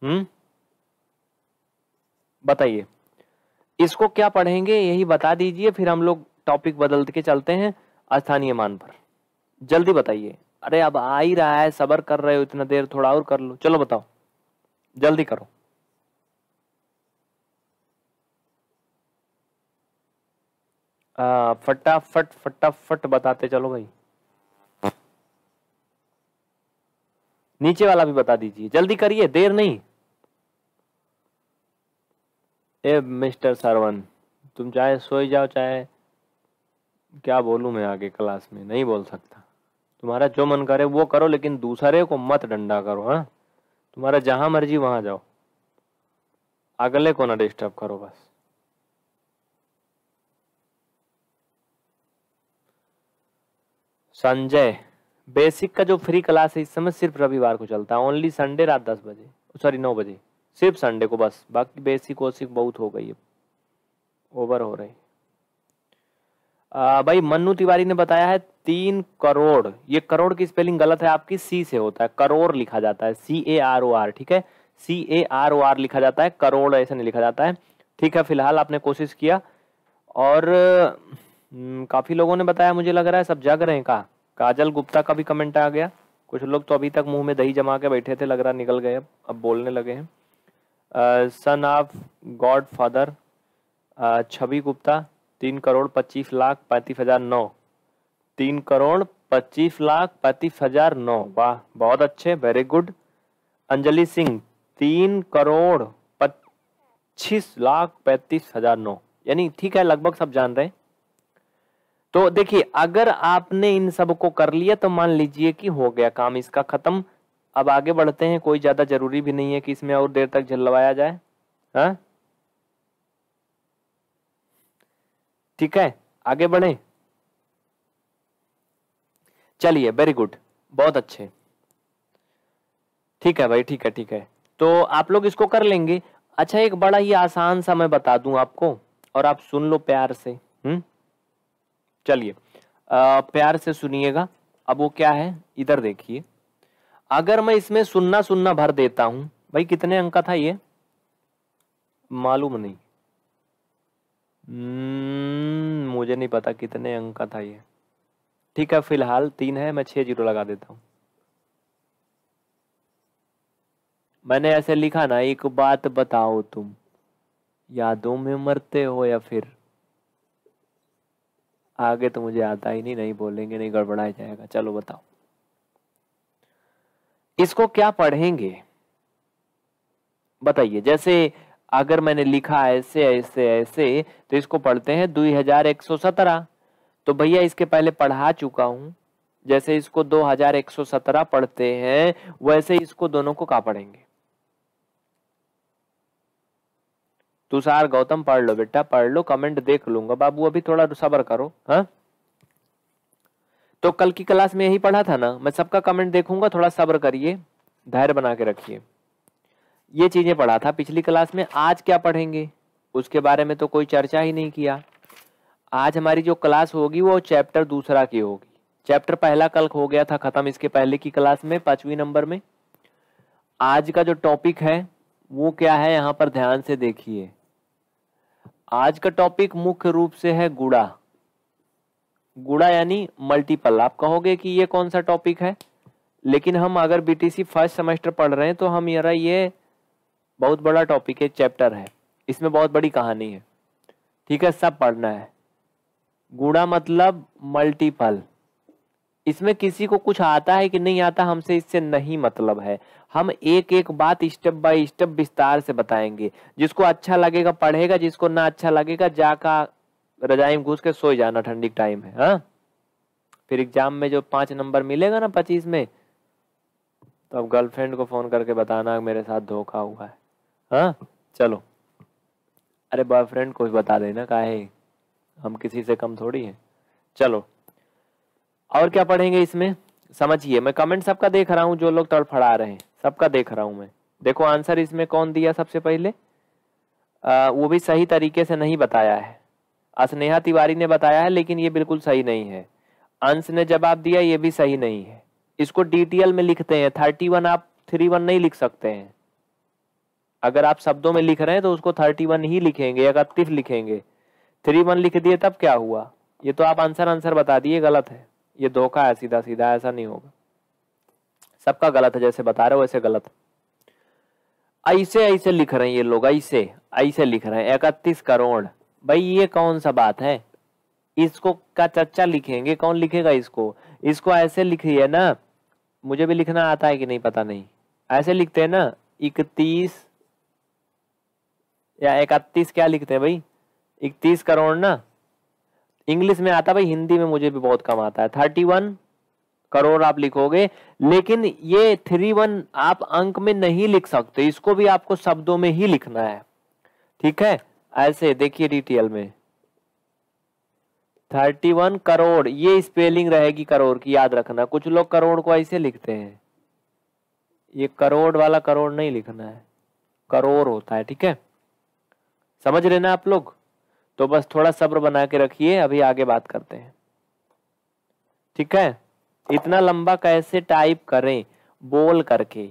हम्म बताइए इसको क्या पढ़ेंगे यही बता दीजिए फिर हम लोग टॉपिक बदल के चलते हैं स्थानीय मान पर जल्दी बताइए अरे अब आ ही रहा है सबर कर रहे हो इतना देर थोड़ा और कर लो चलो बताओ जल्दी करो फटाफट फटाफट बताते चलो भाई नीचे वाला भी बता दीजिए जल्दी करिए देर नहीं ए मिस्टर सरवन तुम चाहे सोई जाओ चाहे क्या बोलू मैं आगे क्लास में नहीं बोल सकता तुम्हारा जो मन करे वो करो लेकिन दूसरे को मत डंडा करो हाँ तुम्हारा जहां मर्जी वहां जाओ अगले को ना डिस्टर्ब करो बस संजय बेसिक का जो फ्री क्लास है इस समय सिर्फ रविवार को चलता है ओनली संडे रात दस बजे सॉरी नौ बजे सिर्फ संडे को बस बाकी बेसिक वोसिक बहुत हो गई है ओवर हो रही भाई मन्नू तिवारी ने बताया है तीन करोड़ ये करोड़ की स्पेलिंग गलत है आपकी सी से होता है करोड़ लिखा जाता है सी ए आर ओ आर ठीक है सी ए आर ओ आर लिखा जाता है करोड़ ऐसा नहीं लिखा जाता है ठीक है फिलहाल आपने कोशिश किया और हम्म, काफी लोगों ने बताया मुझे लग रहा है सब जग रहे हैं कहा काजल गुप्ता का भी कमेंट आ गया कुछ लोग तो अभी तक मुंह में दही जमा के बैठे थे लग रहा निकल गए अब अब बोलने लगे हैं son of god father Chhavi Gupta तीन करोड़ पच्चीस लाख पैंतीस हजार नौ तीन करोड़ पच्चीस लाख पैंतीस हजार नौ वाह बहुत अच्छे वेरी गुड अंजलि सिंह तीन करोड़ पच्चीस लाख पैंतीस हजार नौ यानी ठीक है लगभग सब जान रहे हैं तो देखिए अगर आपने इन सब को कर लिया तो मान लीजिए कि हो गया काम इसका खत्म अब आगे बढ़ते हैं कोई ज्यादा जरूरी भी नहीं है कि इसमें और देर तक झलवाया जाए हाँ ठीक है आगे बढ़े चलिए वेरी गुड बहुत अच्छे ठीक है भाई ठीक है ठीक है तो आप लोग इसको कर लेंगे अच्छा एक बड़ा ही आसान सा मैं बता दूं आपको और आप सुन लो प्यार से हम्म चलिए प्यार से सुनिएगा अब वो क्या है इधर देखिए अगर मैं इसमें सुनना सुनना भर देता हूं भाई कितने अंक का था ये मालूम नहीं हम्म, मुझे नहीं पता कितने अंक का था ये ठीक है फिलहाल तीन है मैं छह जीरो लगा देता हूं मैंने ऐसे लिखा ना एक बात बताओ तुम यादों में मरते हो या फिर आगे तो मुझे आता ही नहीं नहीं बोलेंगे नहीं गड़बड़ाया जाएगा चलो बताओ इसको क्या पढ़ेंगे बताइए जैसे अगर मैंने लिखा ऐसे ऐसे ऐसे तो इसको पढ़ते हैं दुई हजार एक सौ सत्रह तो भैया इसके पहले पढ़ा चुका हूं जैसे इसको दो हजार एक सौ सत्रह पढ़ते हैं वैसे इसको दोनों को कहा पढ़ेंगे तुषार गौतम पढ़ लो बेटा पढ़ लो कमेंट देख लूंगा बाबू अभी थोड़ा सबर करो हाँ तो कल की क्लास में यही पढ़ा था ना मैं सबका कमेंट देखूंगा थोड़ा सब्र करिए धैर्य बना के रखिए ये चीजें पढ़ा था पिछली क्लास में आज क्या पढ़ेंगे उसके बारे में तो कोई चर्चा ही नहीं किया आज हमारी जो क्लास होगी वो चैप्टर दूसरा की होगी चैप्टर पहला कल हो गया था खत्म इसके पहले की क्लास में पांचवी नंबर में आज का जो टॉपिक है वो क्या है यहाँ पर ध्यान से देखिए आज का टॉपिक मुख्य रूप से है गुड़ा गुड़ा यानी मल्टीपल आप कहोगे कि ये कौन सा टॉपिक है लेकिन हम अगर बीटीसी फर्स्ट सेमेस्टर पढ़ रहे हैं तो हम यार ये बहुत बड़ा टॉपिक है चैप्टर है इसमें बहुत बड़ी कहानी है ठीक है सब पढ़ना है गुड़ा मतलब मल्टीपल इसमें किसी को कुछ आता है कि नहीं आता हमसे इससे नहीं मतलब है हम एक एक बात स्टेप बाय स्टेप विस्तार से बताएंगे जिसको अच्छा लगेगा पढ़ेगा जिसको ना अच्छा लगेगा जाका का रजाई में घुस के सो जाना ठंडी टाइम है हा? फिर एग्जाम में जो पांच नंबर मिलेगा ना पच्चीस में तो अब गर्लफ्रेंड को फ़ोन करके बताना मेरे साथ धोखा हुआ है हा? चलो अरे बॉयफ्रेंड को बता देना का हम किसी से कम थोड़ी है चलो और क्या पढ़ेंगे इसमें समझिए मैं कमेंट सबका देख रहा हूँ जो लोग तड़फड़ा रहे हैं सबका देख रहा हूँ मैं देखो आंसर इसमें कौन दिया सबसे पहले आ, वो भी सही तरीके से नहीं बताया है स्नेहा तिवारी ने बताया है लेकिन ये बिल्कुल सही नहीं है अंश ने जवाब दिया ये भी सही नहीं है इसको डिटेल में लिखते हैं थर्टी वन आप थ्री वन नहीं लिख सकते हैं अगर आप शब्दों में लिख रहे हैं तो उसको थर्टी वन ही लिखेंगे इकतीस लिखेंगे थ्री वन लिख दिए तब क्या हुआ ये तो आप आंसर आंसर बता दिए गलत है ये धोखा है सीधा सीधा ऐसा नहीं होगा सबका गलत है जैसे बता रहे हो वैसे गलत ऐसे ऐसे लिख रहे हैं ये लोग ऐसे ऐसे लिख रहे हैं इकतीस करोड़ भाई ये कौन सा बात है इसको का चर्चा लिखेंगे कौन लिखेगा इसको इसको ऐसे लिखिए ना मुझे भी लिखना आता है कि नहीं पता नहीं ऐसे लिखते हैं ना इकतीस या इकतीस क्या लिखते हैं भाई इकतीस करोड़ ना इंग्लिश में आता भाई हिंदी में मुझे भी बहुत कम आता है थर्टी वन करोड़ आप लिखोगे लेकिन ये थ्री वन आप अंक में नहीं लिख सकते इसको भी आपको शब्दों में ही लिखना है ठीक है ऐसे देखिए डिटेल में थर्टी वन करोड़ ये स्पेलिंग रहेगी करोड़ की याद रखना कुछ लोग करोड़ को ऐसे लिखते हैं ये करोड़ वाला करोड़ नहीं लिखना है करोड़ होता है ठीक है समझ रहे ना आप लोग तो बस थोड़ा सब्र बना के रखिए अभी आगे बात करते हैं ठीक है इतना लंबा कैसे टाइप करें बोल करके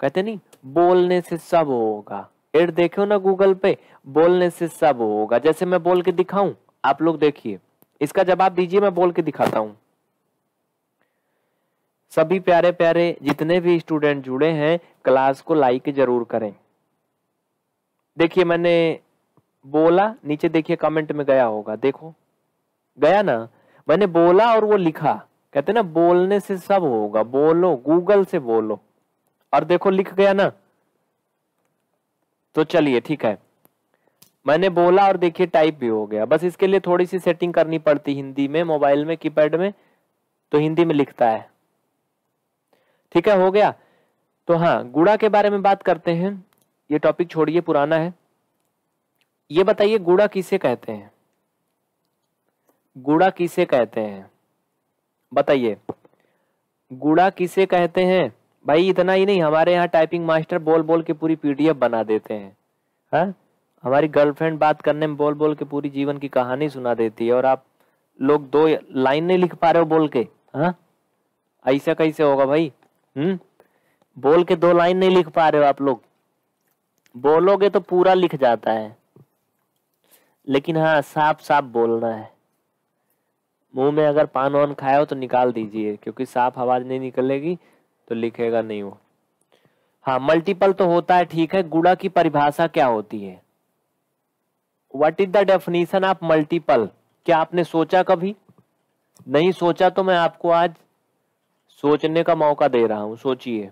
कहते नहीं बोलने से सब होगा एड देखो ना गूगल पे बोलने से सब होगा जैसे मैं बोल के दिखाऊं आप लोग देखिए इसका जवाब दीजिए मैं बोल के दिखाता हूं सभी प्यारे प्यारे जितने भी स्टूडेंट जुड़े हैं क्लास को लाइक जरूर करें देखिए मैंने बोला नीचे देखिए कमेंट में गया होगा देखो गया ना मैंने बोला और वो लिखा कहते ना बोलने से सब होगा बोलो गूगल से बोलो और देखो लिख गया ना तो चलिए ठीक है मैंने बोला और देखिए टाइप भी हो गया बस इसके लिए थोड़ी सी सेटिंग करनी पड़ती हिंदी में मोबाइल में कीपैड में तो हिंदी में लिखता है ठीक है हो गया तो हाँ गुड़ा के बारे में बात करते हैं ये टॉपिक छोड़िए पुराना है ये बताइए गुड़ा किसे कहते हैं गुड़ा किसे कहते हैं बताइए गुड़ा किसे कहते हैं भाई इतना ही नहीं हमारे यहाँ टाइपिंग मास्टर बोल बोल के पूरी पीडीएफ बना देते हैं है हाँ? हमारी गर्लफ्रेंड बात करने में बोल बोल के पूरी जीवन की कहानी सुना देती है और आप लोग दो लाइन नहीं लिख पा रहे हो बोल के हाँ? ऐसा कैसे होगा भाई हम्म बोल के दो लाइन नहीं लिख पा रहे हो आप लोग बोलोगे तो पूरा लिख जाता है लेकिन हाँ साफ साफ बोलना है मुंह में अगर पान वान खाया हो तो निकाल दीजिए क्योंकि साफ आवाज नहीं निकलेगी तो लिखेगा नहीं वो हाँ मल्टीपल तो होता है ठीक है गुड़ा की परिभाषा क्या होती है what is the definition of multiple क्या आपने सोचा कभी नहीं सोचा तो मैं आपको आज सोचने का मौका दे रहा हूं सोचिए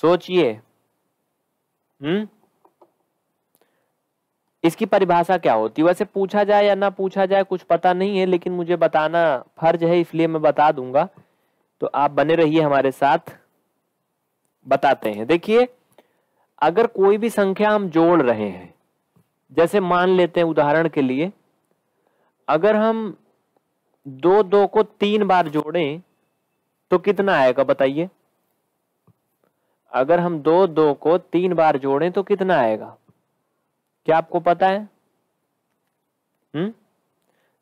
सोचिए हम्म इसकी परिभाषा क्या होती है वैसे पूछा जाए या ना पूछा जाए कुछ पता नहीं है लेकिन मुझे बताना फर्ज है इसलिए मैं बता दूंगा तो आप बने रहिए हमारे साथ बताते हैं देखिए अगर कोई भी संख्या हम जोड़ रहे हैं जैसे मान लेते हैं उदाहरण के लिए अगर हम दो दो को तीन बार जोड़ें तो कितना आएगा बताइए अगर हम दो दो को तीन बार जोड़ें तो कितना आएगा क्या आपको पता है हम्म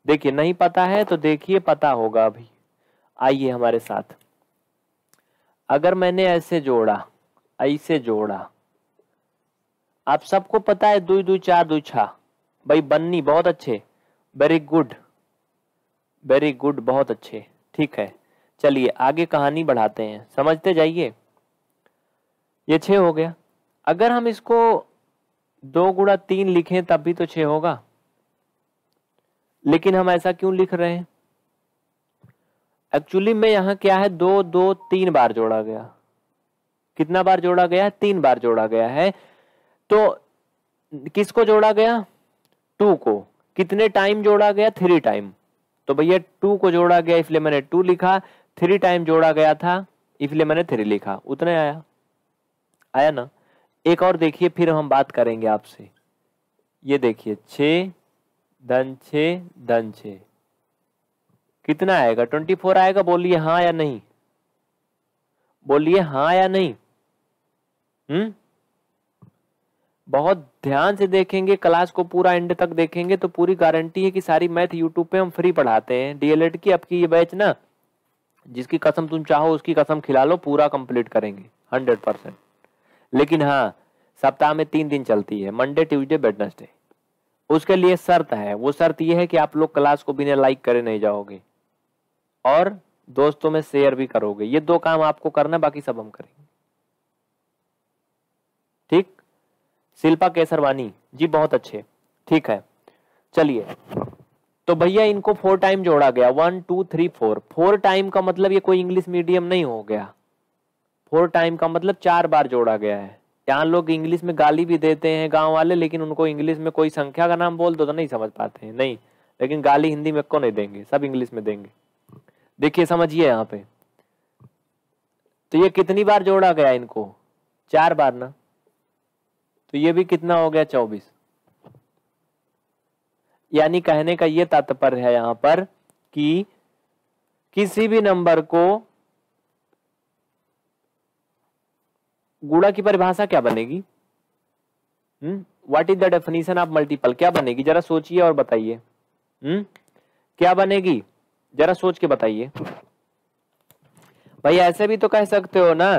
देखिए नहीं पता है तो देखिए पता होगा अभी आइए हमारे साथ अगर मैंने ऐसे जोड़ा ऐसे जोड़ा आप सबको पता है दुई दुई चार दुई छा भाई बन्नी बहुत अच्छे वेरी गुड वेरी गुड बहुत अच्छे ठीक है चलिए आगे कहानी बढ़ाते हैं समझते जाइए ये छे हो गया अगर हम इसको दो गुड़ा तीन लिखें तब भी तो छ होगा लेकिन हम ऐसा क्यों लिख रहे हैं एक्चुअली में यहां क्या है दो दो तीन बार जोड़ा गया कितना बार जोड़ा गया तीन बार जोड़ा गया है तो किसको जोड़ा गया टू को कितने टाइम जोड़ा गया थ्री टाइम तो भैया टू को जोड़ा गया इसलिए मैंने टू लिखा थ्री टाइम जोड़ा गया था इसलिए मैंने थ्री लिखा उतने आया आया ना एक और देखिए फिर हम बात करेंगे आपसे ये देखिए छ धन छ धन छ कितना आएगा ट्वेंटी फोर आएगा बोलिए हाँ या नहीं बोलिए हाँ या नहीं हम्म बहुत ध्यान से देखेंगे क्लास को पूरा एंड तक देखेंगे तो पूरी गारंटी है कि सारी मैथ यूट्यूब पे हम फ्री पढ़ाते हैं डीएलएड की आपकी ये बैच ना जिसकी कसम तुम चाहो उसकी कसम खिला लो पूरा कंप्लीट करेंगे हंड्रेड परसेंट लेकिन हाँ सप्ताह में तीन दिन चलती है मंडे ट्यूजडे वेडनेसडे उसके लिए शर्त है वो शर्त ये है कि आप लोग क्लास को बिना लाइक करे नहीं जाओगे और दोस्तों में शेयर भी करोगे ये दो काम आपको करना बाकी सब हम करेंगे ठीक शिल्पा केसरवानी जी बहुत अच्छे ठीक है चलिए तो भैया इनको फोर टाइम जोड़ा गया one two three four four time का मतलब ये कोई इंग्लिश मीडियम नहीं हो गया फोर टाइम का मतलब चार बार जोड़ा गया है यहाँ लोग इंग्लिश में गाली भी देते हैं गांव वाले लेकिन उनको इंग्लिश में कोई संख्या का नाम बोल दो तो नहीं समझ पाते हैं नहीं लेकिन गाली हिंदी में को नहीं देंगे सब इंग्लिश में देंगे देखिए समझिए यहाँ पे तो ये कितनी बार जोड़ा गया इनको चार बार ना तो ये भी कितना हो गया चौबीस यानी कहने का ये तात्पर्य है यहाँ पर कि किसी भी नंबर को गुड़ा की परिभाषा क्या बनेगी what is the definition of multiple क्या बनेगी जरा सोचिए और बताइए हम्म? क्या बनेगी जरा सोच के बताइए भाई ऐसे भी तो कह सकते हो ना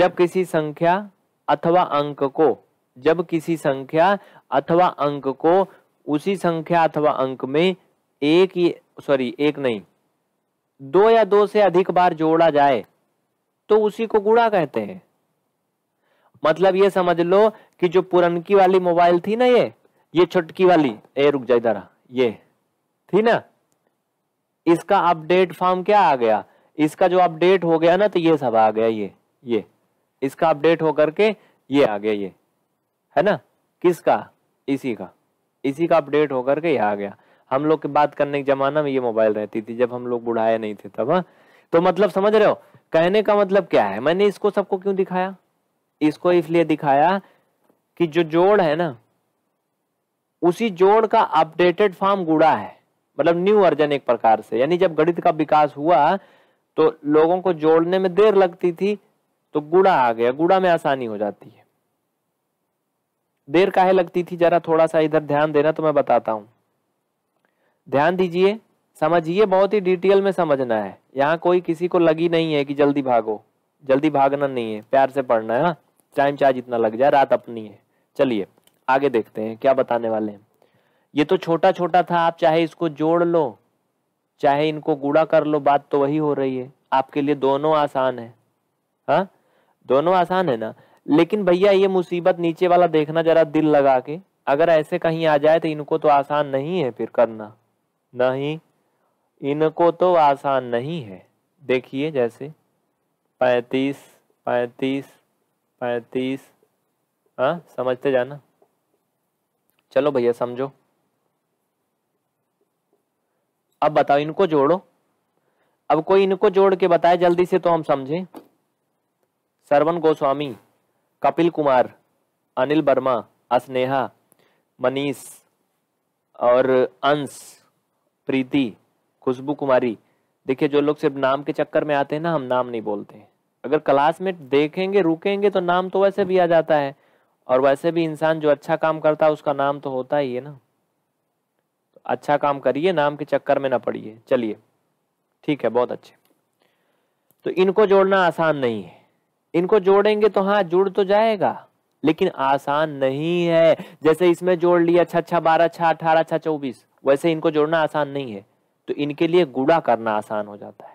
जब किसी संख्या अथवा अंक को जब किसी संख्या अथवा अंक को उसी संख्या अथवा अंक में एक सॉरी एक नहीं दो या दो से अधिक बार जोड़ा जाए तो उसी को गुड़ा कहते हैं मतलब ये समझ लो कि जो पुरनकी वाली मोबाइल थी ना ये ये छुटकी वाली ए रुक जाए इधर ये थी ना इसका अपडेट फॉर्म क्या आ गया इसका जो अपडेट हो गया ना तो ये सब आ गया ये ये इसका अपडेट हो करके ये आ गया ये है ना किसका इसी का इसी का अपडेट होकर के ये आ गया हम लोग की बात करने के जमाना में ये मोबाइल रहती थी जब हम लोग बुढ़ाए नहीं थे तब हाँ तो मतलब समझ रहे हो कहने का मतलब क्या है मैंने इसको सबको क्यों दिखाया इसको इसलिए दिखाया कि जो जोड़ है ना उसी जोड़ का अपडेटेड फॉर्म गुड़ा है मतलब न्यू वर्जन एक प्रकार से यानी जब गणित का विकास हुआ तो लोगों को जोड़ने में देर लगती थी तो गुड़ा आ गया गुड़ा में आसानी हो जाती है देर काहे लगती थी जरा थोड़ा सा इधर ध्यान देना तो मैं बताता हूं ध्यान दीजिए समझिए बहुत ही डिटेल में समझना है यहां कोई किसी को लगी नहीं है कि जल्दी भागो जल्दी भागना नहीं है प्यार से पढ़ना है टाइम चार्ज इतना लग जाए रात अपनी है चलिए आगे देखते हैं क्या बताने वाले हैं ये तो छोटा छोटा था आप चाहे इसको जोड़ लो चाहे इनको गुड़ा कर लो बात तो वही हो रही है आपके लिए दोनों आसान है हा? दोनों आसान है ना लेकिन भैया ये मुसीबत नीचे वाला देखना जरा दिल लगा के अगर ऐसे कहीं आ जाए तो इनको तो आसान नहीं है फिर करना नहीं इनको तो आसान नहीं है देखिए जैसे पैतीस पैतीस पैंतीस हाँ समझते जाना चलो भैया समझो अब बताओ इनको जोड़ो अब कोई इनको जोड़ के बताए जल्दी से तो हम समझें सरवन गोस्वामी कपिल कुमार अनिल वर्मा स्नेहा मनीष और अंश प्रीति खुशबू कुमारी देखिए जो लोग सिर्फ नाम के चक्कर में आते हैं ना हम नाम नहीं बोलते अगर क्लास में देखेंगे रुकेंगे तो नाम तो वैसे भी आ जाता है और वैसे भी इंसान जो अच्छा काम करता है उसका नाम तो होता ही है ना तो अच्छा काम करिए नाम के चक्कर में ना पड़िए चलिए ठीक है बहुत अच्छे तो इनको जोड़ना आसान नहीं है इनको जोड़ेंगे तो हाँ जुड़ तो जाएगा लेकिन आसान नहीं है जैसे इसमें जोड़ लिया अच्छा अच्छा बारह अच्छा अठारह छा चौबीस वैसे इनको जोड़ना आसान नहीं है तो इनके लिए गुड़ा करना आसान हो जाता है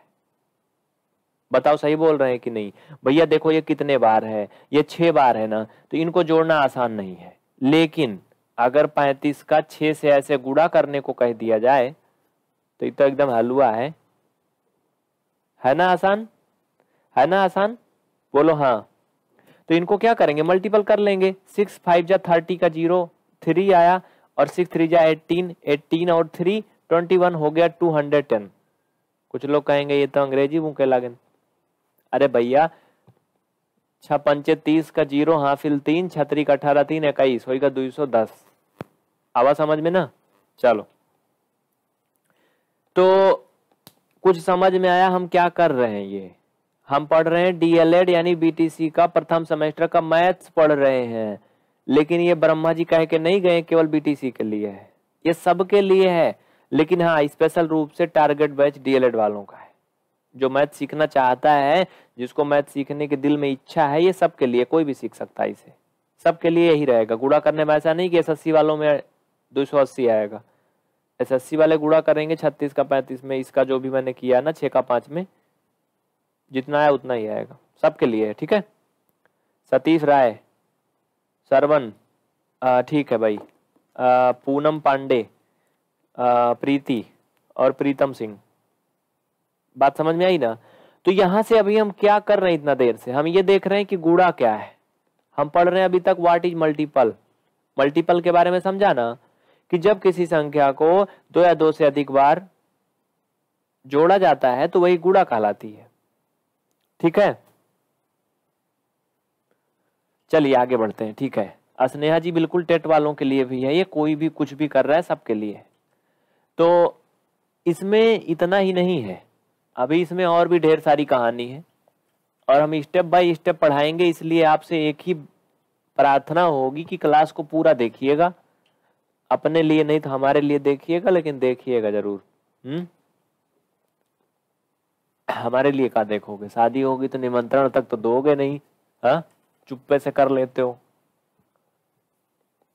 बताओ सही बोल रहे हैं कि नहीं भैया देखो ये कितने बार है ये छह बार है ना तो इनको जोड़ना आसान नहीं है लेकिन अगर पैंतीस का छह से ऐसे गुड़ा करने को कह दिया जाए तो ये तो एकदम हलवा है है ना आसान है ना आसान बोलो हाँ तो इनको क्या करेंगे मल्टीपल कर लेंगे सिक्स फाइव जा थर्टी का जीरो थ्री आया और सिक्स थ्री जा एटीन एटीन और थ्री ट्वेंटी वन हो गया टू हंड्रेड टेन कुछ लोग कहेंगे ये तो अंग्रेजी के लागिन अरे भैया छह तीस का जीरो हाफिल तीन छतरी का अठारह तीन इक्कीस होगा दो सौ दस आवा समझ में ना चलो तो कुछ समझ में आया हम क्या कर रहे हैं ये हम पढ़ रहे हैं डीएलएड यानी बीटीसी का प्रथम सेमेस्टर का मैथ्स पढ़ रहे हैं लेकिन ये ब्रह्मा जी कह के नहीं गए केवल बीटीसी के लिए है ये सबके लिए है लेकिन हाँ स्पेशल रूप से टारगेट बैच डीएलएड वालों का है जो मैथ सीखना चाहता है जिसको मैथ सीखने के दिल में इच्छा है ये सबके लिए कोई भी सीख सकता है इसे सबके लिए यही रहेगा गुड़ा करने में ऐसा नहीं कि एस वालों में दो सौ अस्सी आएगा एस वाले गुड़ा करेंगे छत्तीस का पैंतीस में इसका जो भी मैंने किया ना छः का पाँच में जितना है उतना ही आएगा सबके लिए है ठीक है सतीश राय सरवन ठीक है भाई आ, पूनम पांडे प्रीति और प्रीतम सिंह बात समझ में आई ना तो यहां से अभी हम क्या कर रहे हैं इतना देर से हम ये देख रहे हैं कि गुड़ा क्या है हम पढ़ रहे हैं अभी तक व्हाट इज मल्टीपल मल्टीपल के बारे में समझा ना कि जब किसी संख्या को दो या दो से अधिक बार जोड़ा जाता है तो वही गुड़ा कहलाती है ठीक है चलिए आगे बढ़ते हैं ठीक है स्नेहा जी बिल्कुल टेट वालों के लिए भी है ये कोई भी कुछ भी कर रहा है सबके लिए तो इसमें इतना ही नहीं है अभी इसमें और भी ढेर सारी कहानी है और हम स्टेप बाय स्टेप पढ़ाएंगे इसलिए आपसे एक ही प्रार्थना होगी कि क्लास को पूरा देखिएगा अपने लिए नहीं तो हमारे लिए देखिएगा लेकिन देखिएगा जरूर हम्म हमारे लिए क्या देखोगे शादी होगी तो निमंत्रण तक तो दोगे नहीं हा? चुप्पे से कर लेते हो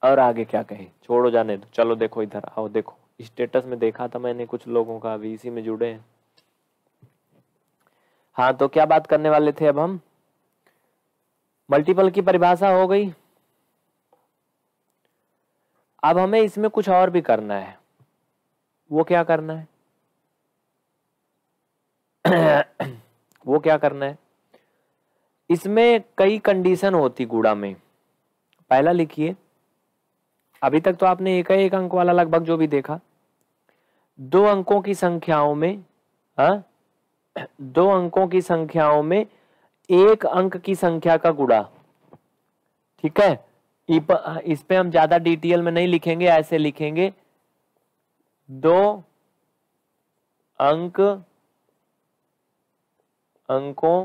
और आगे क्या कहे छोड़ो जाने दो चलो देखो इधर आओ देखो स्टेटस में देखा था मैंने कुछ लोगों का अभी इसी में जुड़े हैं हाँ तो क्या बात करने वाले थे अब हम मल्टीपल की परिभाषा हो गई अब हमें इसमें कुछ और भी करना है वो क्या करना है वो क्या करना है इसमें कई कंडीशन होती गुड़ा में पहला लिखिए अभी तक तो आपने एक एक अंक वाला लगभग जो भी देखा दो अंकों की संख्याओं में आ? हाँ? दो अंकों की संख्याओं में एक अंक की संख्या का गुड़ा ठीक है इस पे हम ज्यादा डिटेल में नहीं लिखेंगे ऐसे लिखेंगे दो अंक अंकों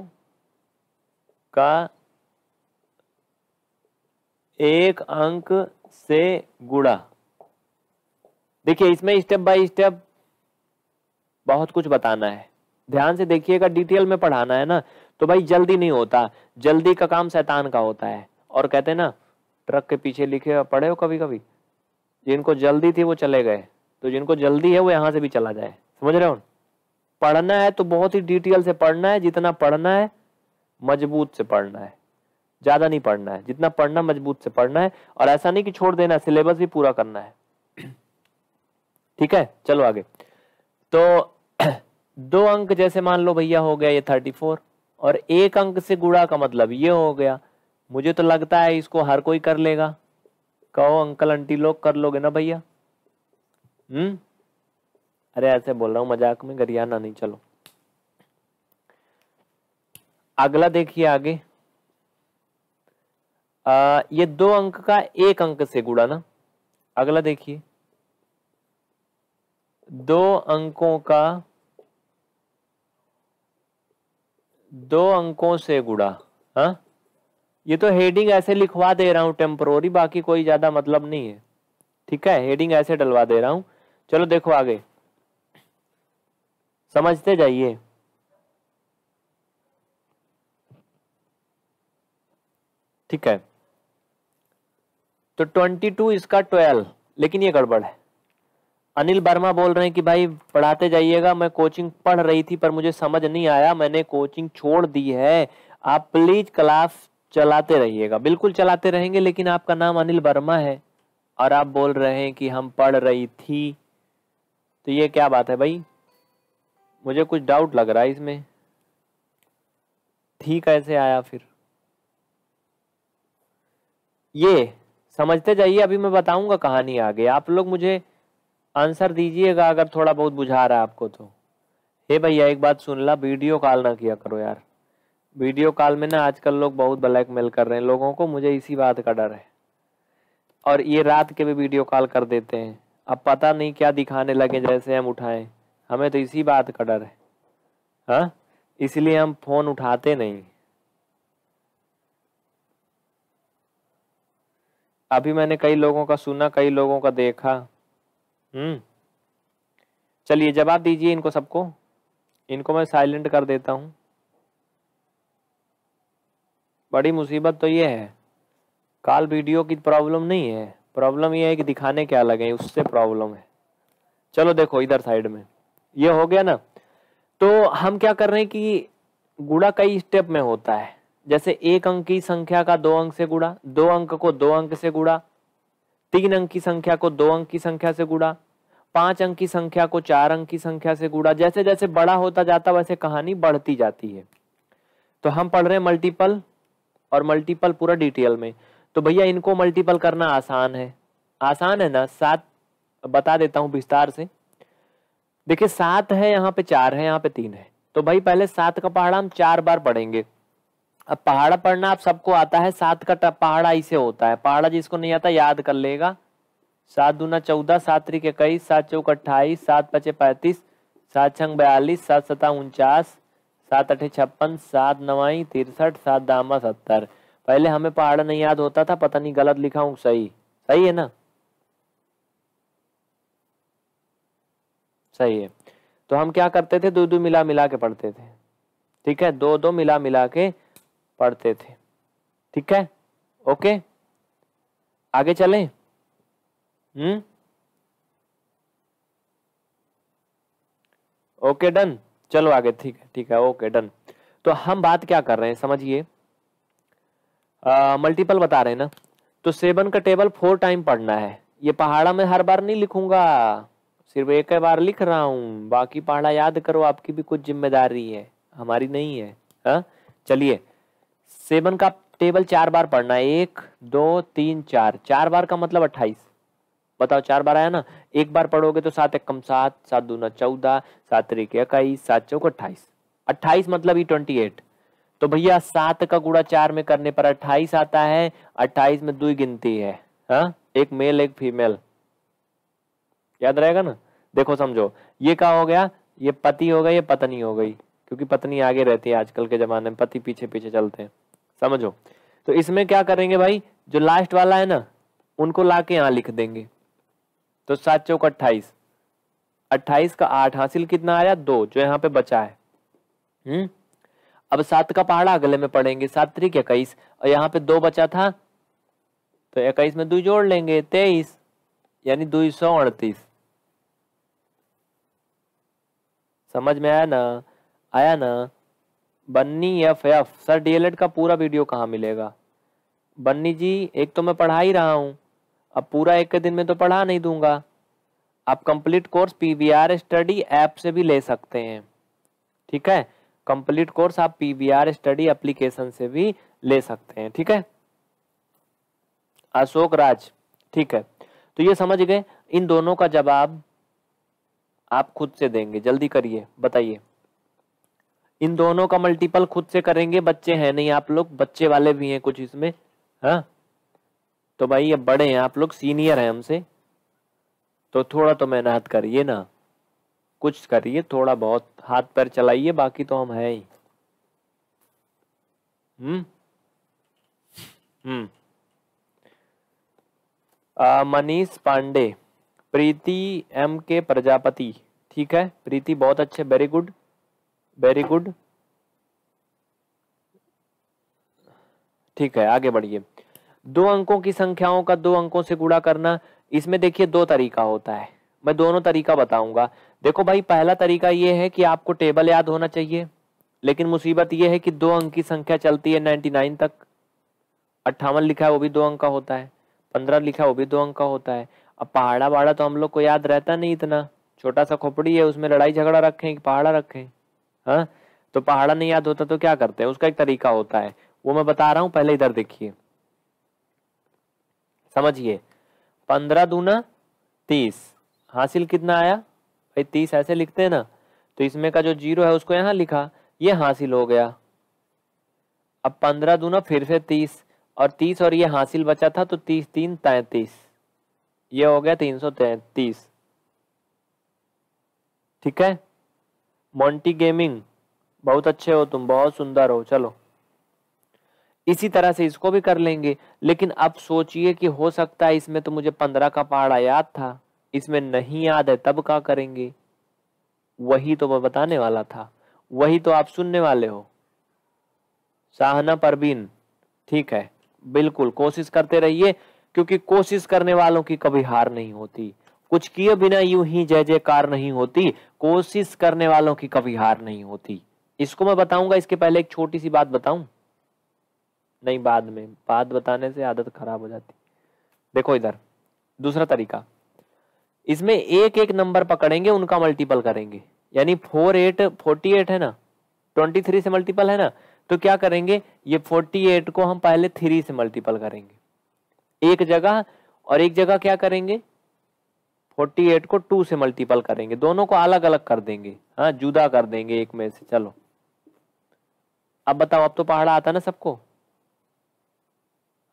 का एक अंक से गुड़ा देखिए इसमें स्टेप बाय स्टेप बहुत कुछ बताना है ध्यान से देखिएगा डिटेल में पढ़ाना है ना तो भाई जल्दी नहीं होता जल्दी का काम शैतान का होता है और कहते हैं ना ट्रक के पीछे लिखे पढ़े हो कभी कभी जिनको जल्दी थी वो चले गए तो जिनको जल्दी है वो यहां से भी चला जाए समझ रहे हो पढ़ना है तो बहुत ही डिटेल से पढ़ना है जितना पढ़ना है मजबूत से पढ़ना है ज्यादा नहीं पढ़ना है जितना पढ़ना मजबूत से पढ़ना है और ऐसा नहीं कि छोड़ देना सिलेबस भी पूरा करना है ठीक है चलो आगे तो दो अंक जैसे मान लो भैया हो गया ये थर्टी फोर और एक अंक से गुड़ा का मतलब ये हो गया मुझे तो लगता है इसको हर कोई कर लेगा कहो अंकल आंटी लोग कर लोगे ना भैया हम्म अरे ऐसे बोल रहा हूं मजाक में गरियाना नहीं चलो अगला देखिए आगे आ, ये दो अंक का एक अंक से गुड़ा ना अगला देखिए दो अंकों का दो अंकों से गुड़ा हा? ये तो हेडिंग ऐसे लिखवा दे रहा हूं टेम्पोरी बाकी कोई ज्यादा मतलब नहीं है ठीक है हेडिंग ऐसे डलवा दे रहा हूं चलो देखो आगे समझते जाइए ठीक है तो 22 इसका 12 लेकिन ये गड़बड़ है अनिल वर्मा बोल रहे हैं कि भाई पढ़ाते जाइएगा मैं कोचिंग पढ़ रही थी पर मुझे समझ नहीं आया मैंने कोचिंग छोड़ दी है आप प्लीज क्लास चलाते रहिएगा बिल्कुल चलाते रहेंगे लेकिन आपका नाम अनिल वर्मा है और आप बोल रहे हैं कि हम पढ़ रही थी तो ये क्या बात है भाई मुझे कुछ डाउट लग रहा है इसमें थी कैसे आया फिर ये समझते जाइए अभी मैं बताऊंगा कहानी आगे आप लोग मुझे आंसर दीजिएगा अगर थोड़ा बहुत बुझा रहा है आपको तो हे भैया एक बात सुन ला वीडियो कॉल ना किया करो यार वीडियो कॉल में ना आजकल लोग बहुत ब्लैकमेल कर रहे हैं लोगों को मुझे इसी बात का डर है और ये रात के भी वीडियो कॉल कर देते हैं अब पता नहीं क्या दिखाने लगे जैसे हम उठाएं हमें तो इसी बात का डर है हाँ इसलिए हम फ़ोन उठाते नहीं अभी मैंने कई लोगों का सुना कई लोगों का देखा हम्म चलिए जवाब दीजिए इनको सबको इनको मैं साइलेंट कर देता हूँ बड़ी मुसीबत तो ये है काल वीडियो की प्रॉब्लम नहीं है प्रॉब्लम ये है कि दिखाने क्या लगे उससे प्रॉब्लम है चलो देखो इधर साइड में ये हो गया ना तो हम क्या कर रहे हैं कि गुड़ा कई स्टेप में होता है जैसे एक अंक की संख्या का दो अंक से गुड़ा दो अंक को दो अंक से गुड़ा तीन अंक की संख्या को दो अंक की संख्या से गुड़ा पांच अंक की संख्या को चार अंक की संख्या से गुड़ा जैसे जैसे बड़ा होता जाता वैसे कहानी बढ़ती जाती है तो हम पढ़ रहे हैं मल्टीपल और मल्टीपल पूरा डिटेल में तो भैया इनको मल्टीपल करना आसान है आसान है ना सात बता देता हूं विस्तार से देखिए सात है यहाँ पे चार है यहाँ पे तीन है तो भाई पहले सात का पहाड़ा हम चार बार पढ़ेंगे अब पहाड़ा पढ़ना आप सबको आता है सात का पहाड़ा इसे होता है पहाड़ा जिसको नहीं आता याद कर लेगा सात दूना चौदह सात त्रिक इक्कीस सात चौक अट्ठाईस सात पचे पैंतीस सात छंग बयालीस सात सता उनचास सात अठे छप्पन सात नवाई तिरसठ सात दामा सत्तर पहले हमें पहाड़ा नहीं याद होता था पता नहीं गलत लिखा हूँ सही सही है ना सही है तो हम क्या करते थे दो दो मिला मिला के पढ़ते थे ठीक है दो दो मिला मिला के पढ़ते थे ठीक है ओके आगे चलें हम्म ओके डन चलो आगे ठीक है ठीक है ओके डन तो हम बात क्या कर रहे हैं समझिए मल्टीपल बता रहे हैं ना तो सेवन का टेबल फोर टाइम पढ़ना है ये पहाड़ा में हर बार नहीं लिखूंगा सिर्फ एक बार लिख रहा हूं बाकी पहाड़ा याद करो आपकी भी कुछ जिम्मेदारी है हमारी नहीं है हाँ? चलिए सेवन का टेबल चार बार पढ़ना है एक दो तीन चार चार बार का मतलब अट्ठाईस बताओ चार बार आया ना एक बार पढ़ोगे तो सात एकम सात सात दूना चौदह सात तरीके इक्कीस सात चौक अट्ठाईस अट्ठाईस मतलब ही ट्वेंटी एट तो भैया सात का गुड़ा चार में करने पर अट्ठाईस आता है अट्ठाईस में दो गिनती है हा? एक मेल एक फीमेल याद रहेगा ना देखो समझो ये क्या हो गया ये पति हो गया ये पत्नी हो गई क्योंकि पत्नी आगे रहती है आजकल के ज़माने में पति पीछे पीछे चलते हैं समझो तो इसमें क्या करेंगे भाई जो लास्ट वाला है ना उनको ला के यहाँ लिख देंगे तो सात चौक अट्ठाईस अट्ठाईस का आठ हासिल कितना आया दो जो यहाँ पे बचा है हम्म अब सात का पहाड़ा अगले में पड़ेंगे सात तरीक इक्कीस और यहाँ पे दो बचा था तो इक्कीस में दो जोड़ लेंगे तेईस यानी दो सौ अड़तीस समझ में आया ना आया ना बन्नी एफ एफ सर डीएलएड का पूरा वीडियो कहाँ मिलेगा बन्नी जी एक तो मैं पढ़ा ही रहा हूँ अब पूरा एक के दिन में तो पढ़ा नहीं दूंगा आप complete course P V R study app से भी ले सकते हैं ठीक है कंप्लीट कोर्स आप P V R study application से भी ले सकते हैं ठीक है अशोक राज ठीक है तो ये समझ गए इन दोनों का जवाब आप खुद से देंगे जल्दी करिए बताइए इन दोनों का मल्टीपल खुद से करेंगे बच्चे हैं नहीं आप लोग बच्चे वाले भी हैं कुछ इसमें हा? तो भाई ये बड़े हैं आप लोग सीनियर हैं हमसे तो थोड़ा तो मेहनत करिए ना कुछ करिए थोड़ा बहुत हाथ पैर चलाइए बाकी तो हम है ही हम्म हम्म मनीष पांडे प्रीति एम के प्रजापति ठीक है प्रीति बहुत अच्छे वेरी गुड वेरी गुड ठीक है आगे बढ़िए दो अंकों की संख्याओं का दो अंकों से गुणा करना इसमें देखिए दो तरीका होता है मैं दोनों तरीका बताऊंगा देखो भाई पहला तरीका यह है कि आपको टेबल याद होना चाहिए लेकिन मुसीबत यह है कि दो अंक की संख्या चलती है नाइन्टी नाइन तक अट्ठावन लिखा है वो भी दो अंक का होता है पंद्रह लिखा है वो भी दो अंक का होता है अब पहाड़ा वहाड़ा तो हम लोग को याद रहता नहीं इतना छोटा सा खोपड़ी है उसमें लड़ाई झगड़ा रखें कि पहाड़ा रखें हाँ तो पहाड़ा नहीं याद होता तो क्या करते हैं उसका एक तरीका होता है वो मैं बता रहा हूं पहले इधर देखिए समझिए पंद्रह दूना तीस हासिल कितना आया भाई तीस ऐसे लिखते हैं ना तो इसमें का जो जीरो है उसको यहां लिखा ये हासिल हो गया अब पंद्रह दूना फिर से तीस और तीस और ये हासिल बचा था तो तीस तीन तैतीस ये हो गया तीन सौ तैतीस ठीक है मोंटी गेमिंग बहुत अच्छे हो तुम बहुत सुंदर हो चलो इसी तरह से इसको भी कर लेंगे लेकिन अब सोचिए कि हो सकता है इसमें तो मुझे पंद्रह का पहाड़ा याद था इसमें नहीं याद है तब क्या करेंगे वही तो मैं बताने वाला था वही तो आप सुनने वाले हो साहना परवीन ठीक है बिल्कुल कोशिश करते रहिए क्योंकि कोशिश करने वालों की कभी हार नहीं होती कुछ किए बिना यूं ही जय जयकार नहीं होती कोशिश करने वालों की कभी हार नहीं होती इसको मैं बताऊंगा इसके पहले एक छोटी सी बात बताऊं नहीं बाद में बात बताने से आदत खराब हो जाती देखो इधर दूसरा तरीका इसमें एक एक नंबर पकड़ेंगे उनका मल्टीपल करेंगे यानी फोर एट फोर्टी एट है ना ट्वेंटी थ्री से मल्टीपल है ना तो क्या करेंगे ये फोर्टी एट को हम पहले थ्री से मल्टीपल करेंगे एक जगह और एक जगह क्या करेंगे फोर्टी एट को टू से मल्टीपल करेंगे दोनों को अलग अलग कर देंगे हाँ जुदा कर देंगे एक में से चलो अब बताओ अब तो पहाड़ा आता ना सबको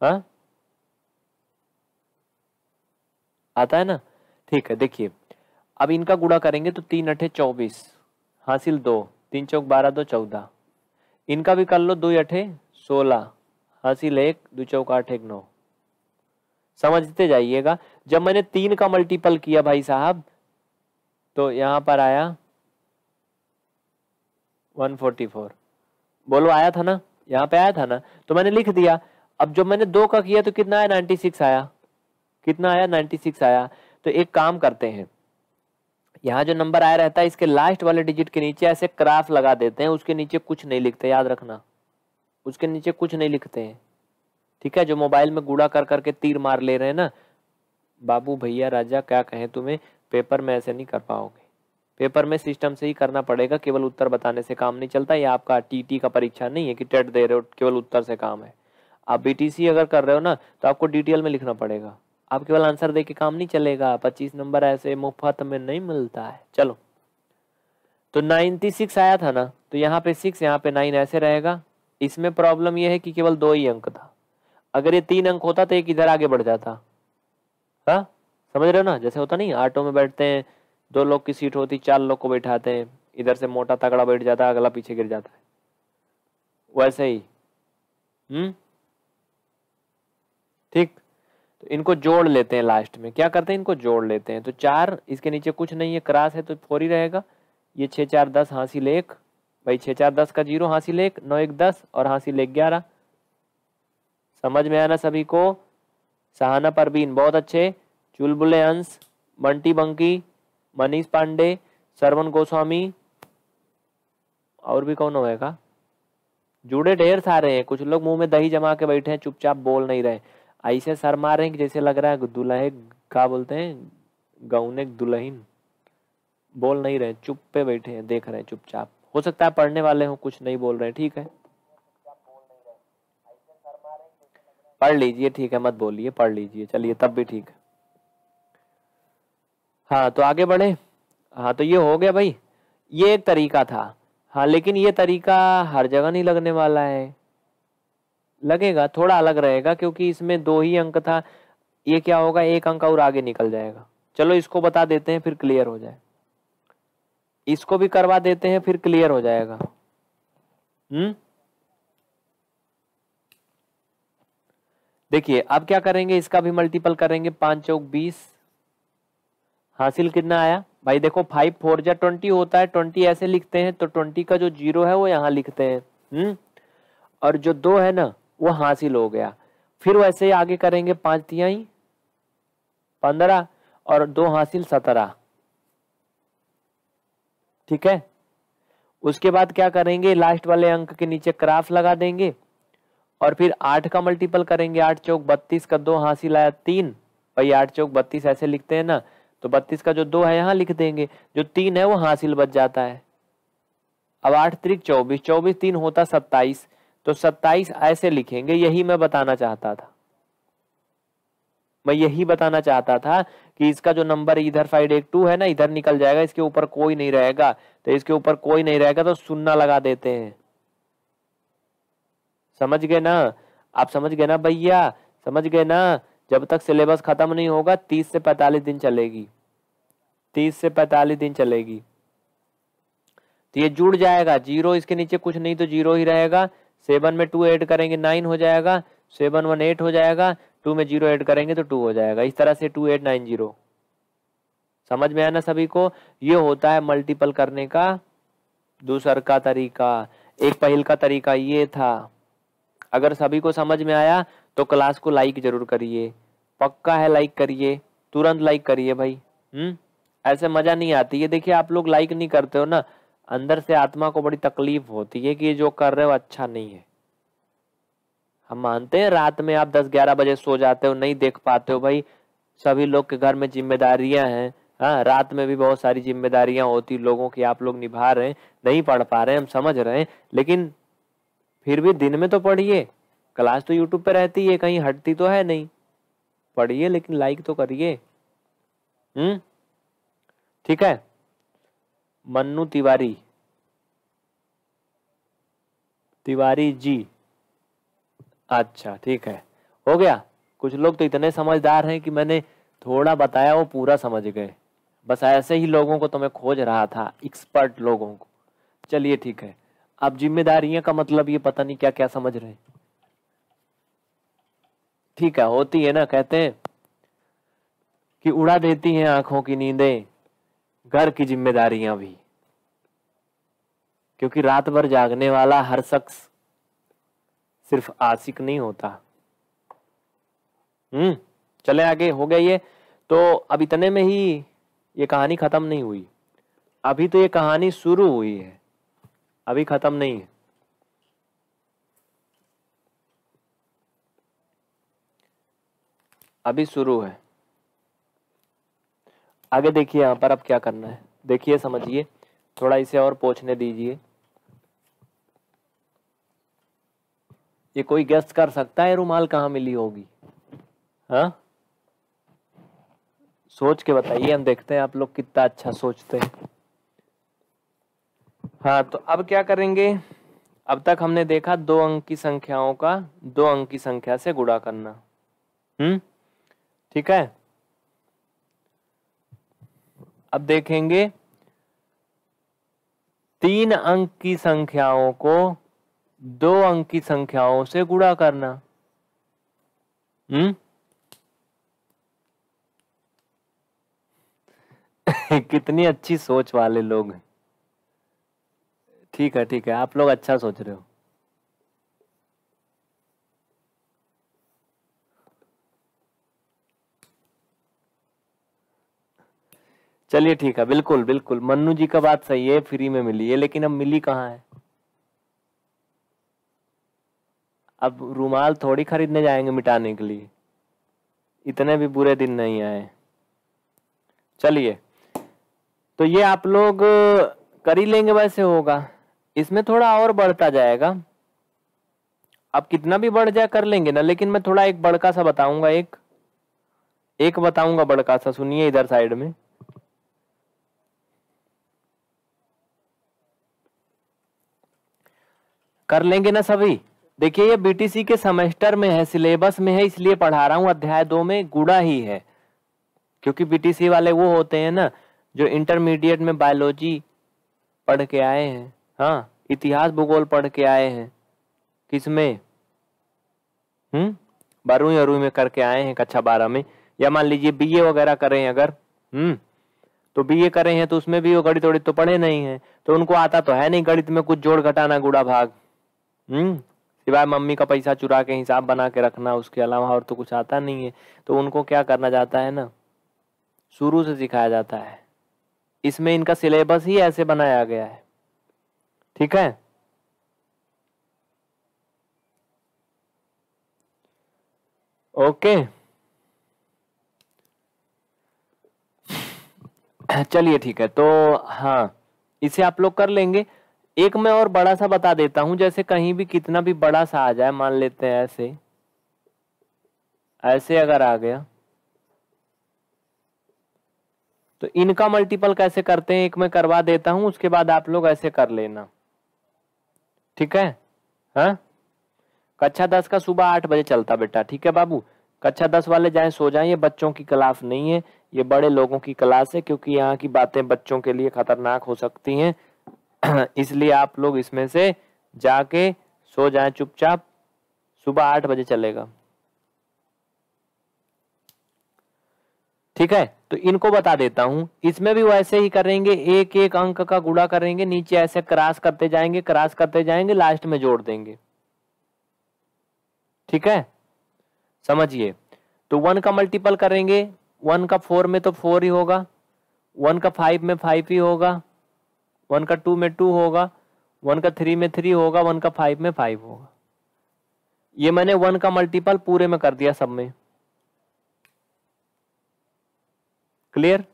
हाँ आता है ना ठीक है देखिए अब इनका गुड़ा करेंगे तो तीन अठे चौबीस हासिल दो तीन चौक बारह दो चौदह इनका भी कर लो दो अठे सोलह हासिल एक दो चौक आठ एक नौ समझते जाइएगा जब मैंने तीन का मल्टीपल किया भाई साहब तो यहां पर आया 144 बोलो आया था ना यहाँ पे आया था ना तो मैंने लिख दिया अब जब मैंने दो का किया तो कितना आया 96 आया कितना आया 96 आया तो एक काम करते हैं यहाँ जो नंबर आया रहता है इसके लास्ट वाले डिजिट के नीचे ऐसे क्राफ लगा देते हैं उसके नीचे कुछ नहीं लिखते याद रखना उसके नीचे कुछ नहीं लिखते हैं ठीक है जो मोबाइल में गुड़ा कर करके तीर मार ले रहे हैं ना बाबू भैया राजा क्या कहें तुम्हें पेपर में ऐसे नहीं कर पाओगे पेपर में सिस्टम से ही करना पड़ेगा केवल उत्तर बताने से काम नहीं चलता ये आपका टीटी का परीक्षा नहीं है कि टेट दे रहे हो केवल उत्तर से काम है आप बीटीसी अगर कर रहे हो ना तो आपको डिटेल में लिखना पड़ेगा आप केवल आंसर दे के काम नहीं चलेगा पच्चीस नंबर ऐसे मुफ्त में नहीं मिलता है चलो तो नाइन्टी सिक्स आया था ना तो यहाँ पे सिक्स यहाँ पे नाइन ऐसे रहेगा इसमें प्रॉब्लम यह है कि केवल दो ही अंक था अगर ये तीन अंक होता तो एक इधर आगे बढ़ जाता हाँ समझ रहे हो ना जैसे होता नहीं ऑटो में बैठते हैं दो लोग की सीट होती चार लोग को बैठाते हैं इधर से मोटा तगड़ा बैठ जाता है अगला पीछे गिर जाता है वैसे ही हम्म ठीक तो इनको जोड़ लेते हैं लास्ट में क्या करते हैं इनको जोड़ लेते हैं तो चार इसके नीचे कुछ नहीं है क्रास है तो फोर ही रहेगा ये छः चार दस हासिल एक भाई छः चार दस का जीरो हासिल एक नौ एक दस और हासिल एक ग्यारह समझ में आना सभी को सहाना परवीन बहुत अच्छे चुलबुले अंश मंटी बंकी मनीष पांडे सरवन गोस्वामी और भी कौन होएगा जुड़े ढेर सारे हैं कुछ लोग मुंह में दही जमा के बैठे हैं चुपचाप बोल नहीं रहे ऐसे सर मार रहे हैं कि जैसे लग रहा है दुल्हे का बोलते हैं गौने दुल्हीन बोल नहीं रहे चुप पे बैठे हैं देख रहे हैं चुपचाप हो सकता है पढ़ने वाले हों कुछ नहीं बोल रहे ठीक है पढ़ लीजिए ठीक है मत बोलिए पढ़ लीजिए चलिए तब भी ठीक है हाँ तो आगे बढ़े हाँ तो ये हो गया भाई ये एक तरीका था हाँ लेकिन ये तरीका हर जगह नहीं लगने वाला है लगेगा थोड़ा अलग रहेगा क्योंकि इसमें दो ही अंक था ये क्या होगा एक अंक और आगे निकल जाएगा चलो इसको बता देते हैं फिर क्लियर हो जाए इसको भी करवा देते हैं फिर क्लियर हो जाएगा हम्म देखिए अब क्या करेंगे इसका भी मल्टीपल करेंगे पांच चौक बीस हासिल कितना आया भाई देखो फाइव फोर जा ट्वेंटी होता है ट्वेंटी ऐसे लिखते हैं तो ट्वेंटी का जो जीरो है वो यहाँ लिखते हैं हम्म और जो दो है ना वो हासिल हो गया फिर वैसे ही आगे करेंगे पांच तिया पंद्रह और दो हासिल सत्रह ठीक है उसके बाद क्या करेंगे लास्ट वाले अंक के नीचे क्राफ लगा देंगे और फिर आठ का मल्टीपल करेंगे आठ चौक बत्तीस का दो हासिल आया तीन भाई आठ चौक बत्तीस ऐसे लिखते हैं ना तो बत्तीस का जो दो है यहाँ लिख देंगे जो तीन है वो हासिल बच जाता है अब आठ त्रिक चौबीस चौबीस तीन होता सत्ताईस तो सत्ताईस ऐसे लिखेंगे यही मैं बताना चाहता था मैं यही बताना चाहता था कि इसका जो नंबर इधर साइड एक टू है ना इधर निकल जाएगा इसके ऊपर कोई नहीं रहेगा तो इसके ऊपर कोई नहीं रहेगा तो सुनना लगा देते हैं समझ गए ना आप समझ गए ना भैया समझ गए ना जब तक सिलेबस खत्म नहीं होगा तीस से पैतालीस दिन चलेगी तीस से पैतालीस दिन चलेगी तो ये जुड़ जाएगा जीरो इसके नीचे कुछ नहीं तो जीरो ही रहेगा सेवन में टू एड करेंगे नाइन हो जाएगा सेवन वन एट हो जाएगा टू में जीरो एड करेंगे तो टू हो जाएगा इस तरह से टू एट नाइन जीरो समझ में आया ना सभी को ये होता है मल्टीपल करने का दूसर का तरीका एक पहल का तरीका ये था अगर सभी को समझ में आया तो क्लास को लाइक जरूर करिए पक्का है लाइक करिए तुरंत लाइक करिए भाई हम्म ऐसे मजा नहीं आती ये देखिए आप लोग लाइक नहीं करते हो ना अंदर से आत्मा को बड़ी तकलीफ होती है कि जो कर रहे हो अच्छा नहीं है हम मानते हैं रात में आप दस ग्यारह बजे सो जाते हो नहीं देख पाते हो भाई सभी लोग के घर में जिम्मेदारियां हैं हाँ रात में भी बहुत सारी जिम्मेदारियां होती लोगों की आप लोग निभा रहे हैं नहीं पढ़ पा रहे हैं हम समझ रहे हैं लेकिन फिर भी दिन में तो पढ़िए क्लास तो यूट्यूब पे रहती है कहीं हटती तो है नहीं पढ़िए लेकिन लाइक तो करिए हम्म ठीक है मन्नू तिवारी तिवारी जी अच्छा ठीक है हो गया कुछ लोग तो इतने समझदार हैं कि मैंने थोड़ा बताया वो पूरा समझ गए बस ऐसे ही लोगों को तो मैं खोज रहा था एक्सपर्ट लोगों को चलिए ठीक है अब जिम्मेदारियां का मतलब ये पता नहीं क्या क्या समझ रहे ठीक है होती है ना कहते हैं कि उड़ा देती हैं आंखों की नींदें घर की जिम्मेदारियां भी क्योंकि रात भर जागने वाला हर शख्स सिर्फ आशिक नहीं होता हम्म चले आगे हो गया ये तो अब इतने में ही ये कहानी खत्म नहीं हुई अभी तो ये कहानी शुरू हुई है अभी ख़त्म नहीं है अभी शुरू है आगे देखिए यहां पर अब क्या करना है देखिए समझिए थोड़ा इसे और पोछने दीजिए ये कोई गेस्ट कर सकता है रुमाल कहाँ मिली होगी हा? सोच के बताइए हम देखते हैं आप लोग कितना अच्छा सोचते हैं हाँ तो अब क्या करेंगे अब तक हमने देखा दो अंक की संख्याओं का दो अंक की संख्या से गुणा करना हम्म ठीक है अब देखेंगे तीन अंक की संख्याओं को दो अंक की संख्याओं से गुणा करना हम्म कितनी अच्छी सोच वाले लोग हैं ठीक है ठीक है आप लोग अच्छा सोच रहे हो चलिए ठीक है बिल्कुल बिल्कुल मन्नू जी का बात सही है फ्री में मिली है लेकिन अब मिली कहाँ है अब रुमाल थोड़ी खरीदने जाएंगे मिटाने के लिए इतने भी बुरे दिन नहीं आए चलिए तो ये आप लोग कर ही लेंगे वैसे होगा इसमें थोड़ा और बढ़ता जाएगा आप कितना भी बढ़ जाए कर लेंगे ना लेकिन मैं थोड़ा एक बड़का सा बताऊंगा एक एक बताऊंगा बड़का सा सुनिए इधर साइड में कर लेंगे ना सभी देखिए ये बीटीसी के सेमेस्टर में है सिलेबस में है इसलिए पढ़ा रहा हूं अध्याय दो में गुड़ा ही है क्योंकि बीटीसी वाले वो होते हैं ना जो इंटरमीडिएट में बायोलॉजी पढ़ के आए हैं हाँ इतिहास भूगोल पढ़ के आए हैं किसमें हम्म बारहवीं अरवीं में करके आए हैं कक्षा बारह में या मान लीजिए बीए वगैरह करें अगर हम्म तो बीए करें हैं तो उसमें भी वो गणित वड़ित तो पढ़े नहीं है तो उनको आता तो है नहीं गणित में कुछ जोड़ घटाना गुड़ा भाग हम्म सिवाय मम्मी का पैसा चुरा के हिसाब बना के रखना उसके अलावा और तो कुछ आता नहीं है तो उनको क्या करना जाता है ना शुरू से सिखाया जाता है इसमें इनका सिलेबस ही ऐसे बनाया गया है ठीक है ओके चलिए ठीक है तो हाँ इसे आप लोग कर लेंगे एक मैं और बड़ा सा बता देता हूं जैसे कहीं भी कितना भी बड़ा सा आ जाए मान लेते हैं ऐसे ऐसे अगर आ गया तो इनका मल्टीपल कैसे करते हैं एक मैं करवा देता हूं उसके बाद आप लोग ऐसे कर लेना ठीक है हाँ कक्षा दस का सुबह आठ बजे चलता बेटा ठीक है बाबू कक्षा दस वाले जाए सो जाए ये बच्चों की क्लास नहीं है ये बड़े लोगों की क्लास है क्योंकि यहाँ की बातें बच्चों के लिए खतरनाक हो सकती हैं इसलिए आप लोग इसमें से जाके सो जाए चुपचाप सुबह आठ बजे चलेगा ठीक है तो इनको बता देता हूं इसमें भी वैसे ही करेंगे एक एक अंक का गुड़ा करेंगे नीचे ऐसे क्रॉस करते जाएंगे क्रॉस करते जाएंगे लास्ट में जोड़ देंगे ठीक है समझिए तो वन का मल्टीपल करेंगे वन का फोर में तो फोर ही होगा वन का फाइव में फाइव ही होगा वन का टू में टू होगा वन का थ्री में थ्री होगा वन का फाइव में फाइव होगा ये मैंने वन का मल्टीपल पूरे में कर दिया सब में क्लियर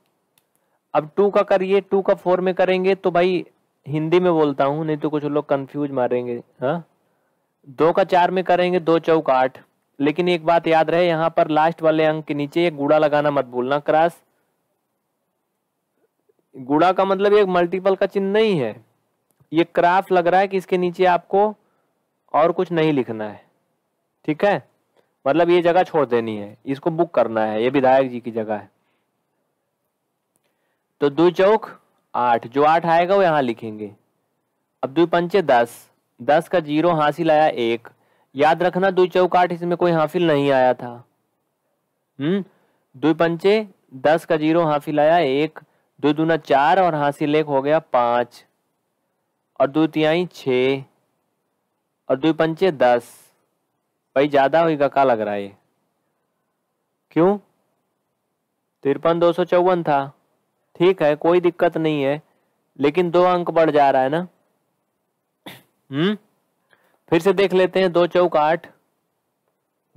अब टू का करिए टू का फोर में करेंगे तो भाई हिंदी में बोलता हूँ नहीं तो कुछ लोग कंफ्यूज मारेंगे हाँ दो का चार में करेंगे दो चौक आठ लेकिन एक बात याद रहे यहाँ पर लास्ट वाले अंक के नीचे एक गुड़ा लगाना मत भूलना क्रास गुड़ा का मतलब एक मल्टीपल का चिन्ह नहीं है ये क्राफ लग रहा है कि इसके नीचे आपको और कुछ नहीं लिखना है ठीक है मतलब ये जगह छोड़ देनी है इसको बुक करना है ये विधायक जी की जगह है तो दो चौक आठ जो आठ आएगा वो यहाँ लिखेंगे अब दो पंचे दस दस का जीरो हासिल आया एक याद रखना दो चौक आठ इसमें कोई हाफिल नहीं आया था हम्म दो पंचे दस का जीरो हाफिल आया एक दो दूना चार और हासिल एक हो गया पांच और दो तिहाई छ और दो पंचे दस भाई ज़्यादा होगा का लग रहा है क्यों तिरपन दो सौ चौवन था ठीक है कोई दिक्कत नहीं है लेकिन दो अंक बढ़ जा रहा है ना हम्म फिर से देख लेते हैं दो चौक आठ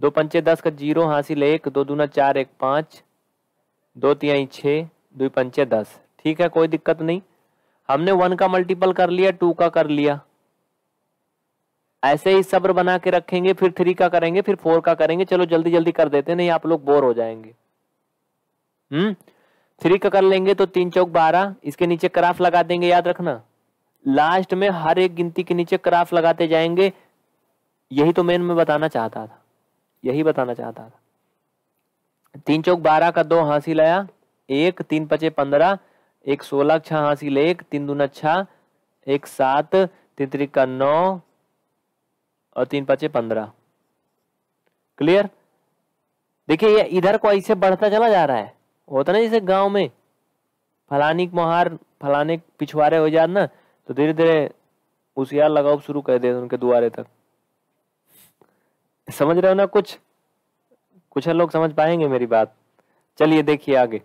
दो पंचे दस का जीरो हासिल एक दो दूना चार एक पांच दो तिहाई छ दो पंचे दस ठीक है कोई दिक्कत नहीं हमने वन का मल्टीपल कर लिया टू का कर लिया ऐसे ही सब्र बना के रखेंगे फिर थ्री का करेंगे फिर फोर का करेंगे चलो जल्दी जल्दी कर देते नहीं आप लोग बोर हो जाएंगे हम्म थ्री का कर लेंगे तो तीन चौक बारह इसके नीचे क्राफ लगा देंगे याद रखना लास्ट में हर एक गिनती के नीचे क्राफ लगाते जाएंगे यही तो मेन में बताना चाहता था यही बताना चाहता था तीन चौक बारह का दो हासिल आया एक तीन पचे पंद्रह एक सोलह छह हासिल एक तीन दून छह एक सात तीन त्रिका का नौ और तीन पचे पंद्रह क्लियर देखिए ये इधर को ऐसे बढ़ता चला जा रहा है होता ना जैसे गांव में फलानी मोहार फलाने पिछवाड़े हो जाते ना तो धीरे धीरे होशियार लगाओ शुरू कर दे उनके दुआरे तक समझ रहे हो ना कुछ कुछ लोग समझ पाएंगे मेरी बात चलिए देखिए आगे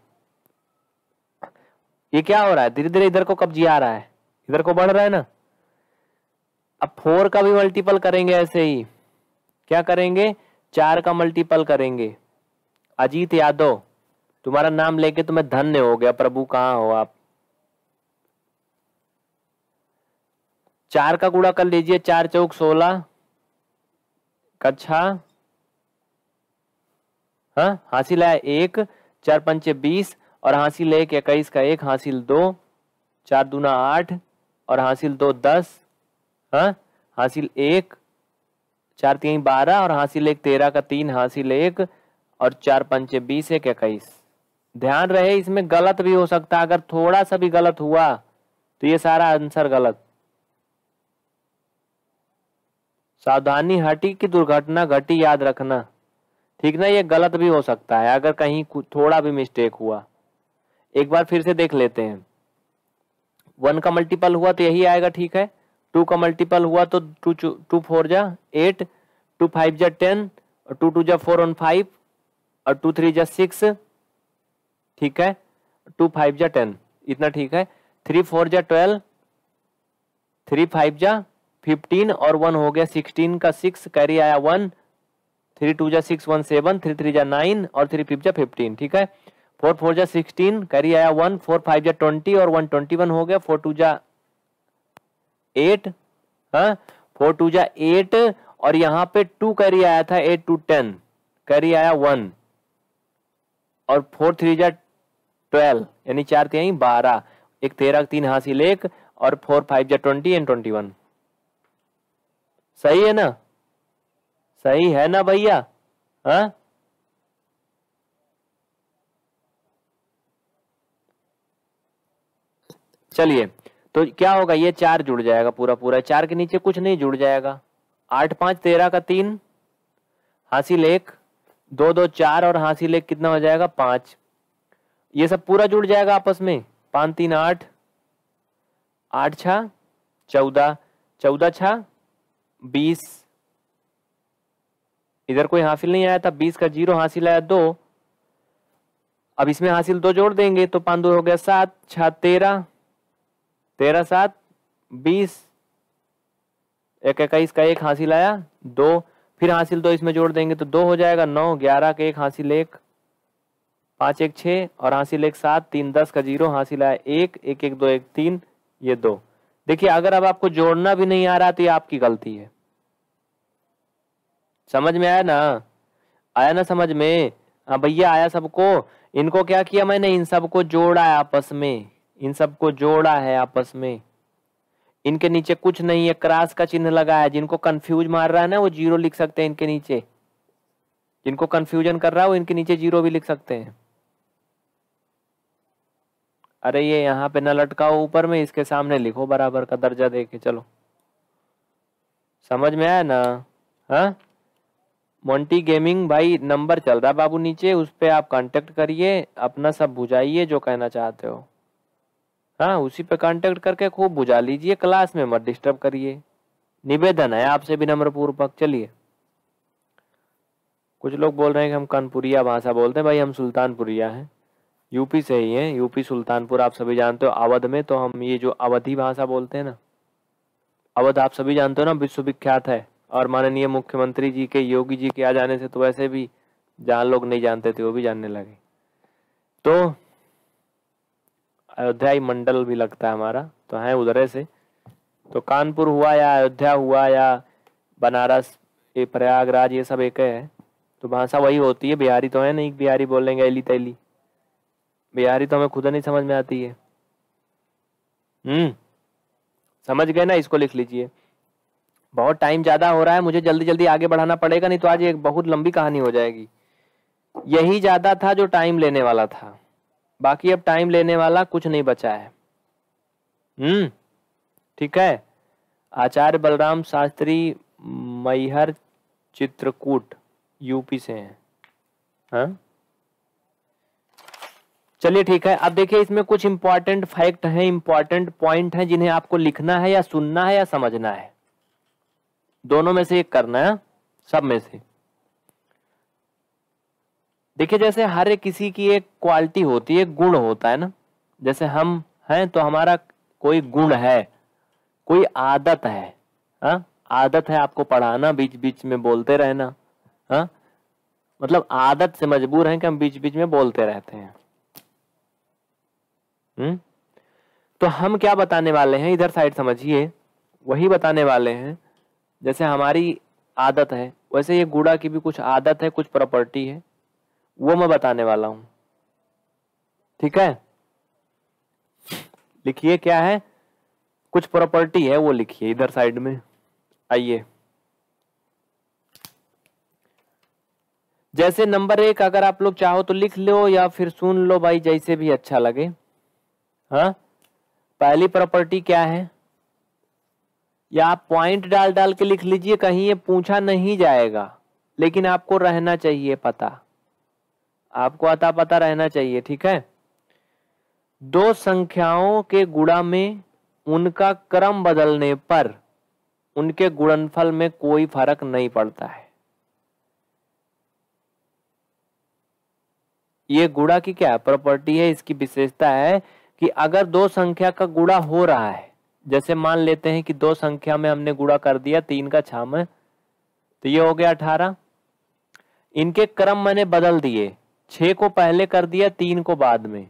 ये क्या हो रहा है धीरे धीरे इधर को कब्जी आ रहा है इधर को बढ़ रहा है ना अब फोर का भी मल्टीपल करेंगे ऐसे ही क्या करेंगे चार का मल्टीपल करेंगे अजीत यादव तुम्हारा नाम लेके तुम्हें तो धन्य हो गया प्रभु कहाँ हो आप चार का कूड़ा कर लीजिए चार चौक सोलह कच्छा हासिल लाया एक चार पंचे बीस और हासिल एक इक्कीस का एक हासिल दो चार दूना आठ और हासिल दो दस हा? हासिल एक चार तीन बारह और हासिल एक तेरह का तीन हासिल एक और चार पंचे बीस एक इक्कीस ध्यान रहे इसमें गलत भी हो सकता है अगर थोड़ा सा भी गलत हुआ तो ये सारा आंसर गलत सावधानी हटी की दुर्घटना घटी याद रखना ठीक ना ये गलत भी हो सकता है अगर कहीं थोड़ा भी मिस्टेक हुआ एक बार फिर से देख लेते हैं वन का मल्टीपल हुआ तो यही आएगा ठीक है टू का मल्टीपल हुआ तो टू टू फोर जा एट टू फाइव जा टेन और टू टू जा फोर ऑन फाइव और टू थ्री जा सिक्स ठीक है टू फाइव जा टेन इतना ठीक है थ्री फोर जा ट्वेल्व थ्री फाइव जा फिफ्टीन और वन हो गया सिक्सटीन का सिक्स कैरी आया वन थ्री टू जा six one seven three three जा नाइन और थ्री फिफ जा फिफ्टीन ठीक है फोर फोर जा सिक्सटीन कैरी आया वन फोर फाइव जा ट्वेंटी और वन ट्वेंटी वन हो गया फोर टू जा एट हाँ फोर टू जा एट और यहाँ पे टू कैरी आया था एट टू टेन कैरी आया वन और फोर थ्री जा ट्वेल्व यानी चार तिहाई बारह एक तेरह तीन हासिल एक और फोर फाइव जो ट्वेंटी एंड ट्वेंटी वन सही है ना सही है ना भैया हाँ? चलिए तो क्या होगा ये चार जुड़ जाएगा पूरा पूरा चार के नीचे कुछ नहीं जुड़ जाएगा आठ पांच तेरह का तीन हासिल एक दो दो चार और हासिल एक कितना हो जाएगा पांच ये सब पूरा जुड़ जाएगा आपस में पाँच तीन आठ आठ छ चौदह चौदह छा बीस इधर कोई हासिल नहीं आया था बीस का जीरो हासिल आया दो अब इसमें हासिल दो जोड़ देंगे तो पाँच दो हो गया सात छ तेरह तेरह सात बीस एक इक्कीस का एक हासिल आया दो फिर हासिल दो इसमें जोड़ देंगे तो दो हो जाएगा नौ ग्यारह का एक हासिल एक पाँच एक छः और हासिल एक सात तीन दस का जीरो हासिल आया एक एक एक दो एक तीन ये दो देखिए अगर अब आपको जोड़ना भी नहीं आ रहा तो ये आपकी गलती है समझ में आया ना आया ना समझ में हाँ भैया आया सबको इनको क्या किया मैंने इन सबको जोड़ा है आपस में इन सबको जोड़ा है आपस में इनके नीचे कुछ नहीं है क्रास का चिन्ह लगाया जिनको कंफ्यूज मार रहा है ना वो जीरो लिख सकते हैं इनके नीचे जिनको कंफ्यूजन कर रहा है वो इनके नीचे जीरो भी लिख सकते हैं अरे ये यहाँ पे न लटकाओ ऊपर में इसके सामने लिखो बराबर का दर्जा दे के चलो समझ में आया ना हाँ मोन्टी गेमिंग भाई नंबर चल रहा बाबू नीचे उस पर आप कांटेक्ट करिए अपना सब बुझाइए जो कहना चाहते हो हाँ उसी पे कांटेक्ट करके खूब बुझा लीजिए क्लास में मत डिस्टर्ब करिए निवेदन है आपसे भी पूर्वक चलिए कुछ लोग बोल रहे हैं कि हम कानपुरिया भाषा बोलते हैं भाई हम सुल्तानपुरिया हैं यूपी से ही है यूपी सुल्तानपुर आप सभी जानते हो अवध में तो हम ये जो अवधी भाषा बोलते हैं ना अवध आप सभी जानते हो ना विश्वविख्यात है और माननीय मुख्यमंत्री जी के योगी जी के आ जाने से तो वैसे भी जहाँ लोग नहीं जानते थे वो भी जानने लगे तो अयोध्या मंडल भी लगता है हमारा तो है उधर से तो कानपुर हुआ या अयोध्या हुआ या बनारस ये प्रयागराज ये सब एक है तो भाषा वही होती है बिहारी तो है नहीं बिहारी बोलेंगे अली तैली बिहारी तो हमें खुद नहीं समझ में आती है हम्म समझ गए ना इसको लिख लीजिए बहुत टाइम ज्यादा हो रहा है मुझे जल्दी जल्दी आगे बढ़ाना पड़ेगा नहीं तो आज एक बहुत लंबी कहानी हो जाएगी यही ज्यादा था जो टाइम लेने वाला था बाकी अब टाइम लेने वाला कुछ नहीं बचा है हम्म ठीक है आचार्य बलराम शास्त्री मैहर चित्रकूट यूपी से हैं हाँ चलिए ठीक है अब देखिए इसमें कुछ इंपॉर्टेंट फैक्ट हैं इंपॉर्टेंट पॉइंट हैं जिन्हें आपको लिखना है या सुनना है या समझना है दोनों में से एक करना है सब में से देखिए जैसे हर एक किसी की एक क्वालिटी होती है गुण होता है ना जैसे हम हैं तो हमारा कोई गुण है कोई आदत है हा? आदत है आपको पढ़ाना बीच बीच में बोलते रहना हा? मतलब आदत से मजबूर हैं कि हम बीच बीच में बोलते रहते हैं हम्म तो हम क्या बताने वाले हैं इधर साइड समझिए वही बताने वाले हैं जैसे हमारी आदत है वैसे ये गुड़ा की भी कुछ आदत है कुछ प्रॉपर्टी है वो मैं बताने वाला हूं ठीक है लिखिए क्या है कुछ प्रॉपर्टी है वो लिखिए इधर साइड में आइए जैसे नंबर एक अगर आप लोग चाहो तो लिख लो या फिर सुन लो भाई जैसे भी अच्छा लगे हा? पहली प्रॉपर्टी क्या है या आप पॉइंट डाल डाल के लिख लीजिए कहीं ये पूछा नहीं जाएगा लेकिन आपको रहना चाहिए पता आपको अता पता रहना चाहिए ठीक है दो संख्याओं के गुणा में उनका क्रम बदलने पर उनके गुणनफल में कोई फर्क नहीं पड़ता है ये गुड़ा की क्या प्रॉपर्टी है इसकी विशेषता है कि अगर दो संख्या का गुड़ा हो रहा है जैसे मान लेते हैं कि दो संख्या में हमने गुड़ा कर दिया तीन का छा में तो ये हो गया अठारह इनके क्रम मैंने बदल दिए छ को पहले कर दिया तीन को बाद में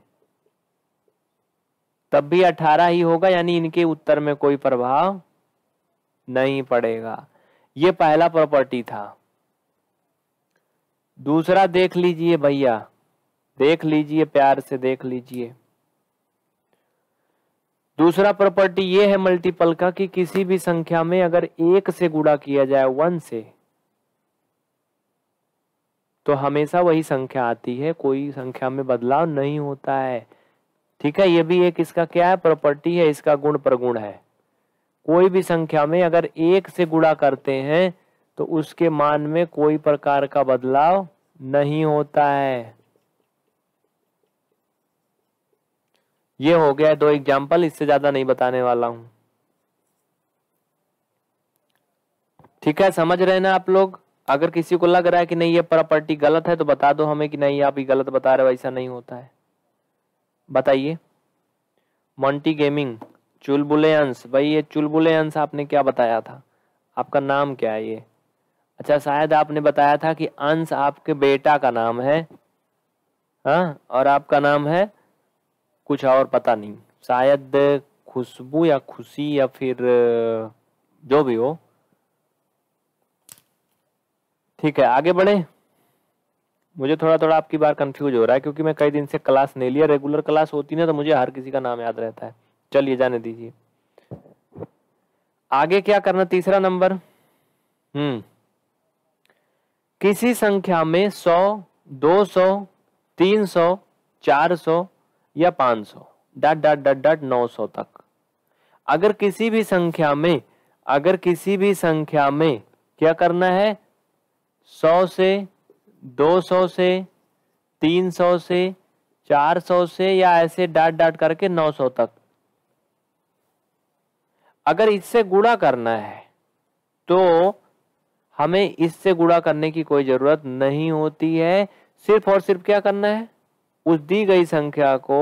तब भी अठारह ही होगा यानी इनके उत्तर में कोई प्रभाव नहीं पड़ेगा ये पहला प्रॉपर्टी था दूसरा देख लीजिए भैया देख लीजिए प्यार से देख लीजिए दूसरा प्रॉपर्टी ये है मल्टीपल का कि किसी भी संख्या में अगर एक से गुड़ा किया जाए वन से तो हमेशा वही संख्या आती है कोई संख्या में बदलाव नहीं होता है ठीक है ये भी एक इसका क्या है प्रॉपर्टी है इसका गुण प्रगुण है कोई भी संख्या में अगर एक से गुड़ा करते हैं तो उसके मान में कोई प्रकार का बदलाव नहीं होता है ये हो गया दो एग्जाम्पल इससे ज्यादा नहीं बताने वाला हूं ठीक है समझ रहे ना आप लोग अगर किसी को लग रहा है कि नहीं ये प्रॉपर्टी गलत है तो बता दो हमें कि नहीं आप ये गलत बता रहे हो ऐसा नहीं होता है बताइए मॉन्टी गेमिंग अंश भाई ये अंश आपने क्या बताया था आपका नाम क्या है ये अच्छा शायद आपने बताया था कि अंश आपके बेटा का नाम है हा? और आपका नाम है कुछ और पता नहीं शायद खुशबू या खुशी या फिर जो भी हो ठीक है आगे बढ़े मुझे थोड़ा थोड़ा आपकी बार कंफ्यूज हो रहा है क्योंकि मैं कई दिन से क्लास नहीं लिया रेगुलर क्लास होती ना तो मुझे हर किसी का नाम याद रहता है चलिए जाने दीजिए आगे क्या करना तीसरा नंबर हम्म किसी संख्या में सौ दो सौ तीन सौ चार सौ या 500 डट डट डट नौ सौ तक अगर किसी भी संख्या में अगर किसी भी संख्या में क्या करना है 100 से 200 से 300 से 400 से या ऐसे डाट डाट करके 900 तक अगर इससे गुड़ा करना है तो हमें इससे गुड़ा करने की कोई ज़रूरत नहीं होती है सिर्फ और सिर्फ क्या करना है उस दी गई संख्या को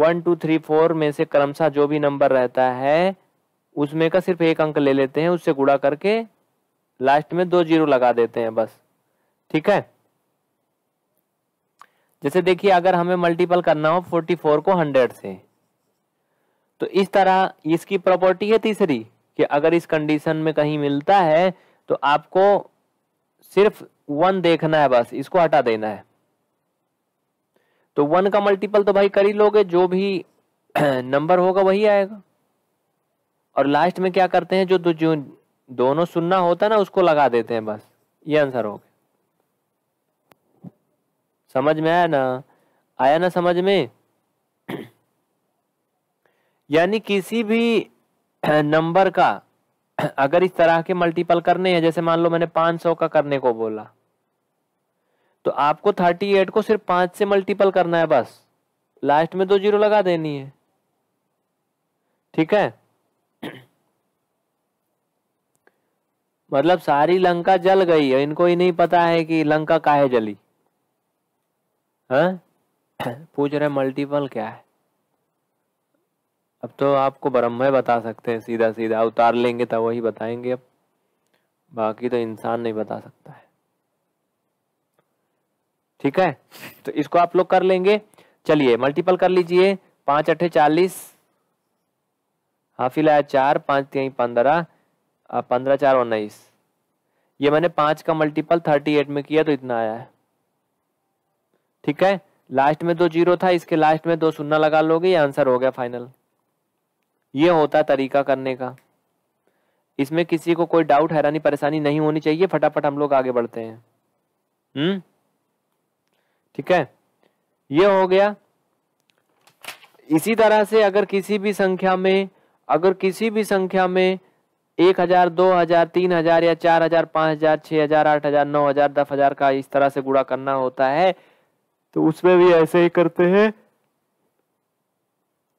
वन टू थ्री फोर में से क्रमशः जो भी नंबर रहता है उसमें का सिर्फ एक अंक ले लेते हैं उससे गुड़ा करके लास्ट में दो जीरो लगा देते हैं बस ठीक है जैसे देखिए अगर हमें मल्टीपल करना हो फोर्टी फोर को हंड्रेड से तो इस तरह इसकी प्रॉपर्टी है तीसरी कि अगर इस कंडीशन में कहीं मिलता है तो आपको सिर्फ वन देखना है बस इसको हटा देना है तो वन का मल्टीपल तो भाई कर ही लोगे जो भी नंबर होगा वही आएगा और लास्ट में क्या करते हैं जो दो, जो दोनों सुनना होता है ना उसको लगा देते हैं बस ये आंसर हो गया समझ में आया ना आया ना समझ में यानी किसी भी नंबर का अगर इस तरह के मल्टीपल करने हैं जैसे मान लो मैंने 500 का करने को बोला तो आपको थर्टी एट को सिर्फ पांच से मल्टीपल करना है बस लास्ट में दो जीरो लगा देनी है ठीक है मतलब सारी लंका जल गई है इनको ही नहीं पता है कि लंका काहे जली है हाँ? पूछ रहे मल्टीपल क्या है अब तो आपको ब्रह्म बता सकते हैं सीधा सीधा उतार लेंगे तो वही बताएंगे अब बाकी तो इंसान नहीं बता सकता है ठीक है तो इसको आप लोग कर लेंगे चलिए मल्टीपल कर लीजिए पांच अठे चालीस हाफिल आया चार पांच तीन पंद्रह पंद्रह चार उन्नीस ये मैंने पांच का मल्टीपल थर्टी एट में किया तो इतना आया है ठीक है लास्ट में दो जीरो था इसके लास्ट में दो सुन्ना लगा लोगे ये आंसर हो गया फाइनल ये होता है तरीका करने का इसमें किसी को कोई डाउट हैरानी परेशानी नहीं होनी चाहिए फटाफट हम लोग आगे बढ़ते हैं हम्म ठीक है ये हो गया इसी तरह से अगर किसी भी संख्या में अगर किसी भी संख्या में एक हजार दो हजार तीन हजार या चार हजार पांच हजार छह हजार आठ हजार नौ हजार दस हजार का इस तरह से गुड़ा करना होता है तो उसमें भी ऐसे ही करते हैं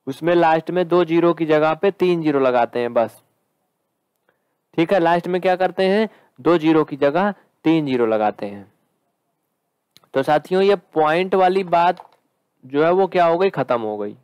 उसमें लास्ट में दो जीरो की जगह पे तीन जीरो लगाते हैं बस ठीक है लास्ट में क्या करते हैं दो जीरो की जगह तीन जीरो लगाते हैं तो साथियों ये पॉइंट वाली बात जो है वो क्या हो गई खत्म हो गई